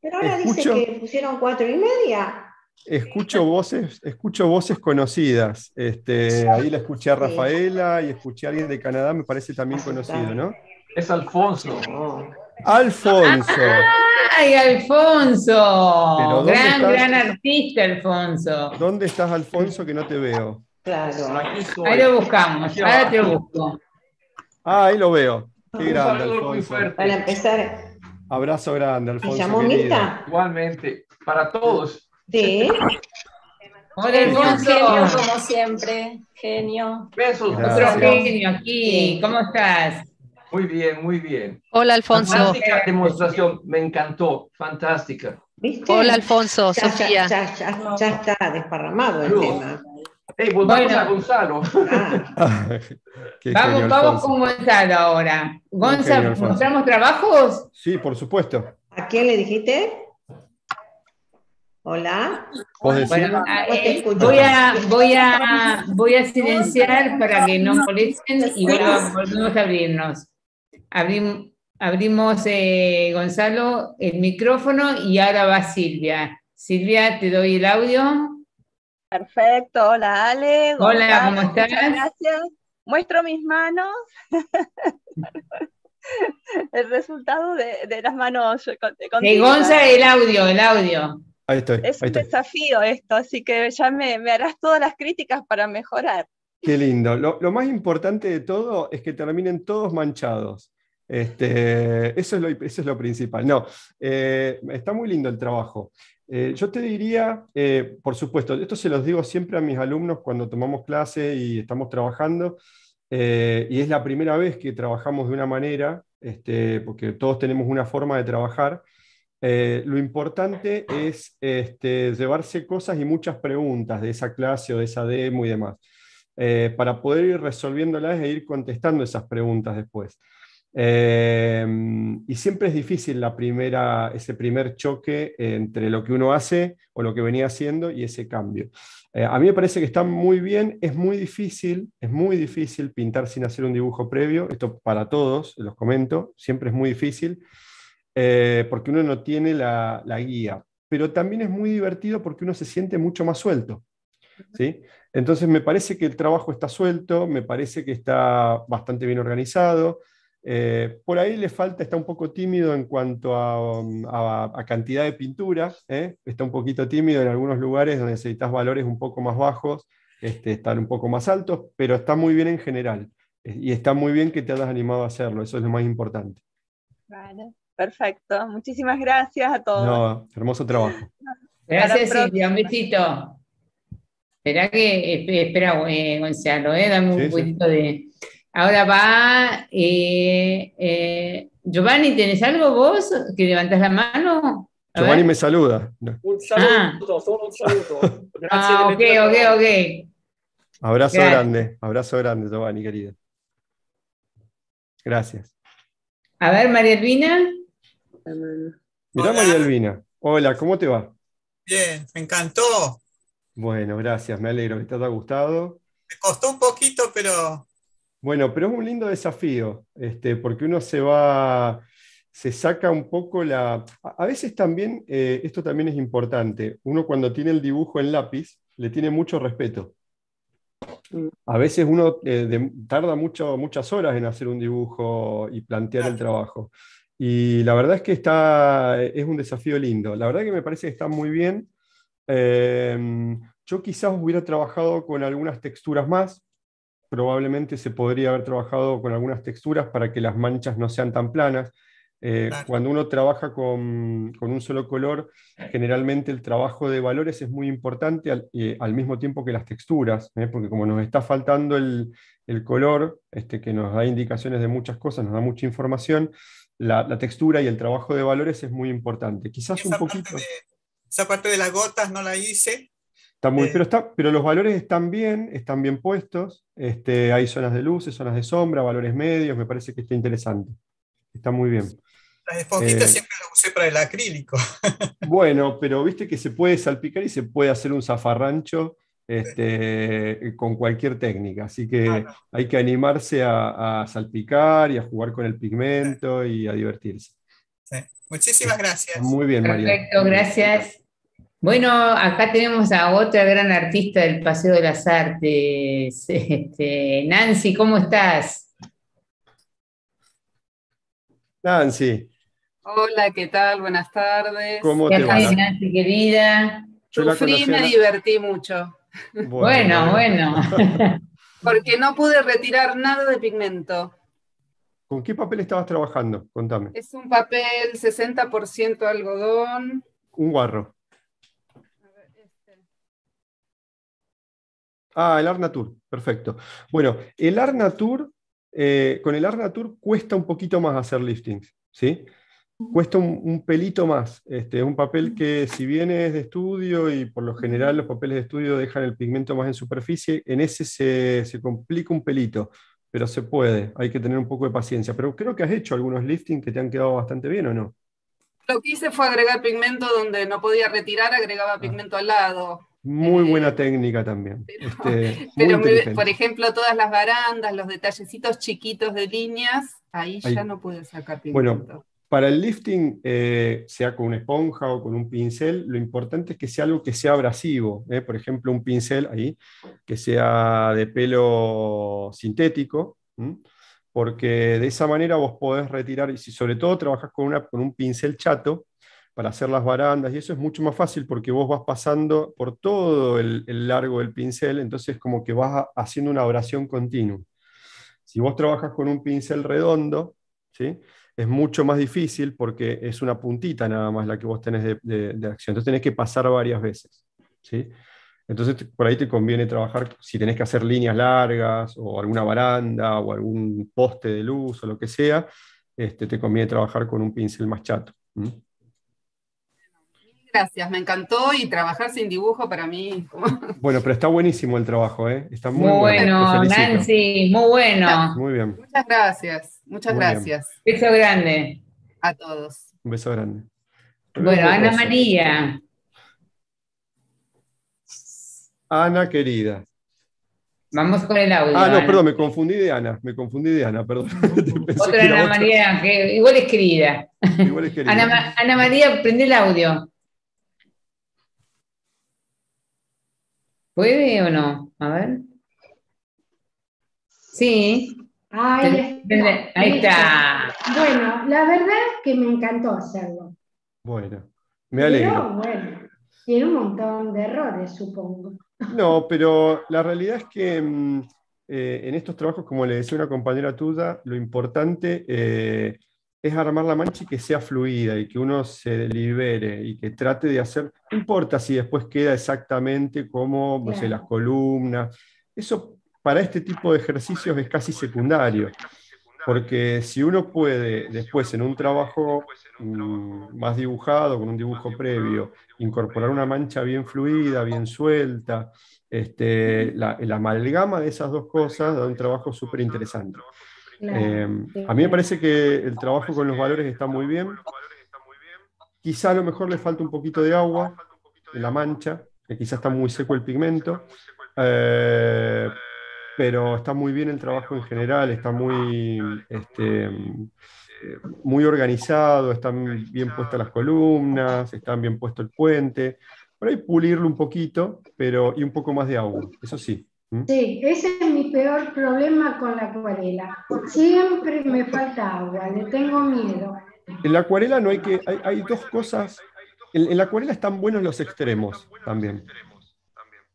Pero ahora dice que pusieron cuatro y media. Escucho voces, escucho voces conocidas. Este, ahí la escuché a Rafaela y escuché a alguien de Canadá, me parece también conocido, ¿no? Es Alfonso. Alfonso. ¡Ay, Alfonso! Gran, gran artista, Alfonso. ¿Dónde estás, Alfonso, que no te veo? Claro. Ahí lo buscamos, te busco. Ah, ahí lo veo. Qué grande, Alfonso. Para empezar, Abrazo grande, Alfonso. Igualmente, para todos. Sí. Hola, Alfonso. Genio, como siempre. Genio. Besos. genio aquí. ¿Cómo estás? Muy bien, muy bien. Hola, Alfonso. Fantástica demostración. Me encantó. Fantástica. Hola, Alfonso. Ya, Sofía. Ya, está desparramado el tema. Hey, vamos a Gonzalo. Ah. <laughs> vamos, vamos con Gonzalo ahora. Gonzalo, ¿mostramos trabajos? Sí, por supuesto. ¿A quién le dijiste? Hola. Bueno, eh, voy, a, voy, a, voy a silenciar para que no molesten y volvemos a abrirnos. abrimos, eh, Gonzalo, el micrófono y ahora va Silvia. Silvia, te doy el audio. Perfecto, hola Ale. Hola, ¿cómo estás? gracias. Muestro mis manos. <laughs> el resultado de, las manos. el audio, el audio. Ahí Es un desafío esto, así que ya me, harás todas las críticas para mejorar. Qué lindo. Lo, más importante de todo es que terminen todos manchados. Este, eso, es lo, principal. No, eh, está muy lindo el trabajo. Eh, yo te diría, eh, por supuesto, esto se los digo siempre a mis alumnos cuando tomamos clase y estamos trabajando, eh, y es la primera vez que trabajamos de una manera, este, porque todos tenemos una forma de trabajar. lo importante es este, llevarse cosas y muchas preguntas de esa clase o de esa demo y demás, para poder ir resolviéndolas e ir contestando esas preguntas después. Em, y siempre es difícil la primera, ese primer choque entre lo que uno hace o lo que venía haciendo y ese cambio. Eh, a mí me parece que está muy bien, es muy difícil, es muy difícil pintar sin hacer un dibujo previo, esto para todos, los comento, siempre es muy difícil, eh, porque uno no tiene la, la, guía, pero también es muy divertido porque uno se siente mucho más suelto. ¿sí? Entonces me parece que el trabajo está suelto, me parece que está bastante bien organizado. Eh, por ahí le falta, está un poco tímido en cuanto a, um, cantidad de pintura, ¿eh? está un poquito tímido en algunos lugares donde necesitas valores un poco más bajos, este, un poco más altos, pero está muy bien en general eh, y está muy bien que te hayas animado a hacerlo, eso es lo más importante. Vale, perfecto, muchísimas gracias a todos. hermoso trabajo. Gracias Cintia un besito. Espera que, espera Gonzalo, dame un poquito de... Ahora va eh, eh, Giovanni, ¿tenés algo vos que levantás la mano? Giovanni me saluda. Un saludo, ah. solo un saludo. <laughs> Ah, ok, ok, ok. Abrazo grande, abrazo grande, Giovanni, querida. Gracias. A ver, María Elvina. Mirá, María Elvina. Hola, ¿cómo te va? Bien, me encantó. Bueno, gracias, me alegro que te haya gustado. Me costó un poquito, pero bueno, pero es un lindo desafío, este, porque uno se va, se saca un poco la... A veces también, eh, esto también es importante, uno cuando tiene el dibujo en lápiz, le tiene mucho respeto. Mm. A veces uno eh, tarda mucho, muchas horas en hacer un dibujo y plantear el trabajo. Y la verdad es que está, es un desafío lindo. La verdad que me parece que está muy bien. Em, yo quizás hubiera trabajado con algunas texturas más, probablemente se podría haber trabajado con algunas texturas para que las manchas no sean tan planas. Eh, cuando uno trabaja con, un solo color, generalmente el trabajo de valores es muy importante al, eh, al mismo tiempo que las texturas, ¿eh? porque como nos está faltando el, color, este, que nos da indicaciones de muchas cosas, nos da mucha información, la, textura y el trabajo de valores es muy importante. Quizás un poquito... esa parte de las gotas no la hice, muy, eh. pero, está, pero los valores están bien, están bien puestos. Este, hay zonas de luces, zonas de sombra, valores medios, me parece que está interesante. Está muy bien. Las esponjitas eh. siempre las usé para el acrílico. <laughs> bueno, pero viste que se puede salpicar y se puede hacer un zafarrancho este, con cualquier técnica. Así que ah, hay que animarse a, salpicar y a jugar con el pigmento y a divertirse. Muchísimas gracias. Muy bien, María. Perfecto, gracias. Bueno, acá tenemos a otra gran artista del Paseo de las Artes. <laughs> Este, Nancy, ¿cómo estás? Nancy. Hola, ¿qué tal? Buenas tardes. ¿Cómo te va? Nancy, querida. Sufrí me divertí mucho. Bueno, bueno. bueno. <laughs> Porque no pude retirar nada de pigmento. ¿Con qué papel estabas trabajando? Contame. Es un papel 60% algodón. Un guarro. Ah, el Arnatur, perfecto. Bueno, el Arnatur, eh, con el Arnatur cuesta un poquito más hacer liftings, ¿sí? Cuesta un, pelito más. Este, un papel que si bien es de estudio y por lo general los papeles de estudio dejan el pigmento más en superficie, en ese se, complica un pelito, pero se puede, hay que tener un poco de paciencia. Pero creo que has hecho algunos liftings que te han quedado bastante bien o no. Lo que hice fue agregar pigmento donde no podía retirar, agregaba ah. pigmento al lado. Muy buena eh, técnica también. Pero, este, <laughs> por ejemplo, todas las barandas, los detallecitos chiquitos de líneas, ahí, ya no puedes sacar Bueno, para el lifting, eh, sea con una esponja o con un pincel, lo importante es que sea algo que sea abrasivo. Eh, por ejemplo, un pincel ahí, que sea de pelo sintético, porque de esa manera vos podés retirar, y si sobre todo trabajás con, una, con un pincel chato, para hacer las barandas, y eso es mucho más fácil porque vos vas pasando por todo el, largo del pincel, entonces como que vas haciendo una oración continua. Si vos trabajas con un pincel redondo, ¿sí? es mucho más difícil porque es una puntita nada más la que vos tenés de, acción, entonces tenés que pasar varias veces. Entonces, por ahí te conviene trabajar si tenés que hacer líneas largas o alguna baranda o algún poste de luz o lo que sea, este, te conviene trabajar con un pincel más chato gracias, me encantó y trabajar sin dibujo para mí. <laughs> Bueno, pero está buenísimo el trabajo, ¿eh? Está muy, muy bueno. Nancy, muy bueno. Muy bien. Muchas gracias, muchas gracias. Un Beso grande. A todos. Un beso grande. Bueno, Ana María. Ana querida. Vamos con el audio. Ah, no, perdón, me confundí de Ana, me confundí de Ana, perdón. <laughs> otra Ana María, que igual es querida. Igual es querida. Ana, Ana María, prende el audio. ¿Puede o no? A ver. Sí. Ahí está. Bueno, la verdad es que me encantó hacerlo. Bueno, me alegro. Pero, bueno, tiene un montón de errores, supongo. No, pero la realidad es que mm, eh, en estos trabajos, como le decía una compañera tuya, lo importante eh, es armar la mancha y que sea fluida y que uno se libere y que trate de hacer, no importa si después queda exactamente como las columnas, eso para este tipo de ejercicios es casi secundario, porque si uno puede después en un trabajo mm, más dibujado, con un dibujo previo, incorporar una mancha bien fluida, bien suelta, este, la amalgama de esas dos cosas da un trabajo súper interesante. Eh, a mí me parece que el trabajo con los valores está muy bien. Quizá a lo mejor le falta un poquito de agua en la mancha, que quizá está muy seco el pigmento, eh, pero está muy bien el trabajo en general, está muy, este, muy organizado, están bien puestas las columnas, Está bien puesto el puente. Por ahí pulirlo un poquito, pero y un poco más de agua, eso sí. ¿Mm? Sí, ese es mi peor problema con la acuarela. Siempre me falta agua, le tengo miedo. En la acuarela no hay que, hay, dos cosas. En, la acuarela están buenos los extremos también.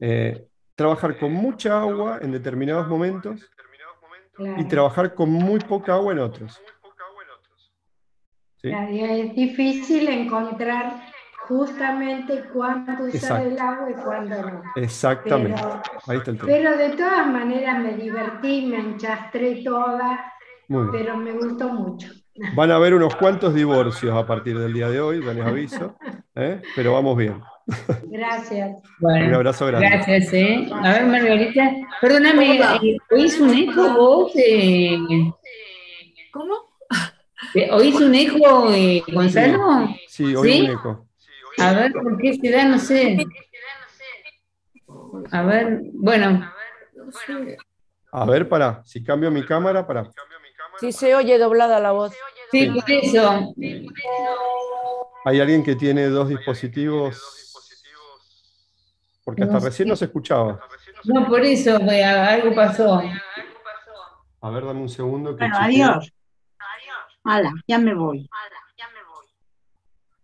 Eh, trabajar con mucha agua en determinados momentos y trabajar con muy poca agua en otros. ¿Sí? es difícil encontrar justamente cuánto usar del el agua y cuándo no. Exactamente. Pero, Ahí está el de todas maneras me divertí, me enchastré toda, pero me gustó mucho. Van a haber unos cuantos divorcios a partir del día de hoy, ya les aviso, ¿eh? pero vamos bien. Gracias. un abrazo grande. Gracias. ¿eh? A ver, Margarita, perdóname, eh, ¿oís un eco vos? ¿Cómo? ¿Oís un eco, eh, Gonzalo? Sí, sí un eco. A ver, ¿por qué se da? No sé. A ver, bueno. A ver, para, si cambio mi cámara, para. Si se oye doblada la voz. Sí, por eso. Hay alguien que tiene dos dispositivos. Porque hasta recién no se escuchaba. No, por eso, algo pasó. A ver, dame un segundo. Que adiós. Adiós. Hala, ya me voy.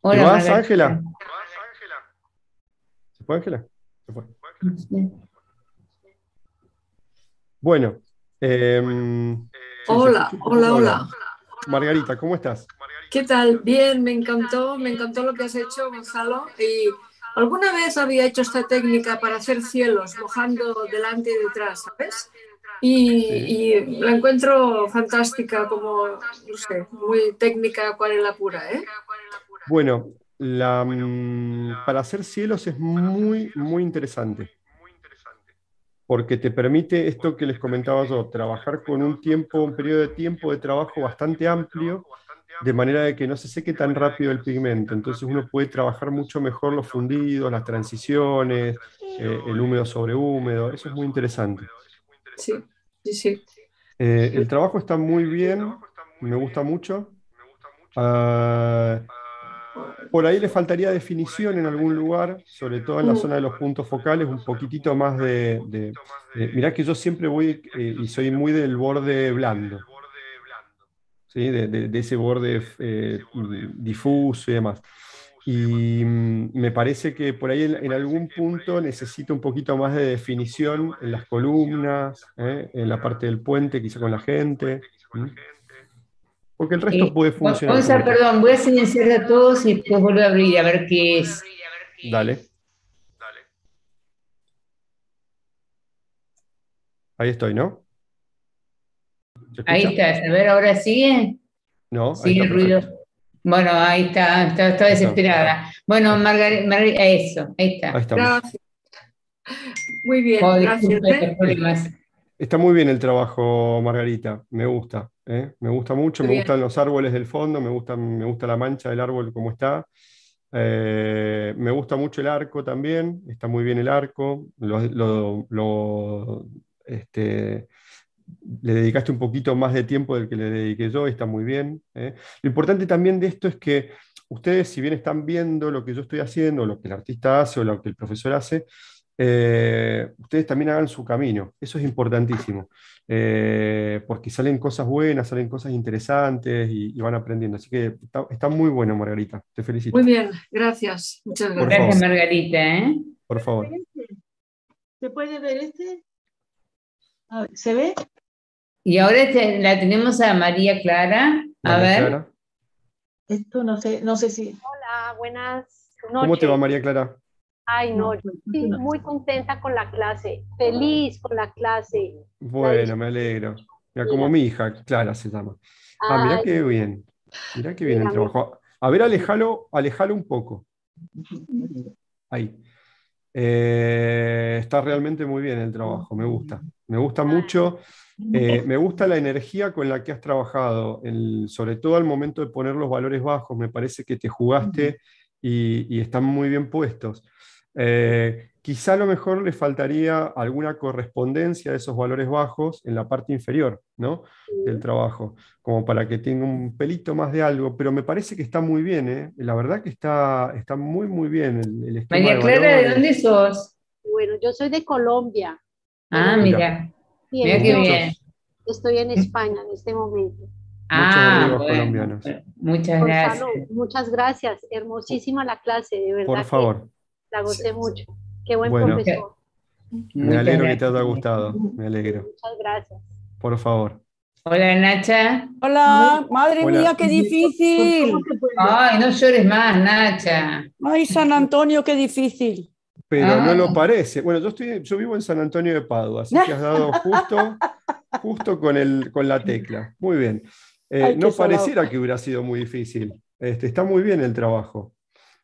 Hola, vas, Ángela? ¿Se fue Ángela? Bueno. Em, hola, hola, hola, Margarita, ¿cómo estás? ¿Qué tal? Bien, me encantó, me encantó lo que has hecho, Gonzalo. Y alguna vez había hecho esta técnica para hacer cielos, mojando delante y detrás, ¿sabes? Y, la encuentro fantástica, como, no sé, muy técnica la pura, ¿eh? Bueno, mm, para hacer cielos es muy, muy interesante. Porque te permite esto que les comentaba yo, trabajar con un tiempo, un periodo de tiempo de trabajo bastante amplio, de manera de que no se seque tan rápido el pigmento. Entonces uno puede trabajar mucho mejor los fundidos, las eh, transiciones, el húmedo sobre húmedo. Eso es muy interesante. Sí, sí, eh, el trabajo está muy bien, me gusta mucho. mucho ah, ah, por ahí le faltaría definición en algún lugar, sobre todo en la zona de los puntos focales, un poquitito más de... de, que yo siempre voy eh, y soy muy del borde blando, ¿sí? de, ese borde eh, difuso y demás. Y mm, me parece que por ahí en, algún punto necesito un poquito más de definición en las columnas, ¿eh? en la parte del puente, quizá con la gente. Porque el resto eh, puede funcionar. perdón, voy a silenciar a todos y después vuelvo a abrir a ver qué es. Dale. Ahí estoy, ¿no? Ahí está, A ver, ahora sigue. No. Sigue el ruido. Bueno, ahí está. Está, desesperada. Bueno, Margarita, eso. Ahí está. Ahí gracias. Muy bien. Oh, gracias. ¿eh? Está muy bien el trabajo, Margarita. Me gusta. ¿eh? Me gusta mucho, me gustan los árboles del fondo, me, me gusta la mancha del árbol como está. Eh, me gusta mucho el arco también, está muy bien el arco. Este, le dedicaste un poquito más de tiempo del que le dediqué yo, está muy bien. ¿eh? Lo importante también de esto es que ustedes, si bien están viendo lo que yo estoy haciendo, lo que el artista hace o lo que el profesor hace, ustedes también hagan su camino. Eso es importantísimo. Eh, porque pues salen cosas buenas, salen cosas interesantes y, van aprendiendo. Así que está, muy bueno, Margarita. Te felicito. Muy bien, gracias. Muchas gracias. Margarita. ¿eh? Por favor. Este? ¿Se puede ver este? ¿Se ve? Y ahora la tenemos a María Clara. A ver. Esto no sé, no sé si. Hola, buenas ¿Cómo te va, María Clara? Ay, no, pues, estoy muy contenta con la clase, feliz con la clase. Bueno, me alegro. Mira, como mi hija, Clara se llama. Ah, mira qué bien. Mira qué bien el trabajo. A ver, alejalo, un poco. Ahí. Eh, está realmente muy bien el trabajo, me gusta. Me gusta mucho. Eh, me gusta la energía con la que has trabajado, sobre todo al momento de poner los valores bajos. Me parece que te jugaste y, y están muy bien puestos. Eh, quizá a lo mejor le faltaría alguna correspondencia de esos valores bajos en la parte inferior ¿no? del trabajo, como para que tenga un pelito más de algo, pero me parece que está muy bien, ¿eh? la verdad que está, está muy, muy bien el, el María Clara, ¿de dónde sos? Bueno, yo soy de Colombia. Ah, mira. bien. Estoy en España en este momento. Ah, colombianos. Muchas gracias. muchas gracias. Hermosísima la clase, de verdad. Por favor. La gocé mucho. Qué buen Me alegro que te haya gustado. Me alegro. Muchas gracias. Por favor. Hola Nacha. Hola, madre mía, qué difícil. Ay, no llores más, Nacha. Ay, San Antonio, qué difícil. Pero no ah. lo parece. Bueno, yo estoy, yo vivo en San Antonio de Padua, así que has dado justo, <laughs> justo con, el, con la tecla. Muy bien. Eh, no pareciera que hubiera sido muy difícil. Este, está muy bien el trabajo.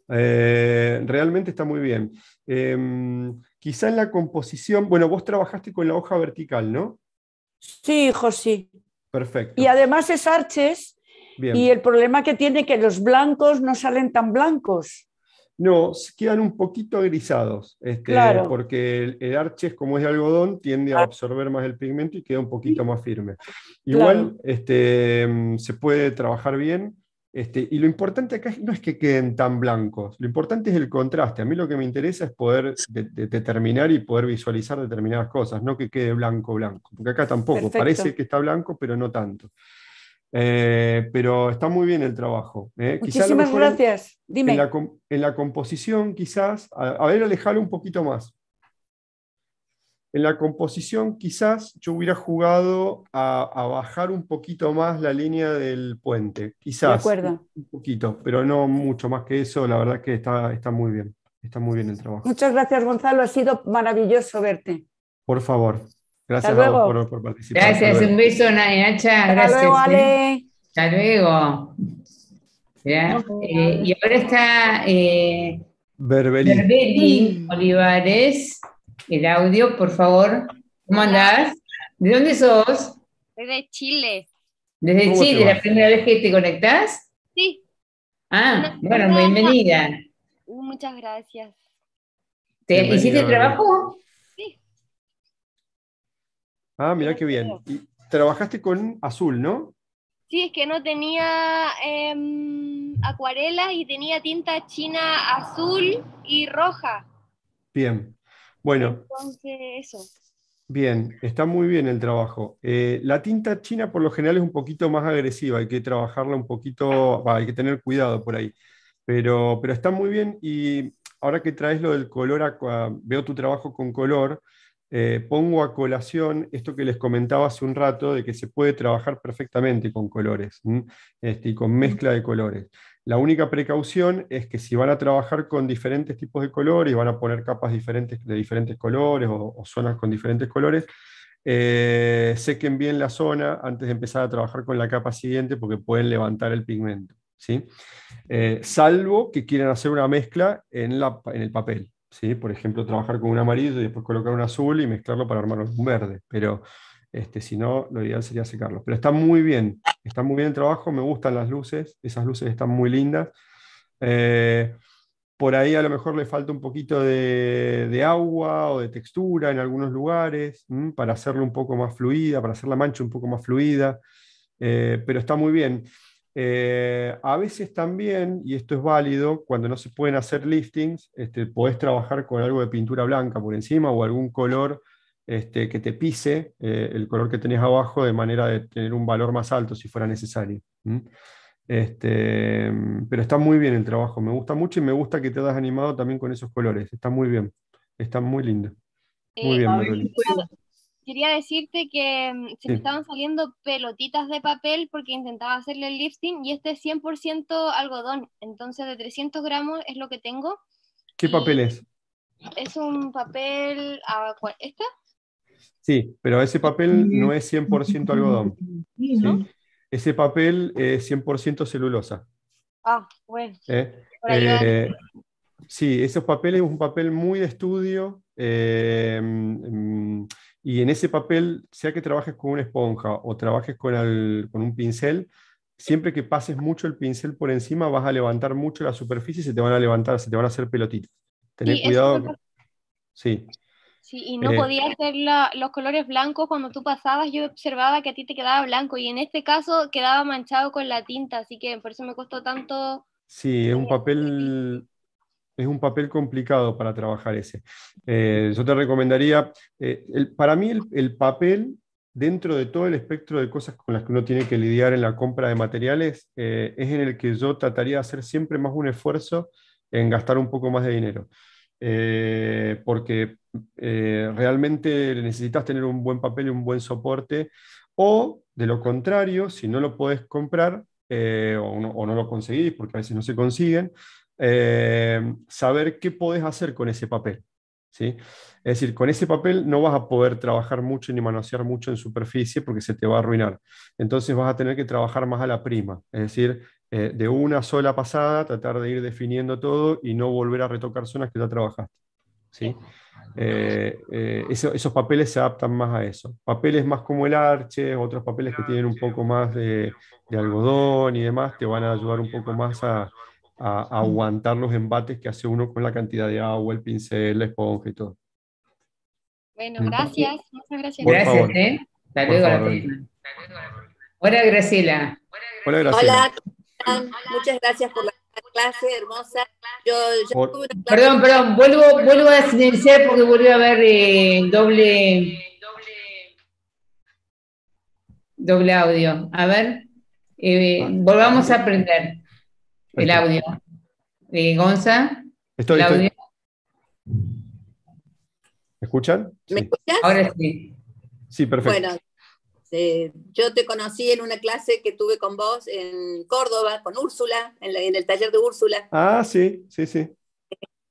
Eh, realmente está muy bien. Em, quizá en la composición, bueno, vos trabajaste con la hoja vertical, ¿no? Sí, José Perfecto. Y además es arches. Y el problema que tiene que los blancos no salen tan blancos. No, quedan un poquito Grisados este, porque el, arches, como es de algodón, tiende a ah. absorber más el pigmento y queda un poquito más firme. Igual este, em, se puede trabajar bien, este, y lo importante acá no es que queden tan blancos, lo importante es el contraste. A mí lo que me interesa es poder determinar y poder visualizar determinadas cosas, no que quede blanco, blanco, porque acá tampoco, parece que está blanco, pero no tanto. Eh, pero está muy bien el trabajo. Eh. Muchísimas gracias. Dime. En la, composición, quizás, a, ver, alejalo un poquito más. En la composición quizás yo hubiera jugado a, bajar un poquito más la línea del puente, quizás. De Un poquito, pero no mucho más que eso, la verdad que está, está muy bien, está muy bien el trabajo. Muchas gracias Gonzalo, ha sido maravilloso verte. Por favor, gracias A por, por, participar. Gracias, un beso Nacha, gracias. Eh. Hasta luego, Ale. Hasta eh, luego. y ahora está... Eh, Berbelín. Olivares el audio, por favor. ¿Cómo andás? ¿De dónde sos? de Chile. ¿Desde Chile? ¿La primera vez que te conectás? Sí. Ah, bueno, bienvenida. Uh, muchas gracias. ¿Te hiciste trabajo? Sí. Ah, mira qué bien. trabajaste con azul, ¿no? Sí, es que no tenía em, Acuarela y tenía tinta china azul y roja. Bien. Bueno. eso. Bien, está muy bien el trabajo. Eh, la tinta china por lo general es un poquito más agresiva, hay que trabajarla un poquito, hay que tener cuidado por ahí, pero, pero está muy bien y ahora que traes lo del color, veo tu trabajo con color, eh, pongo a colación esto que les comentaba hace un rato de que se puede trabajar perfectamente con colores este, y con mezcla de colores. La única precaución es que si van a trabajar con diferentes tipos de colores, van a poner capas diferentes, de diferentes colores o, zonas con diferentes colores, eh, sequen bien la zona antes de empezar a trabajar con la capa siguiente porque pueden levantar el pigmento. ¿sí? Eh, salvo que quieran hacer una mezcla en, en el papel. ¿sí? Por ejemplo, trabajar con un amarillo y después colocar un azul y mezclarlo para armar un verde. Pero este, si no, lo ideal sería secarlos. Pero está muy bien, está muy bien el trabajo, me gustan las luces, esas luces están muy lindas. Eh, por ahí a lo mejor le falta un poquito de, agua o de textura en algunos lugares, para hacerlo un poco más fluida, para hacer la mancha un poco más fluida, eh, pero está muy bien. Eh, a veces también, y esto es válido, cuando no se pueden hacer liftings, este, podés trabajar con algo de pintura blanca por encima o algún color este, que te pise eh, el color que tenías abajo de manera de tener un valor más alto si fuera necesario. Este, pero está muy bien el trabajo, me gusta mucho y me gusta que te hayas animado también con esos colores, está muy bien, está muy lindo. Muy eh, bien, Quería decirte que mm, se me estaban saliendo pelotitas de papel porque intentaba hacerle el lifting y este es 100% algodón, entonces de 300 gramos es lo que tengo. ¿Qué papel es? Es un papel, ¿este? Sí, pero ese papel no es 100% algodón. Sí, Ese papel es 100% celulosa. Ah, bueno. ¿Eh? Eh, sí, esos papeles es un papel muy de estudio. Eh, mm, y en ese papel, sea que trabajes con una esponja o trabajes con, un pincel, siempre que pases mucho el pincel por encima, vas a levantar mucho la superficie y se te van a levantar, se te van a hacer pelotitas. Tener cuidado. Sí. Sí, y no eh, podía hacer los colores blancos cuando tú pasabas, yo observaba que a ti te quedaba blanco y en este caso quedaba manchado con la tinta, así que por eso me costó tanto. Sí, es un eh, papel, es un papel complicado para trabajar ese. Eh, yo te recomendaría, para mí el, papel dentro de todo el espectro de cosas con las que uno tiene que lidiar en la compra de materiales, es en el que yo trataría de hacer siempre más un esfuerzo en gastar un poco más de dinero. Eh, porque eh, realmente necesitas tener un buen papel y un buen soporte, o de lo contrario, si no lo puedes comprar eh, o, no, lo conseguís, porque a veces no se consiguen, saber qué podés hacer con ese papel. ¿Sí? Es decir, con ese papel no vas a poder trabajar mucho ni manosear mucho en superficie porque se te va a arruinar. Entonces vas a tener que trabajar más a la prima, es decir, eh, de una sola pasada, tratar de ir definiendo todo y no volver a retocar zonas que ya trabajaste. ¿sí? Eh, eh, esos papeles se adaptan más a eso. Papeles más como el arche, otros papeles que tienen un poco más de, algodón y demás, te van a ayudar un poco más a, aguantar los embates que hace uno con la cantidad de agua, el pincel, la esponja y todo. Bueno, gracias. Muchas gracias. gracias, ¿eh? Hasta luego, Hola, Graciela. Hola, Graciela. Hola. Muchas gracias por la clase hermosa. perdón, perdón, vuelvo, vuelvo a silenciar porque volvió a haber eh, doble, doble audio. A ver, eh, volvamos a aprender el audio. Eh, Gonza, estoy, ¿Me escuchan? ¿Me escuchas? Ahora sí. Sí, perfecto. Este, yo te conocí en una clase que tuve con vos en Córdoba, con Úrsula, en, el taller de Úrsula. Ah, sí, sí, sí.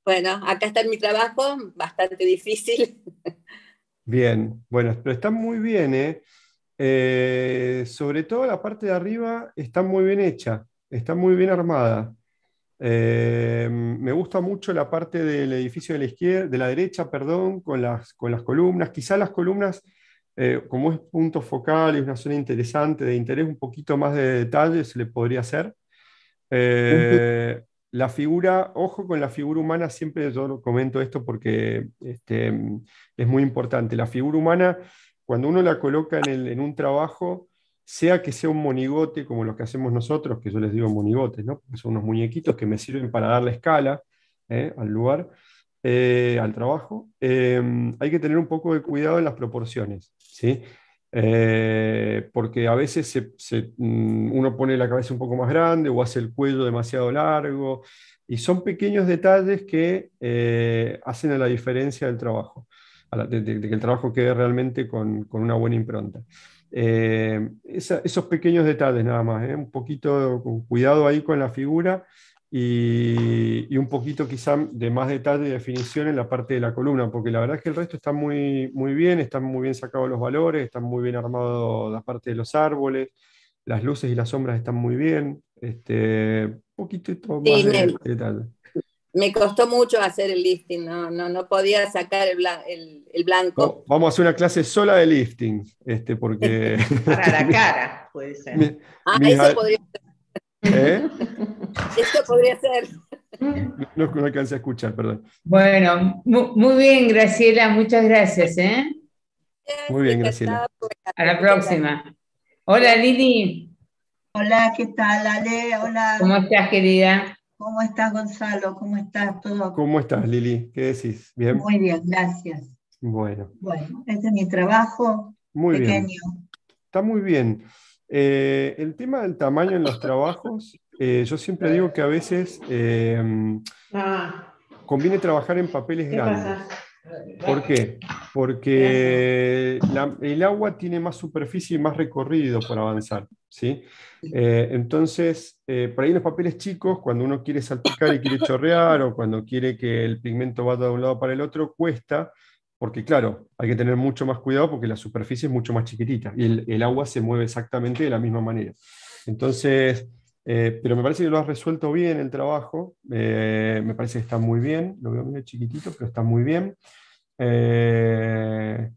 Bueno, acá está mi trabajo, bastante difícil. <laughs> Bien, bueno, pero está muy bien, ¿eh? ¿eh? sobre todo la parte de arriba está muy bien hecha, está muy bien armada. Eh, me gusta mucho la parte del edificio de la izquierda, de la derecha, perdón, con las, con las columnas. quizás las columnas eh, como es punto focal y es una zona interesante, de interés, un poquito más de detalle se le podría hacer. Eh, la figura, ojo con la figura humana, siempre yo comento esto porque este, es muy importante. La figura humana, cuando uno la coloca en, un trabajo, sea que sea un monigote como los que hacemos nosotros, que yo les digo monigotes, son unos muñequitos que me sirven para dar la escala ¿eh? al lugar, al trabajo, hay que tener un poco de cuidado en las proporciones. ¿sí? Eh, porque a veces mm, uno pone la cabeza un poco más grande o hace el cuello demasiado largo, y son pequeños detalles que eh, hacen la diferencia del trabajo, de, que el trabajo quede realmente con, una buena impronta. Eh, esos pequeños detalles nada más, un poquito cuidado ahí con la figura y, un poquito quizá de más detalle y definición en la parte de la columna, porque la verdad es que el resto está muy, muy bien, están muy bien sacados los valores, están muy bien armados la parte de los árboles, las luces y las sombras están muy bien, este, un poquito de, detalle. Me costó mucho hacer el lifting, no, no, podía sacar el, blanco. vamos a hacer una clase sola de lifting, este, porque... <laughs> Para la <laughs> cara, puede ser. ah, eso podría ser ¿Eh? <laughs> Esto podría ser. No, no, alcancé a escuchar, perdón. Bueno, muy, bien, Graciela, muchas gracias. ¿eh? Muy bien, Graciela. A la próxima. Hola, Lili. Hola, ¿qué tal, Ale? Hola. ¿Cómo estás, querida? ¿Cómo estás, Gonzalo? ¿Cómo estás todo? ¿Cómo estás, Lili? ¿Qué decís? ¿Bien? Muy bien, gracias. Bueno. Bueno, este es mi trabajo. Muy bien. Está muy bien. Eh, el tema del tamaño en los trabajos, eh, yo siempre digo que a veces em, conviene trabajar en papeles grandes. ¿Por qué? Porque el agua tiene más superficie y más recorrido para avanzar. ¿sí? Eh, entonces, por ahí los papeles chicos, cuando uno quiere salpicar y quiere chorrear o cuando quiere que el pigmento vaya de un lado para el otro, cuesta porque claro, hay que tener mucho más cuidado porque la superficie es mucho más chiquitita y el, agua se mueve exactamente de la misma manera. Entonces, eh, pero me parece que lo has resuelto bien el trabajo, eh, me parece que está muy bien, lo veo muy chiquitito, pero está muy bien. Eh,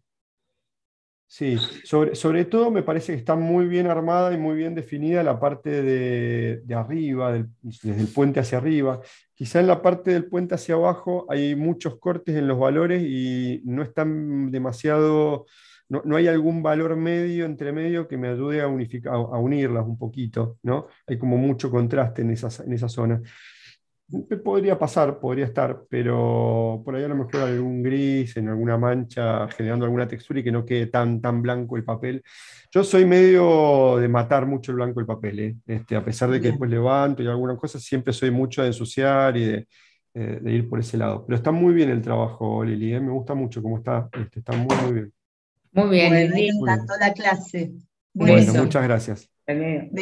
Sí, sobre, sobre, todo me parece que está muy bien armada y muy bien definida la parte de, arriba, desde el puente hacia arriba. Quizá en la parte del puente hacia abajo hay muchos cortes en los valores y no están demasiado, no, hay algún valor medio entre medio que me ayude a, unificar, a, unirlas un poquito, ¿no? Hay como mucho contraste en, esas, en esa zona podría pasar, podría estar, pero por ahí a lo mejor algún gris, en alguna mancha, generando alguna textura y que no quede tan, tan blanco el papel. Yo soy medio de matar mucho el blanco el papel, ¿eh? este, a pesar de que después levanto y algunas cosa, siempre soy mucho de ensuciar y eh, de, ir por ese lado. Pero está muy bien el trabajo, Lili, ¿eh? me gusta mucho cómo está, este, está muy, bien. Muy bien, toda la clase. Bueno, muchas gracias.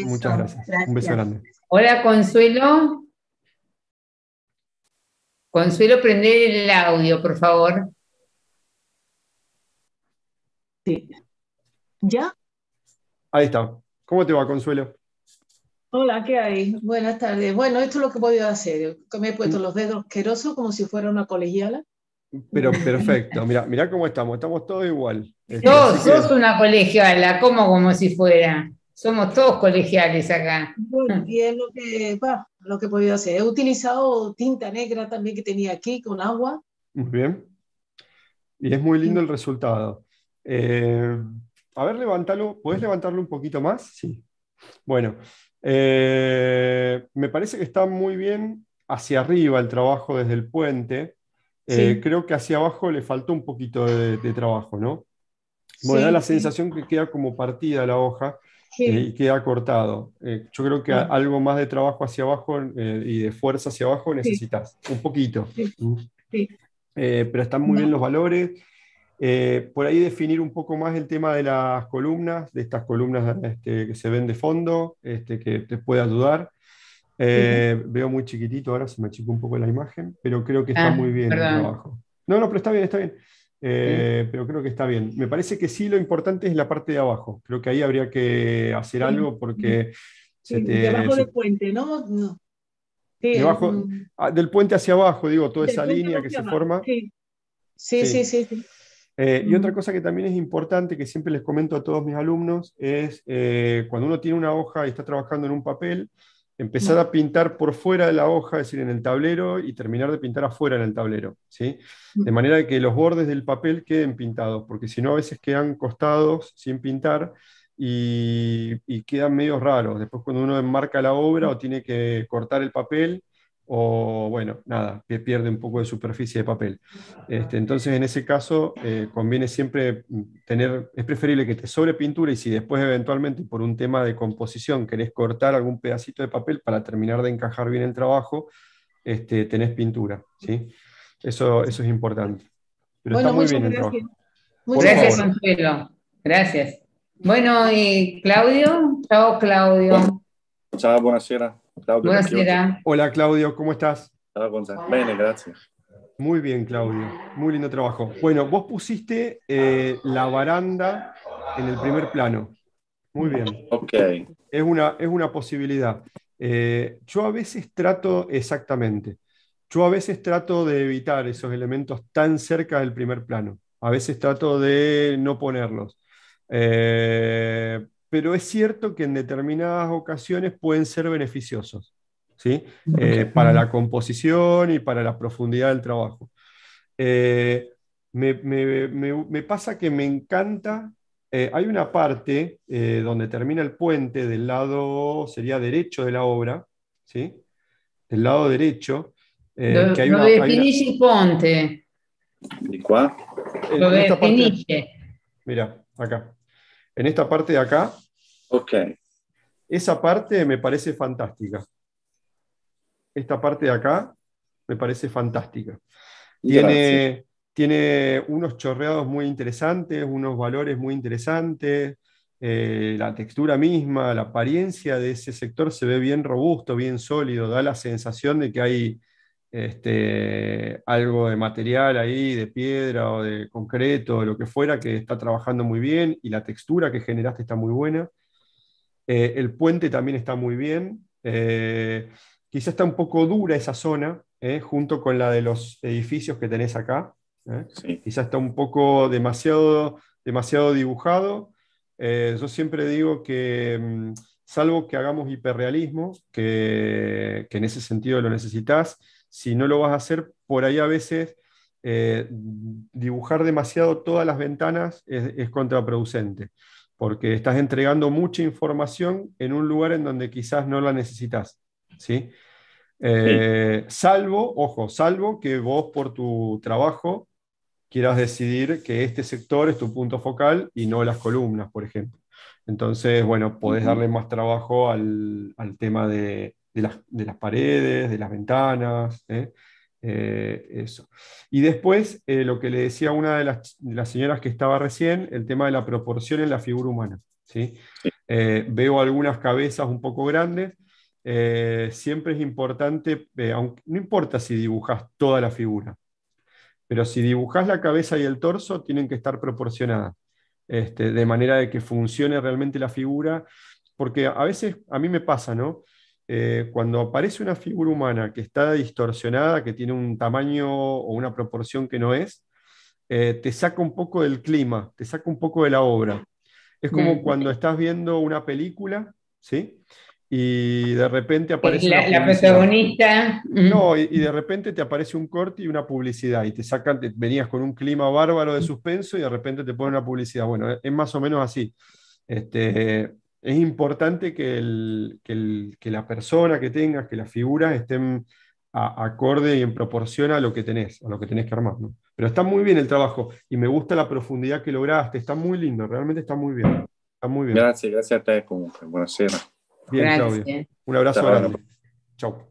Muchas gracias. Un beso grande. Hola, Consuelo. Consuelo, prende el audio, por favor. Sí. ¿Ya? Ahí está. ¿Cómo te va, Consuelo? Hola, ¿qué hay? Buenas tardes. Bueno, esto es lo que he podido hacer. Me he puesto mm. los dedos asquerosos como si fuera una colegiala. Pero <laughs> perfecto, Mira, mira cómo estamos, estamos todos igual. Este, todos, una colegiala, ¿Cómo como si fuera? Somos todos colegiales acá. y es lo que va, lo que he podido hacer. He utilizado tinta negra también que tenía aquí con agua. Muy bien. Y es muy lindo el resultado. Eh, a ver, levántalo. ¿Puedes levantarlo un poquito más? Sí. Bueno, eh, me parece que está muy bien hacia arriba el trabajo desde el puente. Eh, creo que hacia abajo le faltó un poquito de, trabajo, ¿no? Bueno, da la sensación que queda como partida la hoja eh, y queda cortado. Eh, yo creo que algo más de trabajo hacia abajo eh, y de fuerza hacia abajo necesitas, un poquito. Mm. pero están muy bien los valores. por ahí definir un poco más el tema de las columnas, de estas columnas este, que se ven de fondo, este, que te puede ayudar. Veo muy chiquitito, ahora se me achicó un poco la imagen, pero creo que está ah, muy bien el trabajo. No, no, pero está bien, está bien. Eh, pero creo que está bien. Me parece que sí, lo importante es la parte de abajo. Creo que ahí habría que hacer algo porque... Sí. Se debajo del puente, ¿no? Mm. Ah, del puente hacia abajo, digo, toda esa línea que se forma. Sí, sí, sí. Eh, y otra mm. cosa que también es importante, que siempre les comento a todos mis alumnos, es eh, cuando uno tiene una hoja y está trabajando en un papel, empezar a pintar por fuera de la hoja, es decir, en el tablero, y terminar de pintar afuera en el tablero, ¿sí? De manera que los bordes del papel queden pintados, porque si no a veces quedan costados sin pintar y, y, quedan medio raros. Después cuando uno enmarca la obra o tiene que cortar el papel, o bueno, nada, que pierde un poco de superficie de papel. Este, entonces, en ese caso, eh, conviene siempre mm, tener, es preferible que te sobre pintura y si después eventualmente por un tema de composición querés cortar algún pedacito de papel para terminar de encajar bien el trabajo, este, tenés pintura, ¿sí? Eso, eso es importante. Pero está muy bien gracias. el trabajo. Muchas gracias, Gracias. Bueno, y Claudio, chao Claudio. Chao, buenas noches. Hola Claudio, ¿cómo estás? bien, gracias. Muy bien, Claudio. Muy lindo trabajo. Bueno, vos pusiste eh, la baranda en el primer plano. Muy bien. Ok. Es una, es una posibilidad. Eh, yo a veces trato, exactamente, yo a veces trato de evitar esos elementos tan cerca del primer plano. A veces trato de no ponerlos. Eh, pero es cierto que en determinadas ocasiones pueden ser beneficiosos, ¿sí? Eh, para la composición y para la profundidad del trabajo. Eh, me, pasa que me encanta, eh, hay una parte donde termina el puente del lado, sería derecho de la obra, ¿sí? Del lado derecho. lo, que hay ponte. Lo Mira, acá en esta parte de acá. Ok. Esa parte me parece fantástica. Esta parte de acá me parece fantástica. Tiene, tiene unos chorreados muy interesantes, unos valores muy interesantes, eh, la textura misma, la apariencia de ese sector se ve bien robusto, bien sólido, da la sensación de que hay este, algo de material ahí, de piedra o de concreto, lo que fuera, que está trabajando muy bien y la textura que generaste está muy buena. Eh, el puente también está muy bien. Eh, quizá está un poco dura esa zona, eh, junto con la de los edificios que tenés acá. Quizá está un poco demasiado, demasiado dibujado. yo siempre digo que, mm, salvo que hagamos hiperrealismo, que en ese sentido lo necesitas, si no lo vas a hacer, por ahí a veces eh, dibujar demasiado todas las ventanas es, contraproducente, porque estás entregando mucha información en un lugar en donde quizás no la necesitas. ¿sí? Eh, salvo, ojo, salvo que vos por tu trabajo quieras decidir que este sector es tu punto focal y no las columnas, por ejemplo. Entonces, bueno, podés darle más trabajo al tema de, de las, paredes, de las ventanas. ¿eh? Eh, eso. Y después, eh, lo que le decía una de las, señoras que estaba recién, el tema de la proporción en la figura humana. veo algunas cabezas un poco grandes. siempre es importante, no importa si dibujas toda la figura, pero si dibujas la cabeza y el torso, tienen que estar proporcionadas, este, de manera de que funcione realmente la figura, porque a veces a mí me pasa, ¿no? Eh, cuando aparece una figura humana que está distorsionada, que tiene un tamaño o una proporción que no es, eh, te saca un poco del clima, te saca un poco de la obra. Es como mm. cuando estás viendo una película, ¿sí? Y de repente aparece... La, la protagonista. No, y, de repente te aparece un corte y una publicidad, y te sacan, venías con un clima bárbaro de mm. suspenso y de repente te ponen una publicidad. Bueno, es más o menos así. Este, es importante que, el, la persona que tengas, que las figuras estén acorde y en proporción a lo que tenés, a lo que tenés que armar. Pero está muy bien el trabajo y me gusta la profundidad que lograste, está muy lindo, realmente está muy bien. Está muy bien. Gracias, gracias a ti, como noches. Bien, Un abrazo un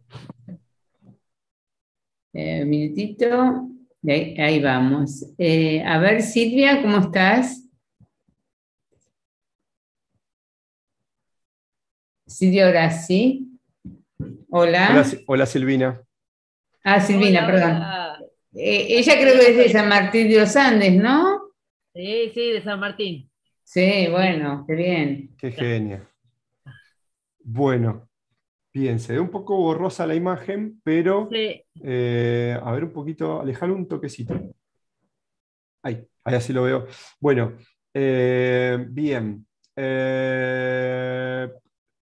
eh, minutito, ahí, vamos. Eh, a ver, Silvia, ¿cómo estás? Sí, ahora sí. Hola. Hola, Silvina. Ah, Silvina, perdón. Eh, ella creo que es de San Martín de los Andes, ¿no? Sí, sí, de San Martín. Sí, bueno, qué bien. Qué genia Bueno, bien, se ve un poco borrosa la imagen, pero eh, a ver un poquito, alejar un toquecito. Ahí, ahí así lo veo. Bueno, eh, bien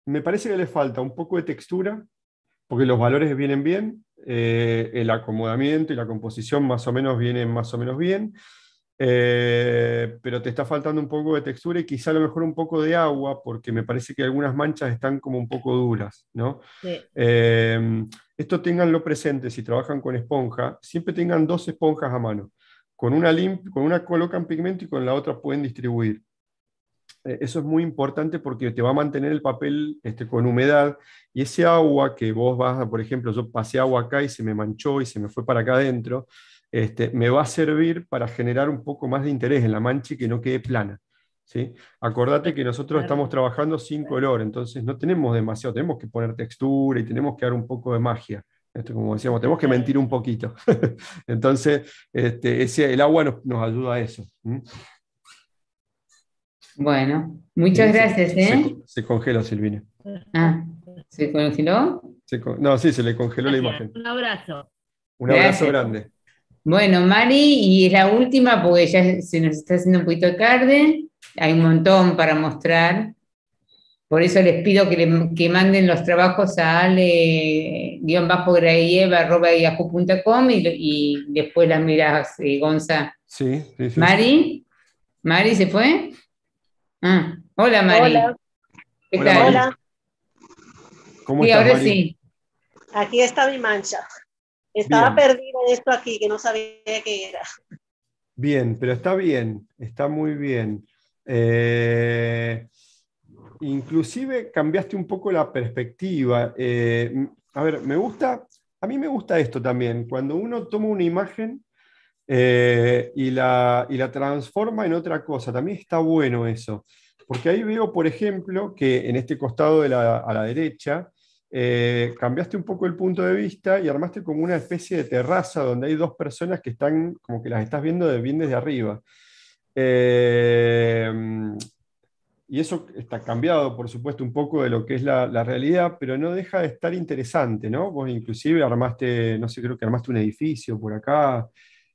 me parece que le falta un poco de textura, porque los valores vienen bien, eh, el acomodamiento y la composición más o menos vienen más o menos bien, eh, pero te está faltando un poco de textura y quizá a lo mejor un poco de agua, porque me parece que algunas manchas están como un poco duras, ¿no? Em, esto tenganlo presente, si trabajan con esponja, siempre tengan dos esponjas a mano. Con una, con una colocan pigmento y con la otra pueden distribuir. Eh, eso es muy importante porque te va a mantener el papel este, con humedad y ese agua que vos vas, por ejemplo, yo pasé agua acá y se me manchó y se me fue para acá adentro, este, me va a servir para generar un poco más de interés en la mancha y que no quede plana. ¿sí? Acordate que nosotros estamos trabajando sin color, entonces no tenemos demasiado, tenemos que poner textura y tenemos que dar un poco de magia. Esto, como decíamos, tenemos que mentir un poquito. <laughs> Entonces, este, ese, el agua nos, ayuda a eso. Bueno, muchas gracias. ¿eh? Se, ¿eh? congela, Silvina. Ah, ¿se congeló? no, sí, se le congeló la imagen. Un abrazo. Un abrazo grande. Bueno, Mari, y es la última porque ya se nos está haciendo un poquito tarde. Hay un montón para mostrar. Por eso les pido que, manden los trabajos a ale y, y después las miras, eh, Gonza. Sí, sí, sí. Mari, Mari, ¿se fue? Mm. hola, María, Hola. ¿Cómo estás, ahora sí. Aquí está mi mancha. Estaba perdida en esto aquí, que no sabía qué era. Bien, pero está bien, está muy bien. Eh, inclusive cambiaste un poco la perspectiva. Eh, a ver, me gusta, a mí me gusta esto también, cuando uno toma una imagen eh, y, la, la transforma en otra cosa. También está bueno eso, porque ahí veo, por ejemplo, que en este costado de la, a la derecha, eh, cambiaste un poco el punto de vista y armaste como una especie de terraza donde hay dos personas que están, como que las estás viendo bien desde arriba. Eh, y eso está cambiado, por supuesto, un poco de lo que es la, realidad, pero no deja de estar interesante, ¿no? Vos inclusive armaste, no sé, creo que armaste un edificio por acá,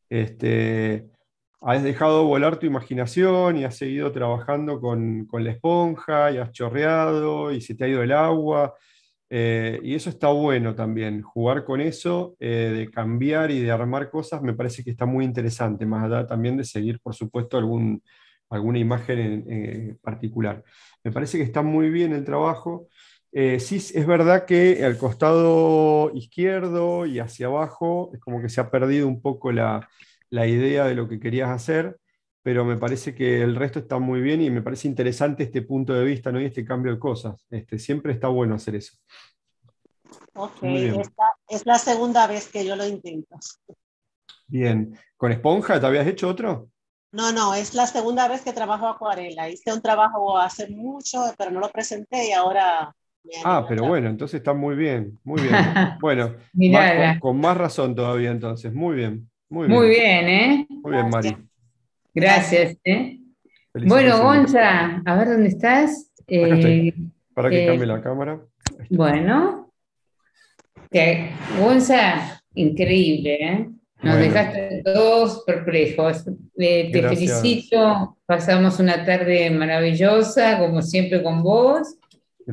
este, has dejado volar tu imaginación y has seguido trabajando con, la esponja y has chorreado y se te ha ido el agua. Eh, y eso está bueno también, jugar con eso, eh, de cambiar y de armar cosas, me parece que está muy interesante, más allá también de seguir, por supuesto, alguna imagen en eh, particular. Me parece que está muy bien el trabajo. Eh, sí, es verdad que al costado izquierdo y hacia abajo es como que se ha perdido un poco la, idea de lo que querías hacer, pero me parece que el resto está muy bien y me parece interesante este punto de vista ¿no? y este cambio de cosas. Este, siempre está bueno hacer eso. Ok, es la segunda vez que yo lo intento. Bien, ¿con esponja te habías hecho otro? No, no, es la segunda vez que trabajo acuarela. Hice un trabajo hace mucho, pero no lo presenté y ahora Ah, pero bueno, entonces está muy bien, muy bien. <laughs> Bueno, con, más razón todavía entonces, muy bien, muy bien. Muy bien, ¿eh? Muy bien, Mari. Gracias, ¿eh? Bueno, Gonza, a ver dónde estás. Eh, Para que eh, cambie la cámara. Este. Bueno. Gonza, increíble, ¿eh? Nos dejaste todos perplejos. te felicito, pasamos una tarde maravillosa, como siempre con vos.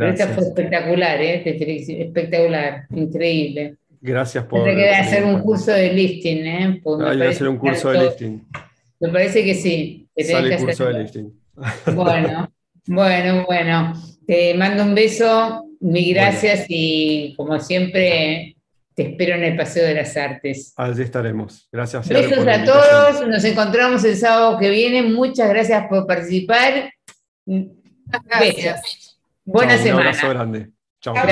Esta fue espectacular, ¿eh? este espectacular, increíble. Gracias por. Tendré que hacer un curso de listing, ¿eh? Ah, hacer un curso de listing. Me parece que sí. curso de listing. Bueno, bueno, bueno. Te mando un beso, mi gracias y como siempre te espero en el Paseo de las Artes. Allí estaremos. Gracias. Besos a todos. Nos encontramos el sábado que viene. Muchas gracias por participar. Gracias. Buena semana. Un abrazo grande. Chao.